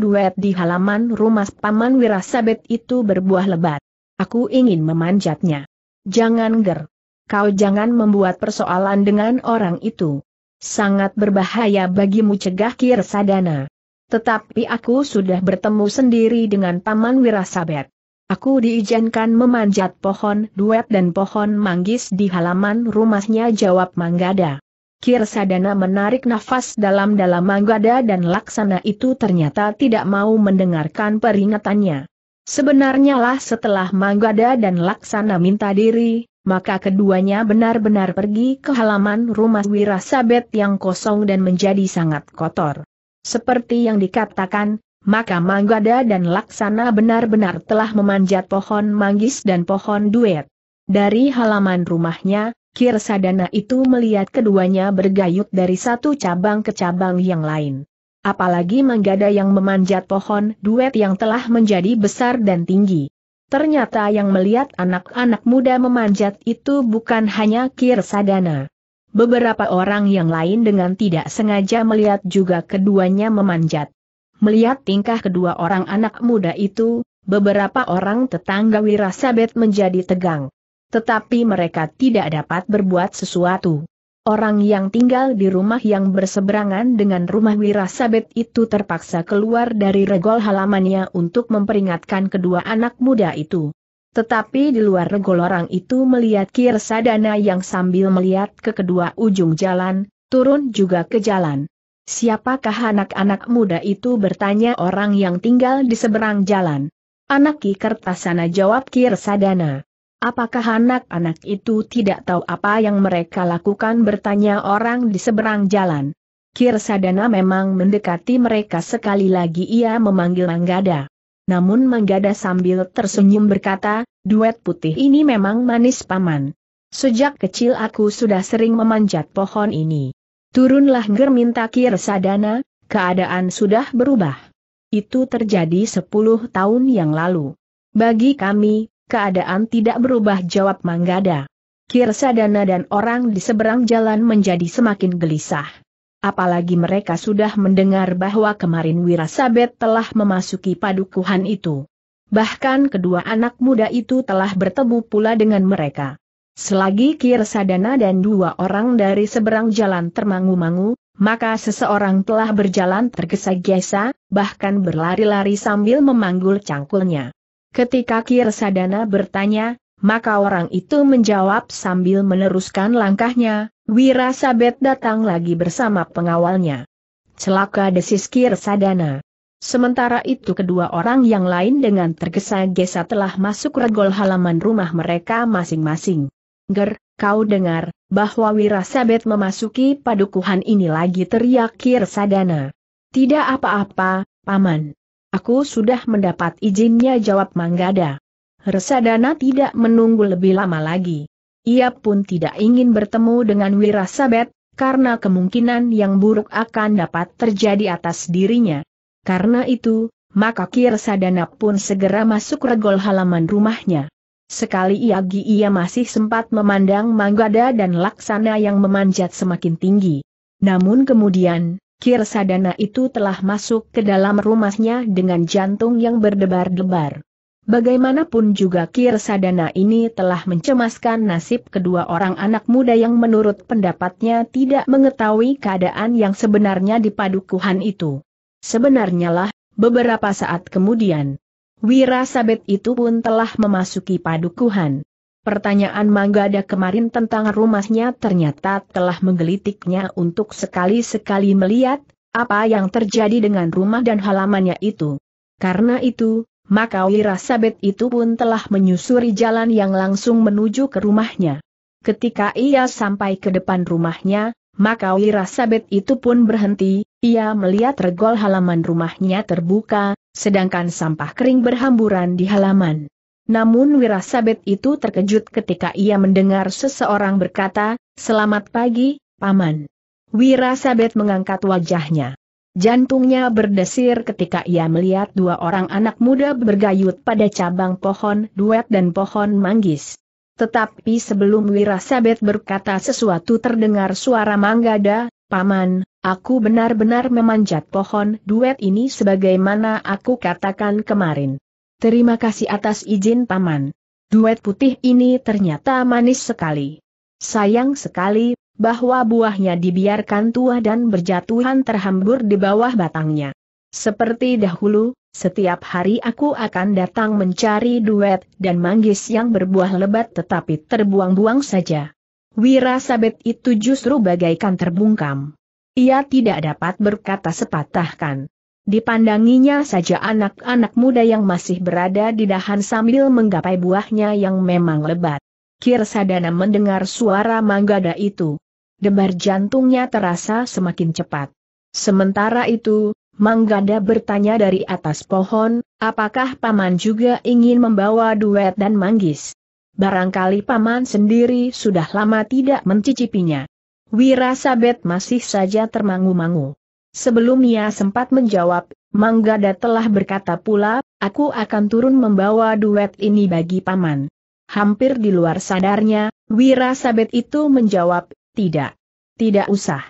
duet di halaman rumah Paman Wirasabet itu berbuah lebat. Aku ingin memanjatnya. Jangan ger. Kau jangan membuat persoalan dengan orang itu. Sangat berbahaya bagimu cegah Kirsadana. Tetapi aku sudah bertemu sendiri dengan Paman Wirasabet. Aku diizinkan memanjat pohon duet dan pohon manggis di halaman rumahnya jawab Manggada. Kirsadana menarik nafas dalam-dalam Manggada dan Laksana itu ternyata tidak mau mendengarkan peringatannya. Sebenarnya lah setelah Manggada dan Laksana minta diri, maka keduanya benar-benar pergi ke halaman rumah Wirasabet yang kosong dan menjadi sangat kotor. Seperti yang dikatakan, maka Manggada dan Laksana benar-benar telah memanjat pohon manggis dan pohon duet. Dari halaman rumahnya, Kirsadana itu melihat keduanya bergayut dari satu cabang ke cabang yang lain. Apalagi menggada yang memanjat pohon duet yang telah menjadi besar dan tinggi. Ternyata yang melihat anak-anak muda memanjat itu bukan hanya Kirsadana. Beberapa orang yang lain dengan tidak sengaja melihat juga keduanya memanjat. Melihat tingkah kedua orang anak muda itu, Beberapa orang tetangga Wirasabet menjadi tegang. Tetapi mereka tidak dapat berbuat sesuatu. Orang yang tinggal di rumah yang berseberangan dengan rumah Wirasabet itu terpaksa keluar dari regol halamannya untuk memperingatkan kedua anak muda itu. Tetapi di luar regol orang itu melihat Kirsadana yang sambil melihat ke kedua ujung jalan, turun juga ke jalan. Siapakah anak-anak muda itu bertanya orang yang tinggal di seberang jalan. Anak Ki Kertasana jawab Kirsadana. Apakah anak-anak itu tidak tahu apa yang mereka lakukan bertanya orang di seberang jalan. Kirsadana memang mendekati mereka sekali lagi ia memanggil Manggada. Namun Manggada sambil tersenyum berkata, duet putih ini memang manis paman. Sejak kecil aku sudah sering memanjat pohon ini. Turunlah Germinta Kirsadana, keadaan sudah berubah. Itu terjadi 10 tahun yang lalu. Bagi kami, keadaan tidak berubah jawab Manggada. Kirsadana dan orang di seberang jalan menjadi semakin gelisah. Apalagi mereka sudah mendengar bahwa kemarin Wirasabet telah memasuki padukuhan itu. Bahkan kedua anak muda itu telah bertemu pula dengan mereka. Selagi Kirsadana dan dua orang dari seberang jalan termangu-mangu, maka seseorang telah berjalan tergesa-gesa, bahkan berlari-lari sambil memanggul cangkulnya. Ketika Kirsadana bertanya, maka orang itu menjawab sambil meneruskan langkahnya, Wira Sabet datang lagi bersama pengawalnya. Celaka desis Kirsadana. Sementara itu kedua orang yang lain dengan tergesa-gesa telah masuk regol halaman rumah mereka masing-masing. Ger, kau dengar, bahwa Wirasabet memasuki padukuhan ini lagi teriak Kirsadana. Tidak apa-apa, Paman. Aku sudah mendapat izinnya jawab Manggada. Resadana tidak menunggu lebih lama lagi. Ia pun tidak ingin bertemu dengan Wirasabet, karena kemungkinan yang buruk akan dapat terjadi atas dirinya. Karena itu, maka Kirsadana pun segera masuk regol halaman rumahnya. Sekali iagi ia masih sempat memandang Manggada dan Laksana yang memanjat semakin tinggi. Namun kemudian, Kirsadana itu telah masuk ke dalam rumahnya dengan jantung yang berdebar-debar. Bagaimanapun juga Kirsadana ini telah mencemaskan nasib kedua orang anak muda yang menurut pendapatnya tidak mengetahui keadaan yang sebenarnya di padukuhan itu. Sebenarnya lah, beberapa saat kemudian, Wirasabet itu pun telah memasuki padukuhan. Pertanyaan Manggada kemarin tentang rumahnya ternyata telah menggelitiknya untuk sekali-sekali melihat, apa yang terjadi dengan rumah dan halamannya itu. Karena itu, maka Wirasabet itu pun telah menyusuri jalan yang langsung menuju ke rumahnya. Ketika ia sampai ke depan rumahnya, maka Wirasabet itu pun berhenti, ia melihat regol halaman rumahnya terbuka, sedangkan sampah kering berhamburan di halaman. Namun Wirasabet itu terkejut ketika ia mendengar seseorang berkata, Selamat pagi, Paman. Wirasabet mengangkat wajahnya. Jantungnya berdesir ketika ia melihat dua orang anak muda bergayut pada cabang pohon duet dan pohon manggis. Tetapi sebelum Wirasabet berkata sesuatu terdengar suara Manggada, Paman, aku benar-benar memanjat pohon duet ini sebagaimana aku katakan kemarin. Terima kasih atas izin paman. Duet putih ini ternyata manis sekali. Sayang sekali, bahwa buahnya dibiarkan tua dan berjatuhan terhambur di bawah batangnya. Seperti dahulu, setiap hari aku akan datang mencari duet dan manggis yang berbuah lebat tetapi terbuang-buang saja. Wira sabit itu justru bagaikan terbungkam. Ia tidak dapat berkata sepatahkan. Dipandanginya saja anak-anak muda yang masih berada di dahan sambil menggapai buahnya yang memang lebat. Kirsadana mendengar suara manggada itu. Debar jantungnya terasa semakin cepat. Sementara itu, Manggada bertanya dari atas pohon, apakah Paman juga ingin membawa duet dan manggis? Barangkali Paman sendiri sudah lama tidak mencicipinya. Wirasabet masih saja termangu-mangu. Sebelum ia sempat menjawab, Manggada telah berkata pula, aku akan turun membawa duet ini bagi paman. Hampir di luar sadarnya, Wira Sabet itu menjawab, tidak. Tidak usah.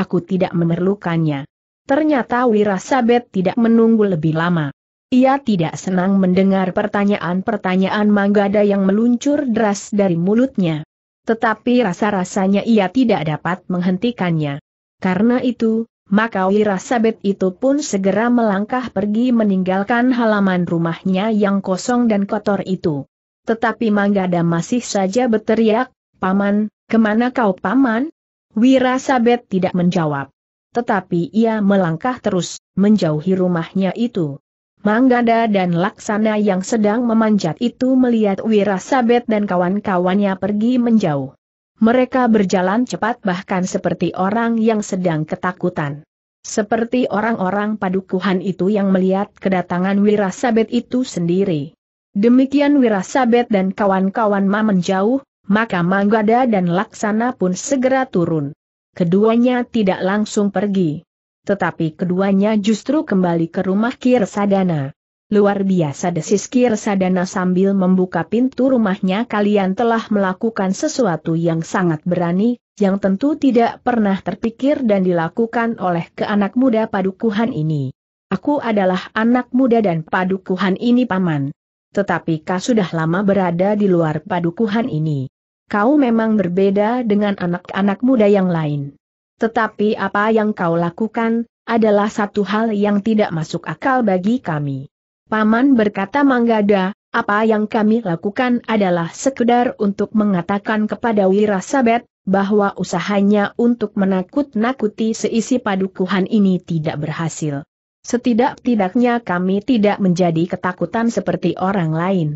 Aku tidak memerlukannya. Ternyata Wira Sabet tidak menunggu lebih lama. Ia tidak senang mendengar pertanyaan-pertanyaan Manggada yang meluncur deras dari mulutnya. Tetapi rasa-rasanya ia tidak dapat menghentikannya. Karena itu, maka Wirasabet itu pun segera melangkah pergi meninggalkan halaman rumahnya yang kosong dan kotor itu. Tetapi Manggada masih saja berteriak, Paman, kemana kau Paman? Wirasabet tidak menjawab. Tetapi ia melangkah terus, menjauhi rumahnya itu. Manggada dan Laksana yang sedang memanjat itu melihat Wirasabet dan kawan-kawannya pergi menjauh. Mereka berjalan cepat bahkan seperti orang yang sedang ketakutan. Seperti orang-orang padukuhan itu yang melihat kedatangan Wirasabet itu sendiri. Demikian Wirasabet dan kawan-kawan Ma menjauh, maka Manggada dan Laksana pun segera turun. Keduanya tidak langsung pergi. Tetapi keduanya justru kembali ke rumah Kirsadana. Luar biasa desis Kirsadana sambil membuka pintu rumahnya kalian telah melakukan sesuatu yang sangat berani, yang tentu tidak pernah terpikir dan dilakukan oleh keanak muda padukuhan ini. Aku adalah anak muda dan padukuhan ini paman. Tetapi kau sudah lama berada di luar padukuhan ini. Kau memang berbeda dengan anak-anak muda yang lain. Tetapi apa yang kau lakukan, adalah satu hal yang tidak masuk akal bagi kami. Paman berkata Manggada, apa yang kami lakukan adalah sekedar untuk mengatakan kepada Wirasabet, bahwa usahanya untuk menakut-nakuti seisi padukuhan ini tidak berhasil. Setidak-tidaknya kami tidak menjadi ketakutan seperti orang lain.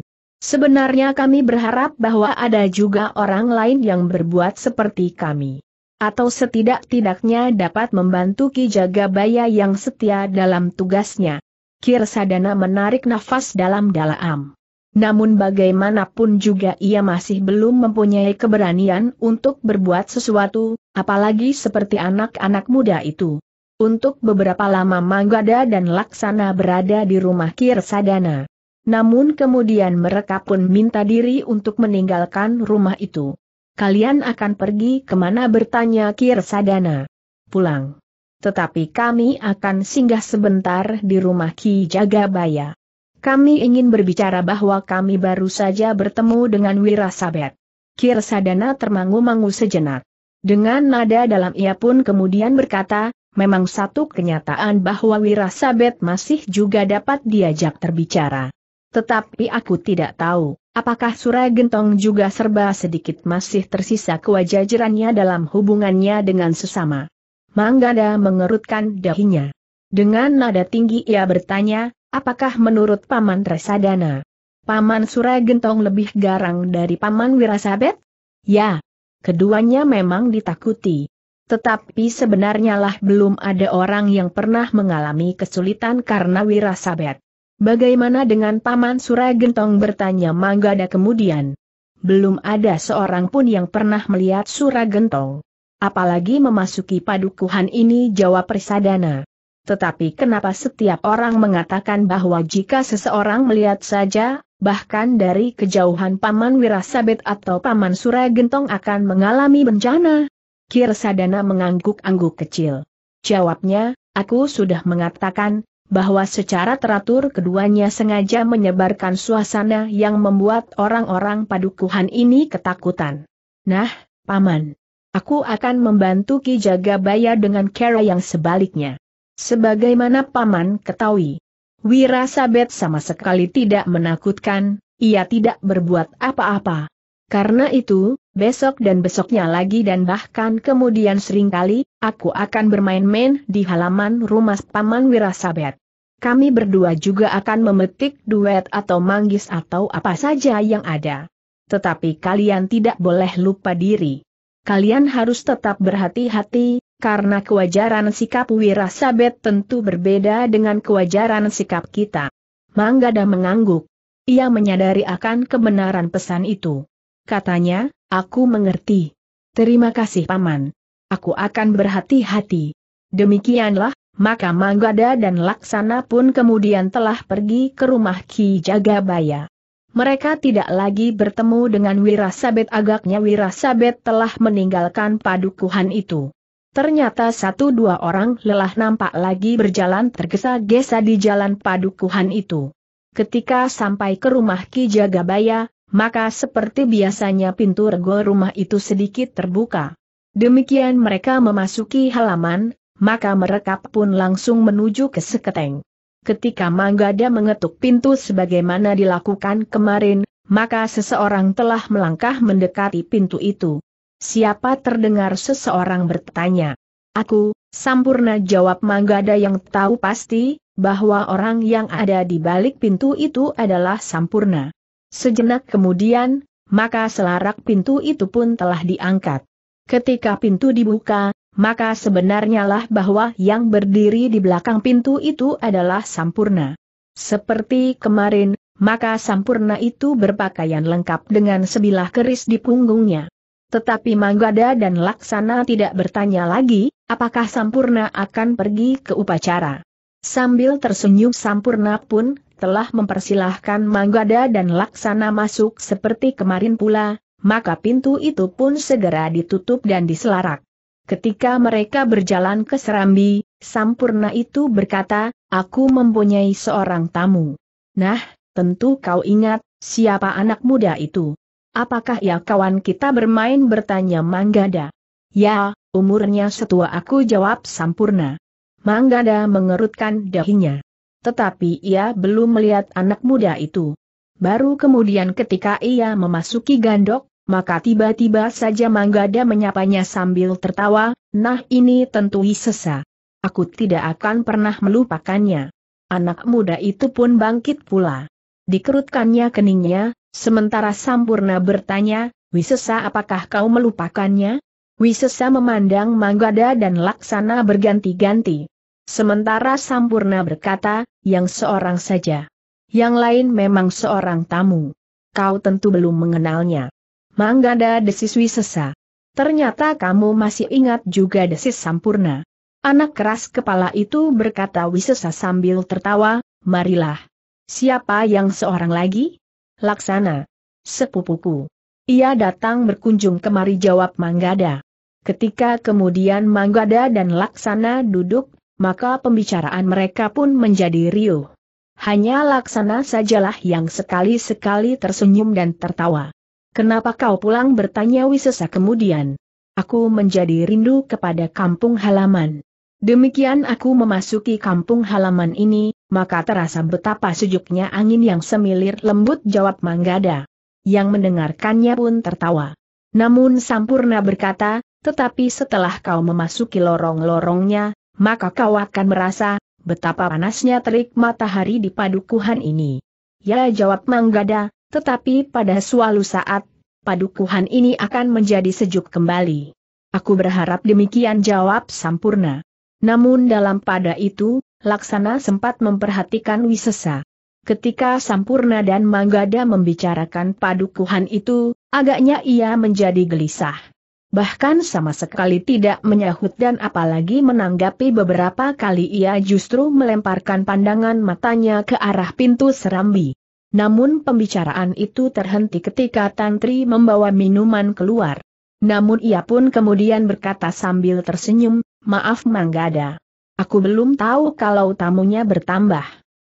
Sebenarnya kami berharap bahwa ada juga orang lain yang berbuat seperti kami atau setidak-tidaknya dapat membantu Ki Jagabaya yang setia dalam tugasnya. Kirsadana menarik nafas dalam-dalam. Namun bagaimanapun juga ia masih belum mempunyai keberanian untuk berbuat sesuatu, apalagi seperti anak-anak muda itu. Untuk beberapa lama Manggada dan Laksana berada di rumah Kirsadana. Namun kemudian mereka pun minta diri untuk meninggalkan rumah itu. Kalian akan pergi kemana bertanya Kirsadana. Pulang tetapi kami akan singgah sebentar di rumah Ki Jagabaya. Kami ingin berbicara bahwa kami baru saja bertemu dengan Wirasabet. Kirsadana termangu-mangu sejenak. Dengan nada dalam ia pun kemudian berkata, memang satu kenyataan bahwa Wirasabet masih juga dapat diajak terbicara. Tetapi aku tidak tahu, apakah Surah Gentong juga serba sedikit masih tersisa kewajajarannya dalam hubungannya dengan sesama. Manggada mengerutkan dahinya. Dengan nada tinggi ia bertanya, apakah menurut Paman Resadana? Paman Suragentong lebih garang dari Paman Wirasabet? Ya. Keduanya memang ditakuti. Tetapi sebenarnya lah belum ada orang yang pernah mengalami kesulitan karena Wirasabet. Bagaimana dengan Paman Suragentong bertanya Manggada kemudian? Belum ada seorang pun yang pernah melihat Suragentong apalagi memasuki padukuhan ini jawab Persadana. Tetapi kenapa setiap orang mengatakan bahwa jika seseorang melihat saja, bahkan dari kejauhan Paman Wirasabet atau Paman Suragentong akan mengalami bencana? Kirsadana mengangguk-angguk kecil. Jawabnya, aku sudah mengatakan, bahwa secara teratur keduanya sengaja menyebarkan suasana yang membuat orang-orang padukuhan ini ketakutan. Nah, Paman. Aku akan membantu Ki Jagabaya dengan cara yang sebaliknya. Sebagaimana Paman ketahui, Wirasabet sama sekali tidak menakutkan, ia tidak berbuat apa-apa. Karena itu, besok dan besoknya lagi dan bahkan kemudian seringkali, aku akan bermain-main di halaman rumah Paman Wirasabet. Kami berdua juga akan memetik duet atau manggis atau apa saja yang ada. Tetapi kalian tidak boleh lupa diri kalian harus tetap berhati-hati, karena kewajaran sikap Wirasabet tentu berbeda dengan kewajaran sikap kita. Manggada mengangguk. Ia menyadari akan kebenaran pesan itu. Katanya, aku mengerti. Terima kasih Paman. Aku akan berhati-hati. Demikianlah, maka Manggada dan Laksana pun kemudian telah pergi ke rumah Ki Jagabaya. Mereka tidak lagi bertemu dengan Wirasabet agaknya Wirasabet telah meninggalkan padukuhan itu. Ternyata satu dua orang lelah nampak lagi berjalan tergesa-gesa di jalan padukuhan itu. Ketika sampai ke rumah Ki Jagabaya, maka seperti biasanya pintu rego rumah itu sedikit terbuka. Demikian mereka memasuki halaman, maka mereka pun langsung menuju ke seketeng ketika Manggada mengetuk pintu sebagaimana dilakukan kemarin, maka seseorang telah melangkah mendekati pintu itu. Siapa terdengar seseorang bertanya? Aku, Sampurna jawab Manggada yang tahu pasti, bahwa orang yang ada di balik pintu itu adalah Sampurna. Sejenak kemudian, maka selarak pintu itu pun telah diangkat. Ketika pintu dibuka, maka sebenarnya lah bahwa yang berdiri di belakang pintu itu adalah Sampurna. Seperti kemarin, maka Sampurna itu berpakaian lengkap dengan sebilah keris di punggungnya. Tetapi Manggada dan Laksana tidak bertanya lagi, apakah Sampurna akan pergi ke upacara. Sambil tersenyum Sampurna pun telah mempersilahkan Manggada dan Laksana masuk seperti kemarin pula, maka pintu itu pun segera ditutup dan diselarak. Ketika mereka berjalan ke Serambi, Sampurna itu berkata, aku mempunyai seorang tamu. Nah, tentu kau ingat, siapa anak muda itu? Apakah ya kawan kita bermain bertanya Manggada? Ya, umurnya setua aku jawab Sampurna. Manggada mengerutkan dahinya. Tetapi ia belum melihat anak muda itu. Baru kemudian ketika ia memasuki gandok, maka tiba-tiba saja Manggada menyapanya sambil tertawa, nah ini tentu sesa. Aku tidak akan pernah melupakannya. Anak muda itu pun bangkit pula. Dikerutkannya keningnya, sementara Sampurna bertanya, Wisesa apakah kau melupakannya? Wisesa memandang Manggada dan Laksana berganti-ganti. Sementara Sampurna berkata, yang seorang saja. Yang lain memang seorang tamu. Kau tentu belum mengenalnya. Manggada desis Wisesa. Ternyata kamu masih ingat juga desis Sampurna. Anak keras kepala itu berkata Wisesa sambil tertawa, marilah. Siapa yang seorang lagi? Laksana. Sepupuku. Ia datang berkunjung kemari jawab Manggada. Ketika kemudian Manggada dan Laksana duduk, maka pembicaraan mereka pun menjadi riuh. Hanya Laksana sajalah yang sekali-sekali tersenyum dan tertawa. Kenapa kau pulang bertanya Wisesa kemudian? Aku menjadi rindu kepada kampung halaman. Demikian aku memasuki kampung halaman ini, maka terasa betapa sejuknya angin yang semilir lembut jawab Manggada. Yang mendengarkannya pun tertawa. Namun Sampurna berkata, tetapi setelah kau memasuki lorong-lorongnya, maka kau akan merasa betapa panasnya terik matahari di padukuhan ini. Ya jawab Manggada, tetapi pada suatu saat, padukuhan ini akan menjadi sejuk kembali. Aku berharap demikian jawab Sampurna. Namun dalam pada itu, Laksana sempat memperhatikan Wisesa. Ketika Sampurna dan Manggada membicarakan padukuhan itu, agaknya ia menjadi gelisah. Bahkan sama sekali tidak menyahut dan apalagi menanggapi beberapa kali ia justru melemparkan pandangan matanya ke arah pintu serambi. Namun pembicaraan itu terhenti ketika Tantri membawa minuman keluar. Namun ia pun kemudian berkata sambil tersenyum, maaf Manggada. Aku belum tahu kalau tamunya bertambah.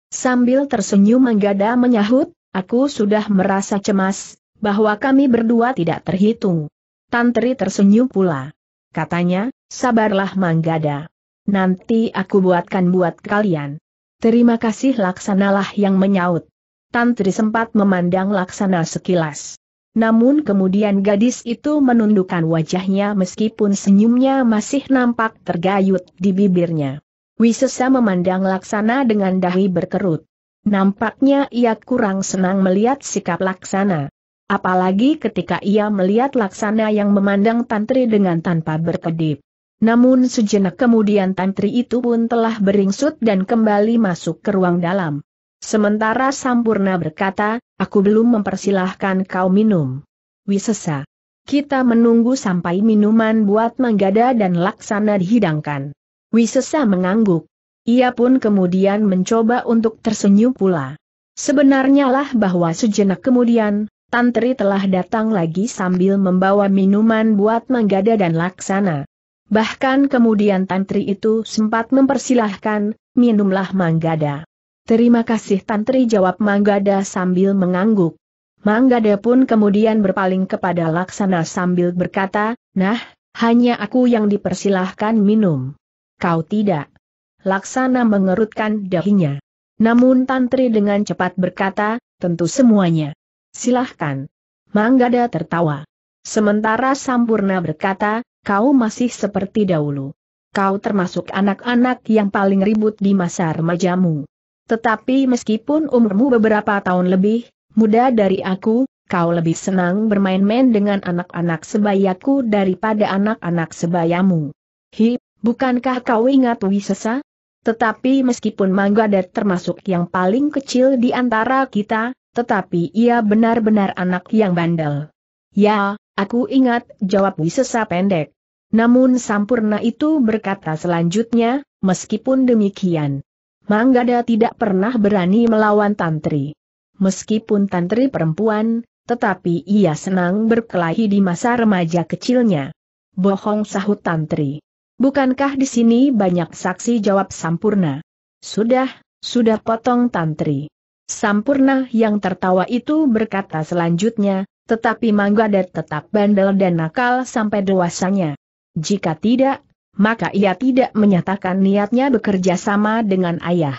Sambil tersenyum Manggada menyahut, aku sudah merasa cemas, bahwa kami berdua tidak terhitung. Tantri tersenyum pula. Katanya, sabarlah Manggada. Nanti aku buatkan buat kalian. Terima kasih laksanalah yang menyaut. Tantri sempat memandang laksana sekilas. Namun kemudian gadis itu menundukkan wajahnya meskipun senyumnya masih nampak tergayut di bibirnya. Wisesa memandang laksana dengan dahi berkerut. Nampaknya ia kurang senang melihat sikap laksana. Apalagi ketika ia melihat laksana yang memandang tantri dengan tanpa berkedip. Namun sejenak kemudian tantri itu pun telah beringsut dan kembali masuk ke ruang dalam. Sementara Sampurna berkata, aku belum mempersilahkan kau minum. Wisesa. Kita menunggu sampai minuman buat manggada dan laksana dihidangkan. Wisesa mengangguk. Ia pun kemudian mencoba untuk tersenyum pula. Sebenarnya lah bahwa sejenak kemudian, Tantri telah datang lagi sambil membawa minuman buat manggada dan laksana. Bahkan kemudian Tantri itu sempat mempersilahkan, minumlah manggada. Terima kasih Tantri jawab Manggada sambil mengangguk. Manggada pun kemudian berpaling kepada Laksana sambil berkata, Nah, hanya aku yang dipersilahkan minum. Kau tidak. Laksana mengerutkan dahinya. Namun Tantri dengan cepat berkata, tentu semuanya. Silahkan. Manggada tertawa. Sementara Sampurna berkata, kau masih seperti dahulu. Kau termasuk anak-anak yang paling ribut di masa remajamu. Tetapi meskipun umurmu beberapa tahun lebih, muda dari aku, kau lebih senang bermain-main dengan anak-anak sebayaku daripada anak-anak sebayamu. Hi, bukankah kau ingat Wisesa? Tetapi meskipun Manggadat termasuk yang paling kecil di antara kita, tetapi ia benar-benar anak yang bandel. Ya, aku ingat, jawab Wisesa pendek. Namun Sampurna itu berkata selanjutnya, meskipun demikian, Manggada tidak pernah berani melawan Tantri. Meskipun Tantri perempuan, tetapi ia senang berkelahi di masa remaja kecilnya. Bohong sahut Tantri. Bukankah di sini banyak saksi jawab Sampurna? Sudah, sudah potong Tantri. Sampurna yang tertawa itu berkata selanjutnya, tetapi Manggada tetap bandel dan nakal sampai dewasanya. Jika tidak, maka ia tidak menyatakan niatnya bekerja sama dengan ayah.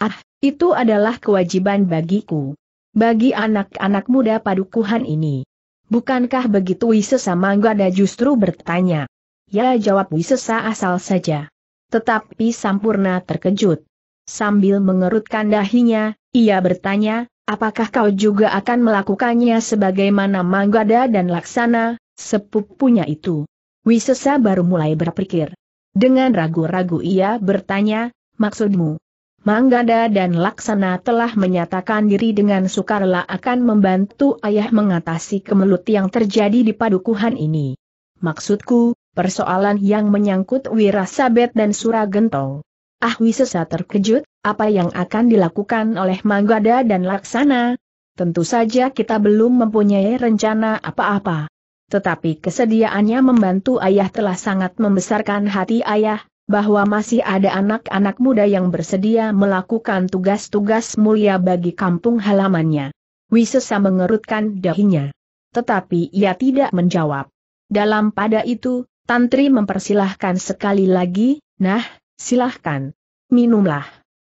Ah, itu adalah kewajiban bagiku. Bagi anak-anak muda padukuhan ini. Bukankah begitu Wisesa Manggada justru bertanya? Ya jawab Wisesa asal saja. Tetapi Sampurna terkejut. Sambil mengerutkan dahinya, ia bertanya, apakah kau juga akan melakukannya sebagaimana Manggada dan Laksana, sepupunya itu? Wisesa baru mulai berpikir. Dengan ragu-ragu ia bertanya, maksudmu? Manggada dan Laksana telah menyatakan diri dengan sukarela akan membantu ayah mengatasi kemelut yang terjadi di padukuhan ini. Maksudku, persoalan yang menyangkut Wirasabet dan Suragento. Ah Wisesa terkejut, apa yang akan dilakukan oleh Manggada dan Laksana? Tentu saja kita belum mempunyai rencana apa-apa tetapi kesediaannya membantu ayah telah sangat membesarkan hati ayah, bahwa masih ada anak-anak muda yang bersedia melakukan tugas-tugas mulia bagi kampung halamannya. Wisesa mengerutkan dahinya. Tetapi ia tidak menjawab. Dalam pada itu, Tantri mempersilahkan sekali lagi, nah, silahkan. Minumlah.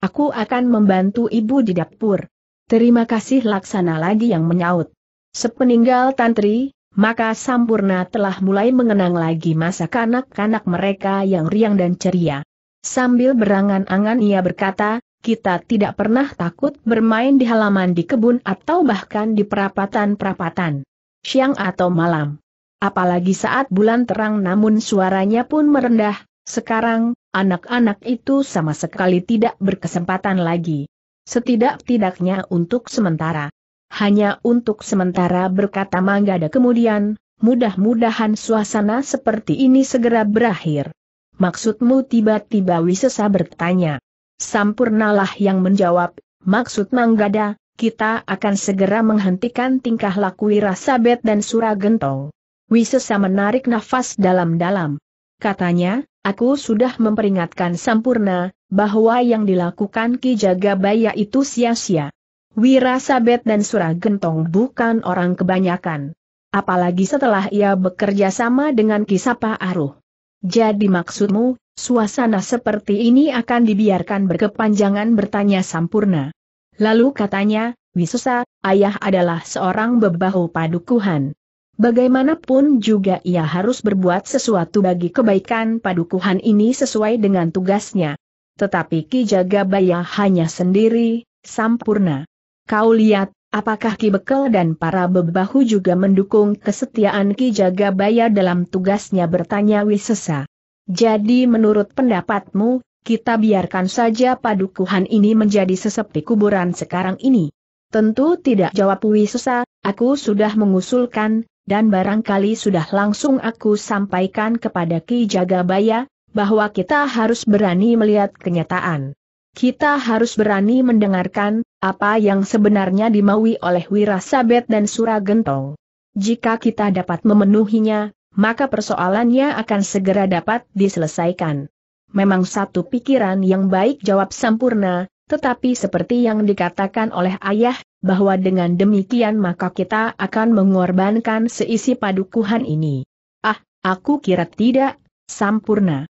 Aku akan membantu ibu di dapur. Terima kasih laksana lagi yang menyaut. Sepeninggal Tantri, maka Sampurna telah mulai mengenang lagi masa kanak-kanak mereka yang riang dan ceria. Sambil berangan-angan ia berkata, kita tidak pernah takut bermain di halaman di kebun atau bahkan di perapatan-perapatan. Siang atau malam. Apalagi saat bulan terang namun suaranya pun merendah, sekarang, anak-anak itu sama sekali tidak berkesempatan lagi. Setidak-tidaknya untuk sementara hanya untuk sementara berkata Manggada kemudian, mudah-mudahan suasana seperti ini segera berakhir. Maksudmu tiba-tiba Wisesa bertanya. Sampurnalah yang menjawab, maksud Manggada, kita akan segera menghentikan tingkah laku Wirasabet dan Suragentong. Wisesa menarik nafas dalam-dalam. Katanya, aku sudah memperingatkan Sampurna, bahwa yang dilakukan Ki Jagabaya itu sia-sia. Wirasabet dan Suragentong bukan orang kebanyakan. Apalagi setelah ia bekerja sama dengan Kisapa Aruh. Jadi maksudmu, suasana seperti ini akan dibiarkan berkepanjangan bertanya Sampurna. Lalu katanya, Wisusa, ayah adalah seorang bebahu padukuhan. Bagaimanapun juga ia harus berbuat sesuatu bagi kebaikan padukuhan ini sesuai dengan tugasnya. Tetapi Ki Jagabaya hanya sendiri, Sampurna. Kau lihat, apakah Ki Bekel dan para bebahu juga mendukung kesetiaan Ki Jagabaya dalam tugasnya bertanya Wisesa. Jadi menurut pendapatmu, kita biarkan saja padukuhan ini menjadi sesepi kuburan sekarang ini. Tentu tidak jawab Wisesa, aku sudah mengusulkan, dan barangkali sudah langsung aku sampaikan kepada Ki Jagabaya, bahwa kita harus berani melihat kenyataan. Kita harus berani mendengarkan, apa yang sebenarnya dimaui oleh Wirasabet dan Suragentong. Jika kita dapat memenuhinya, maka persoalannya akan segera dapat diselesaikan. Memang satu pikiran yang baik jawab Sampurna, tetapi seperti yang dikatakan oleh ayah, bahwa dengan demikian maka kita akan mengorbankan seisi padukuhan ini. Ah, aku kira tidak, Sampurna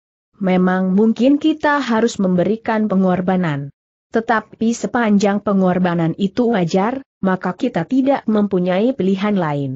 memang mungkin kita harus memberikan pengorbanan. Tetapi sepanjang pengorbanan itu wajar, maka kita tidak mempunyai pilihan lain.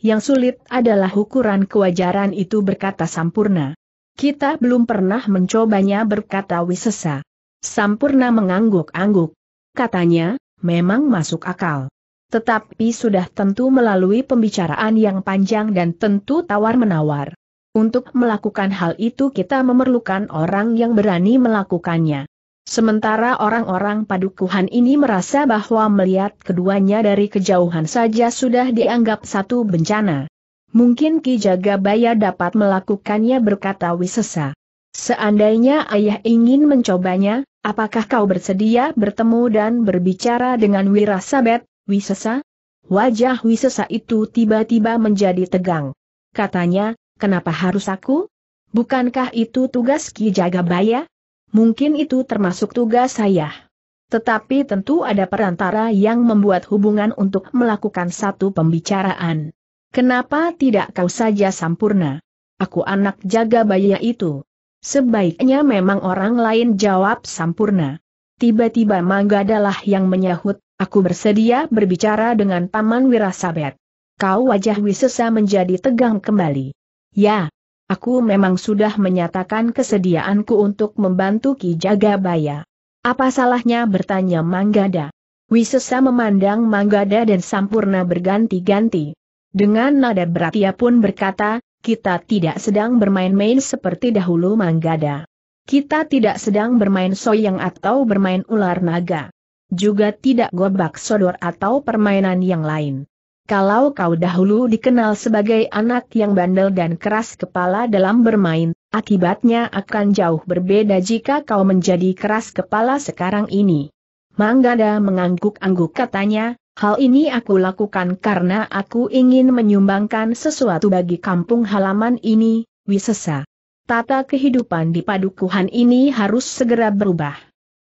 Yang sulit adalah ukuran kewajaran itu berkata sampurna. Kita belum pernah mencobanya berkata Wisesa. Sampurna mengangguk-angguk. Katanya, memang masuk akal. Tetapi sudah tentu melalui pembicaraan yang panjang dan tentu tawar-menawar. Untuk melakukan hal itu kita memerlukan orang yang berani melakukannya. Sementara orang-orang padukuhan ini merasa bahwa melihat keduanya dari kejauhan saja sudah dianggap satu bencana. Mungkin Ki Jagabaya dapat melakukannya berkata Wisesa. Seandainya ayah ingin mencobanya, apakah kau bersedia bertemu dan berbicara dengan Wirasabet, Wisesa? Wajah Wisesa itu tiba-tiba menjadi tegang. Katanya, Kenapa harus aku? Bukankah itu tugas Ki Jagabaya? Mungkin itu termasuk tugas saya. Tetapi tentu ada perantara yang membuat hubungan untuk melakukan satu pembicaraan. Kenapa tidak kau saja sampurna? Aku anak jaga Jagabaya itu. Sebaiknya memang orang lain jawab sampurna. Tiba-tiba Mangga adalah yang menyahut, aku bersedia berbicara dengan Paman Wirasabet. Kau wajah Wisesa menjadi tegang kembali. Ya, aku memang sudah menyatakan kesediaanku untuk membantu Ki Jagabaya. Apa salahnya bertanya Manggada? Wisesa memandang Manggada dan Sampurna berganti-ganti. Dengan nada berat ia pun berkata, kita tidak sedang bermain-main seperti dahulu Manggada. Kita tidak sedang bermain soyang atau bermain ular naga. Juga tidak gobak sodor atau permainan yang lain. Kalau kau dahulu dikenal sebagai anak yang bandel dan keras kepala dalam bermain, akibatnya akan jauh berbeda jika kau menjadi keras kepala sekarang ini. Manggada mengangguk-angguk katanya, hal ini aku lakukan karena aku ingin menyumbangkan sesuatu bagi kampung halaman ini, Wisesa. Tata kehidupan di padukuhan ini harus segera berubah.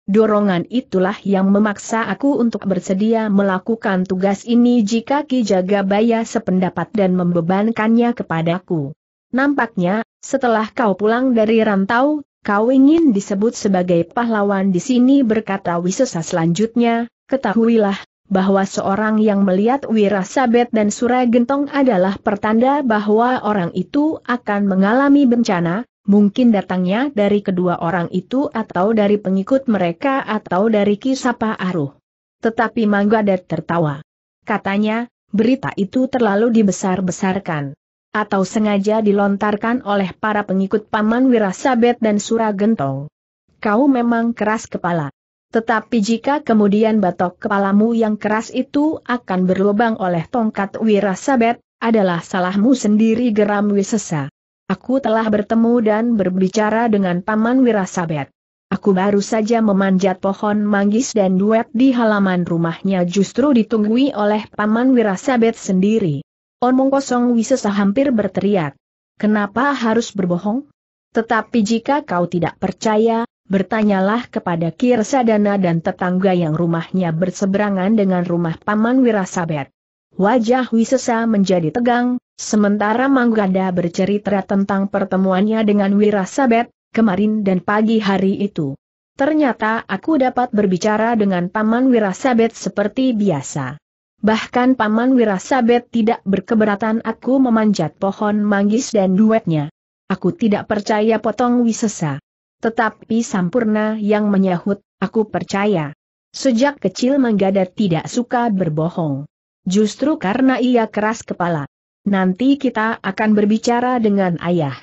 Dorongan itulah yang memaksa aku untuk bersedia melakukan tugas ini jika Ki Jagabaya sependapat dan membebankannya kepadaku. Nampaknya, setelah kau pulang dari rantau, kau ingin disebut sebagai pahlawan di sini berkata Wisesa selanjutnya, ketahuilah, bahwa seorang yang melihat Wirasabet dan Suragentong adalah pertanda bahwa orang itu akan mengalami bencana, Mungkin datangnya dari kedua orang itu atau dari pengikut mereka atau dari Kisapa Aruh. Tetapi Manggadat tertawa. Katanya, berita itu terlalu dibesar-besarkan. Atau sengaja dilontarkan oleh para pengikut Paman Wirasabet dan Suragentong. Kau memang keras kepala. Tetapi jika kemudian batok kepalamu yang keras itu akan berlubang oleh tongkat Wirasabet, adalah salahmu sendiri geram Wisesa. Aku telah bertemu dan berbicara dengan Paman Wirasabet. Aku baru saja memanjat pohon manggis dan duet di halaman rumahnya justru ditunggui oleh Paman Wirasabet sendiri. Omong kosong Wisesa hampir berteriak. Kenapa harus berbohong? Tetapi jika kau tidak percaya, bertanyalah kepada Kirsadana dan tetangga yang rumahnya berseberangan dengan rumah Paman Wirasabet. Wajah Wisesa menjadi tegang, sementara Manggada bercerita tentang pertemuannya dengan Wirasabet, kemarin dan pagi hari itu. Ternyata aku dapat berbicara dengan Paman Wirasabet seperti biasa. Bahkan Paman Wirasabet tidak berkeberatan aku memanjat pohon manggis dan duetnya. Aku tidak percaya potong wisesa. Tetapi Sampurna yang menyahut, aku percaya. Sejak kecil Manggada tidak suka berbohong. Justru karena ia keras kepala. Nanti kita akan berbicara dengan ayah.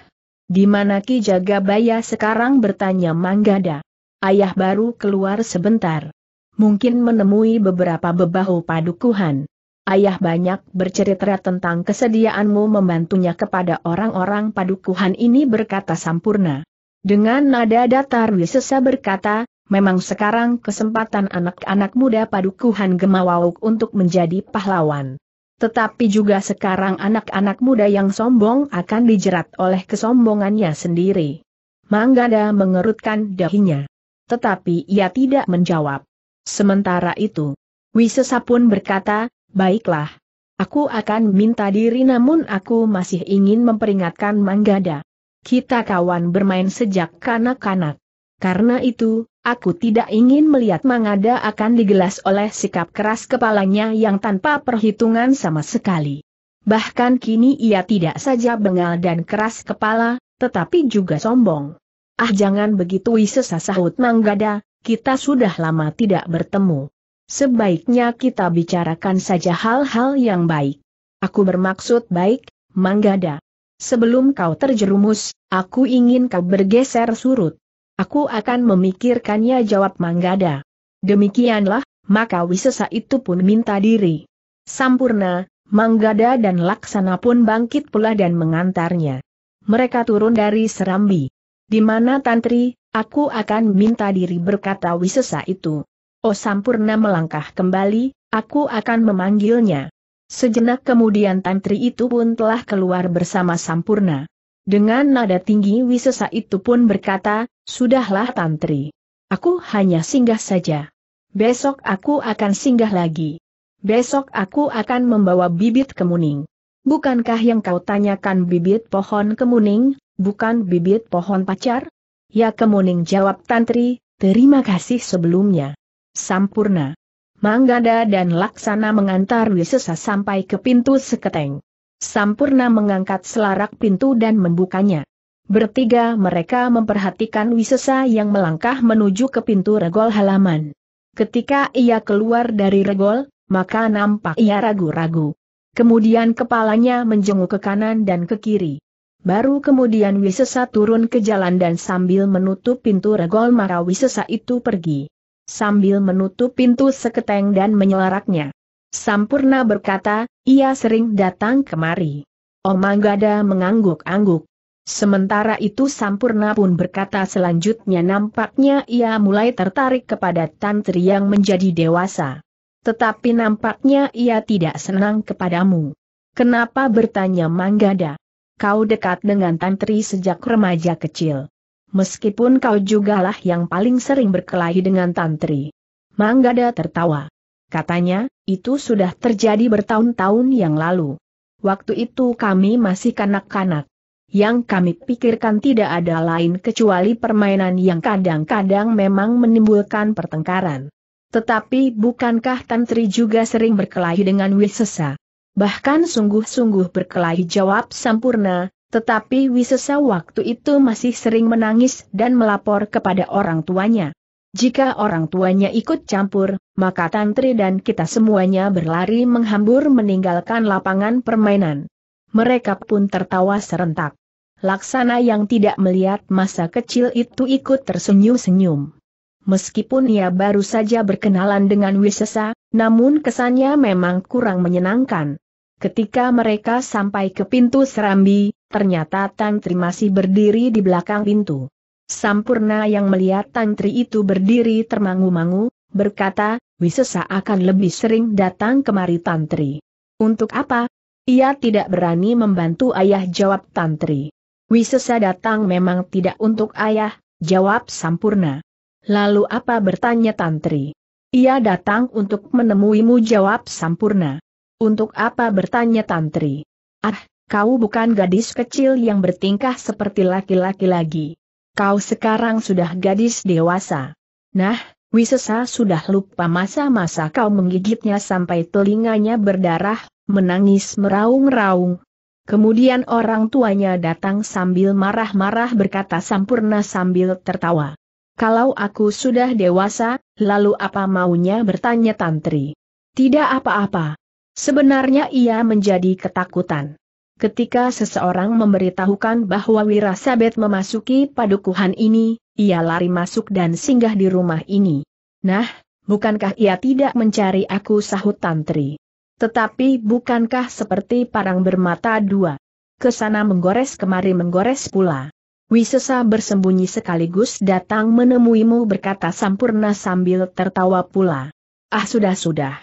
Di mana Ki Jagabaya sekarang bertanya Manggada. Ayah baru keluar sebentar. Mungkin menemui beberapa bebahu padukuhan. Ayah banyak bercerita tentang kesediaanmu membantunya kepada orang-orang padukuhan ini berkata Sampurna. Dengan nada datar Wisesa berkata, memang sekarang kesempatan anak-anak muda padukuhan Gemawauk untuk menjadi pahlawan. Tetapi juga sekarang anak-anak muda yang sombong akan dijerat oleh kesombongannya sendiri. Manggada mengerutkan dahinya. Tetapi ia tidak menjawab. Sementara itu, Wisesa pun berkata, baiklah. Aku akan minta diri namun aku masih ingin memperingatkan Manggada. Kita kawan bermain sejak kanak-kanak. Karena itu, Aku tidak ingin melihat Mangada akan digelas oleh sikap keras kepalanya yang tanpa perhitungan sama sekali. Bahkan kini ia tidak saja bengal dan keras kepala, tetapi juga sombong. Ah jangan begitu Wisesa sahut Manggada, kita sudah lama tidak bertemu. Sebaiknya kita bicarakan saja hal-hal yang baik. Aku bermaksud baik, Manggada. Sebelum kau terjerumus, aku ingin kau bergeser surut. Aku akan memikirkannya jawab Manggada. Demikianlah, maka wisesa itu pun minta diri. Sampurna, Manggada dan Laksana pun bangkit pula dan mengantarnya. Mereka turun dari serambi. Di mana Tantri, aku akan minta diri berkata wisesa itu. Oh Sampurna melangkah kembali, aku akan memanggilnya. Sejenak kemudian Tantri itu pun telah keluar bersama Sampurna. Dengan nada tinggi Wisesa itu pun berkata, Sudahlah Tantri. Aku hanya singgah saja. Besok aku akan singgah lagi. Besok aku akan membawa bibit kemuning. Bukankah yang kau tanyakan bibit pohon kemuning, bukan bibit pohon pacar? Ya kemuning jawab Tantri, terima kasih sebelumnya. Sampurna. Manggada dan Laksana mengantar Wisesa sampai ke pintu seketeng. Sampurna mengangkat selarak pintu dan membukanya. Bertiga mereka memperhatikan Wisesa yang melangkah menuju ke pintu regol halaman. Ketika ia keluar dari regol, maka nampak ia ragu-ragu. Kemudian kepalanya menjenguk ke kanan dan ke kiri. Baru kemudian Wisesa turun ke jalan dan sambil menutup pintu regol maka Wisesa itu pergi. Sambil menutup pintu seketeng dan menyelaraknya. Sampurna berkata, ia sering datang kemari. Omanggada mengangguk-angguk. Sementara itu Sampurna pun berkata selanjutnya nampaknya ia mulai tertarik kepada Tantri yang menjadi dewasa. Tetapi nampaknya ia tidak senang kepadamu. Kenapa bertanya Manggada? Kau dekat dengan Tantri sejak remaja kecil. Meskipun kau jugalah yang paling sering berkelahi dengan Tantri. Manggada tertawa. Katanya, itu sudah terjadi bertahun-tahun yang lalu. Waktu itu kami masih kanak-kanak. Yang kami pikirkan tidak ada lain kecuali permainan yang kadang-kadang memang menimbulkan pertengkaran. Tetapi bukankah Tantri juga sering berkelahi dengan Wisesa? Bahkan sungguh-sungguh berkelahi jawab Sampurna, tetapi Wisesa waktu itu masih sering menangis dan melapor kepada orang tuanya. Jika orang tuanya ikut campur, maka Tantri dan kita semuanya berlari menghambur meninggalkan lapangan permainan. Mereka pun tertawa serentak. Laksana yang tidak melihat masa kecil itu ikut tersenyum-senyum. Meskipun ia baru saja berkenalan dengan Wisesa, namun kesannya memang kurang menyenangkan. Ketika mereka sampai ke pintu serambi, ternyata Tantri masih berdiri di belakang pintu. Sampurna yang melihat Tantri itu berdiri termangu-mangu, berkata, Wisesa akan lebih sering datang kemari Tantri. Untuk apa? Ia tidak berani membantu ayah jawab Tantri. Wisesa datang memang tidak untuk ayah, jawab Sampurna. Lalu apa bertanya Tantri? Ia datang untuk menemuimu jawab Sampurna. Untuk apa bertanya Tantri? Ah, kau bukan gadis kecil yang bertingkah seperti laki-laki lagi. Kau sekarang sudah gadis dewasa. Nah, Wisesa sudah lupa masa-masa kau menggigitnya sampai telinganya berdarah, menangis meraung-raung. Kemudian orang tuanya datang sambil marah-marah berkata sampurna sambil tertawa. Kalau aku sudah dewasa, lalu apa maunya bertanya Tantri? Tidak apa-apa. Sebenarnya ia menjadi ketakutan. Ketika seseorang memberitahukan bahwa Wirasabet memasuki padukuhan ini, ia lari masuk dan singgah di rumah ini. Nah, bukankah ia tidak mencari aku sahut tantri? Tetapi bukankah seperti parang bermata dua? Kesana menggores kemari menggores pula. Wisesa bersembunyi sekaligus datang menemuimu berkata Sampurna sambil tertawa pula. Ah sudah-sudah.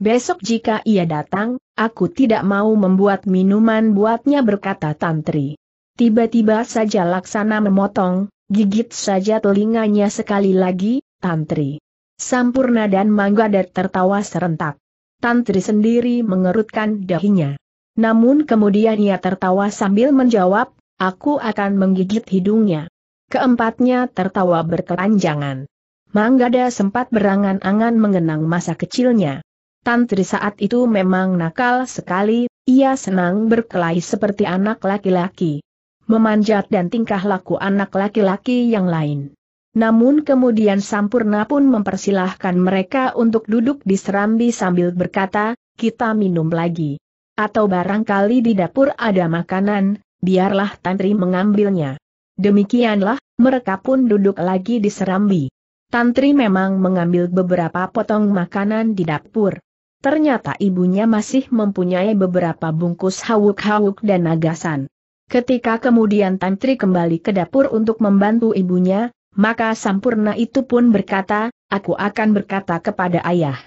Besok jika ia datang, Aku tidak mau membuat minuman buatnya berkata Tantri. Tiba-tiba saja Laksana memotong, gigit saja telinganya sekali lagi, Tantri. Sampurna dan Manggadat tertawa serentak. Tantri sendiri mengerutkan dahinya. Namun kemudian ia tertawa sambil menjawab, aku akan menggigit hidungnya. Keempatnya tertawa berkelanjangan. Manggada sempat berangan-angan mengenang masa kecilnya. Tantri saat itu memang nakal sekali, ia senang berkelahi seperti anak laki-laki. Memanjat dan tingkah laku anak laki-laki yang lain. Namun kemudian Sampurna pun mempersilahkan mereka untuk duduk di serambi sambil berkata, kita minum lagi. Atau barangkali di dapur ada makanan, biarlah Tantri mengambilnya. Demikianlah, mereka pun duduk lagi di serambi. Tantri memang mengambil beberapa potong makanan di dapur. Ternyata ibunya masih mempunyai beberapa bungkus hawuk-hawuk dan nagasan. Ketika kemudian Tantri kembali ke dapur untuk membantu ibunya, maka Sampurna itu pun berkata, aku akan berkata kepada ayah.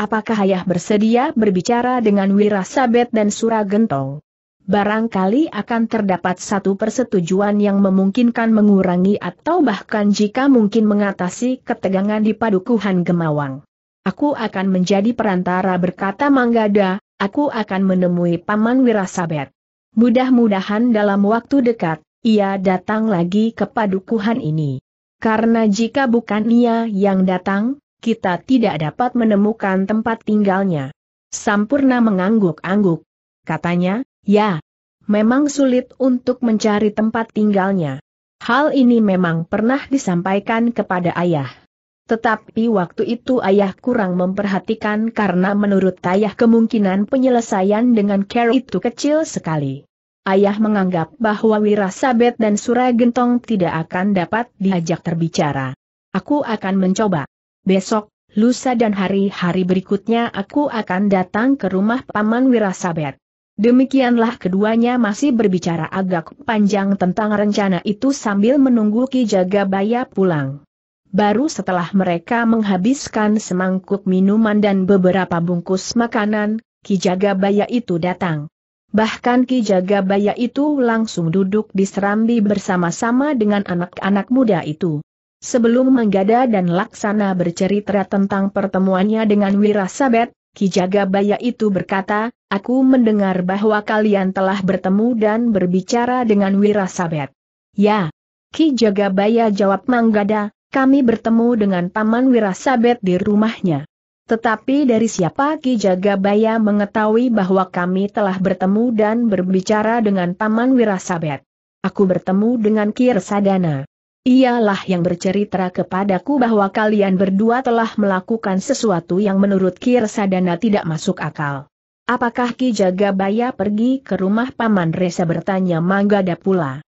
Apakah ayah bersedia berbicara dengan Wirasabet dan Suragentong? Barangkali akan terdapat satu persetujuan yang memungkinkan mengurangi atau bahkan jika mungkin mengatasi ketegangan di padukuhan Gemawang. Aku akan menjadi perantara berkata Manggada, aku akan menemui Paman Wirasabet. Mudah-mudahan dalam waktu dekat, ia datang lagi ke padukuhan ini. Karena jika bukan ia yang datang, kita tidak dapat menemukan tempat tinggalnya. Sampurna mengangguk-angguk. Katanya, ya, memang sulit untuk mencari tempat tinggalnya. Hal ini memang pernah disampaikan kepada ayah. Tetapi waktu itu ayah kurang memperhatikan karena menurut ayah kemungkinan penyelesaian dengan care itu kecil sekali. Ayah menganggap bahwa Wirasabet dan Suragentong tidak akan dapat diajak terbicara. Aku akan mencoba. Besok, lusa dan hari-hari berikutnya aku akan datang ke rumah Paman Wirasabet. Demikianlah keduanya masih berbicara agak panjang tentang rencana itu sambil menunggu Ki Jagabaya pulang baru setelah mereka menghabiskan semangkuk minuman dan beberapa bungkus makanan, Ki Jagabaya itu datang. Bahkan Ki Jagabaya itu langsung duduk di serambi bersama-sama dengan anak-anak muda itu. Sebelum Manggada dan Laksana bercerita tentang pertemuannya dengan Wirasabet, Ki Jagabaya itu berkata, aku mendengar bahwa kalian telah bertemu dan berbicara dengan Wirasabet. Ya. Ki Jagabaya jawab Manggada, kami bertemu dengan Paman Wirasabet di rumahnya. Tetapi dari siapa Ki Jagabaya mengetahui bahwa kami telah bertemu dan berbicara dengan Paman Wirasabet? Aku bertemu dengan Ki Resadana. Ialah yang bercerita kepadaku bahwa kalian berdua telah melakukan sesuatu yang menurut Ki Resadana tidak masuk akal. Apakah Ki Jagabaya pergi ke rumah Paman Resa bertanya Manggada pula?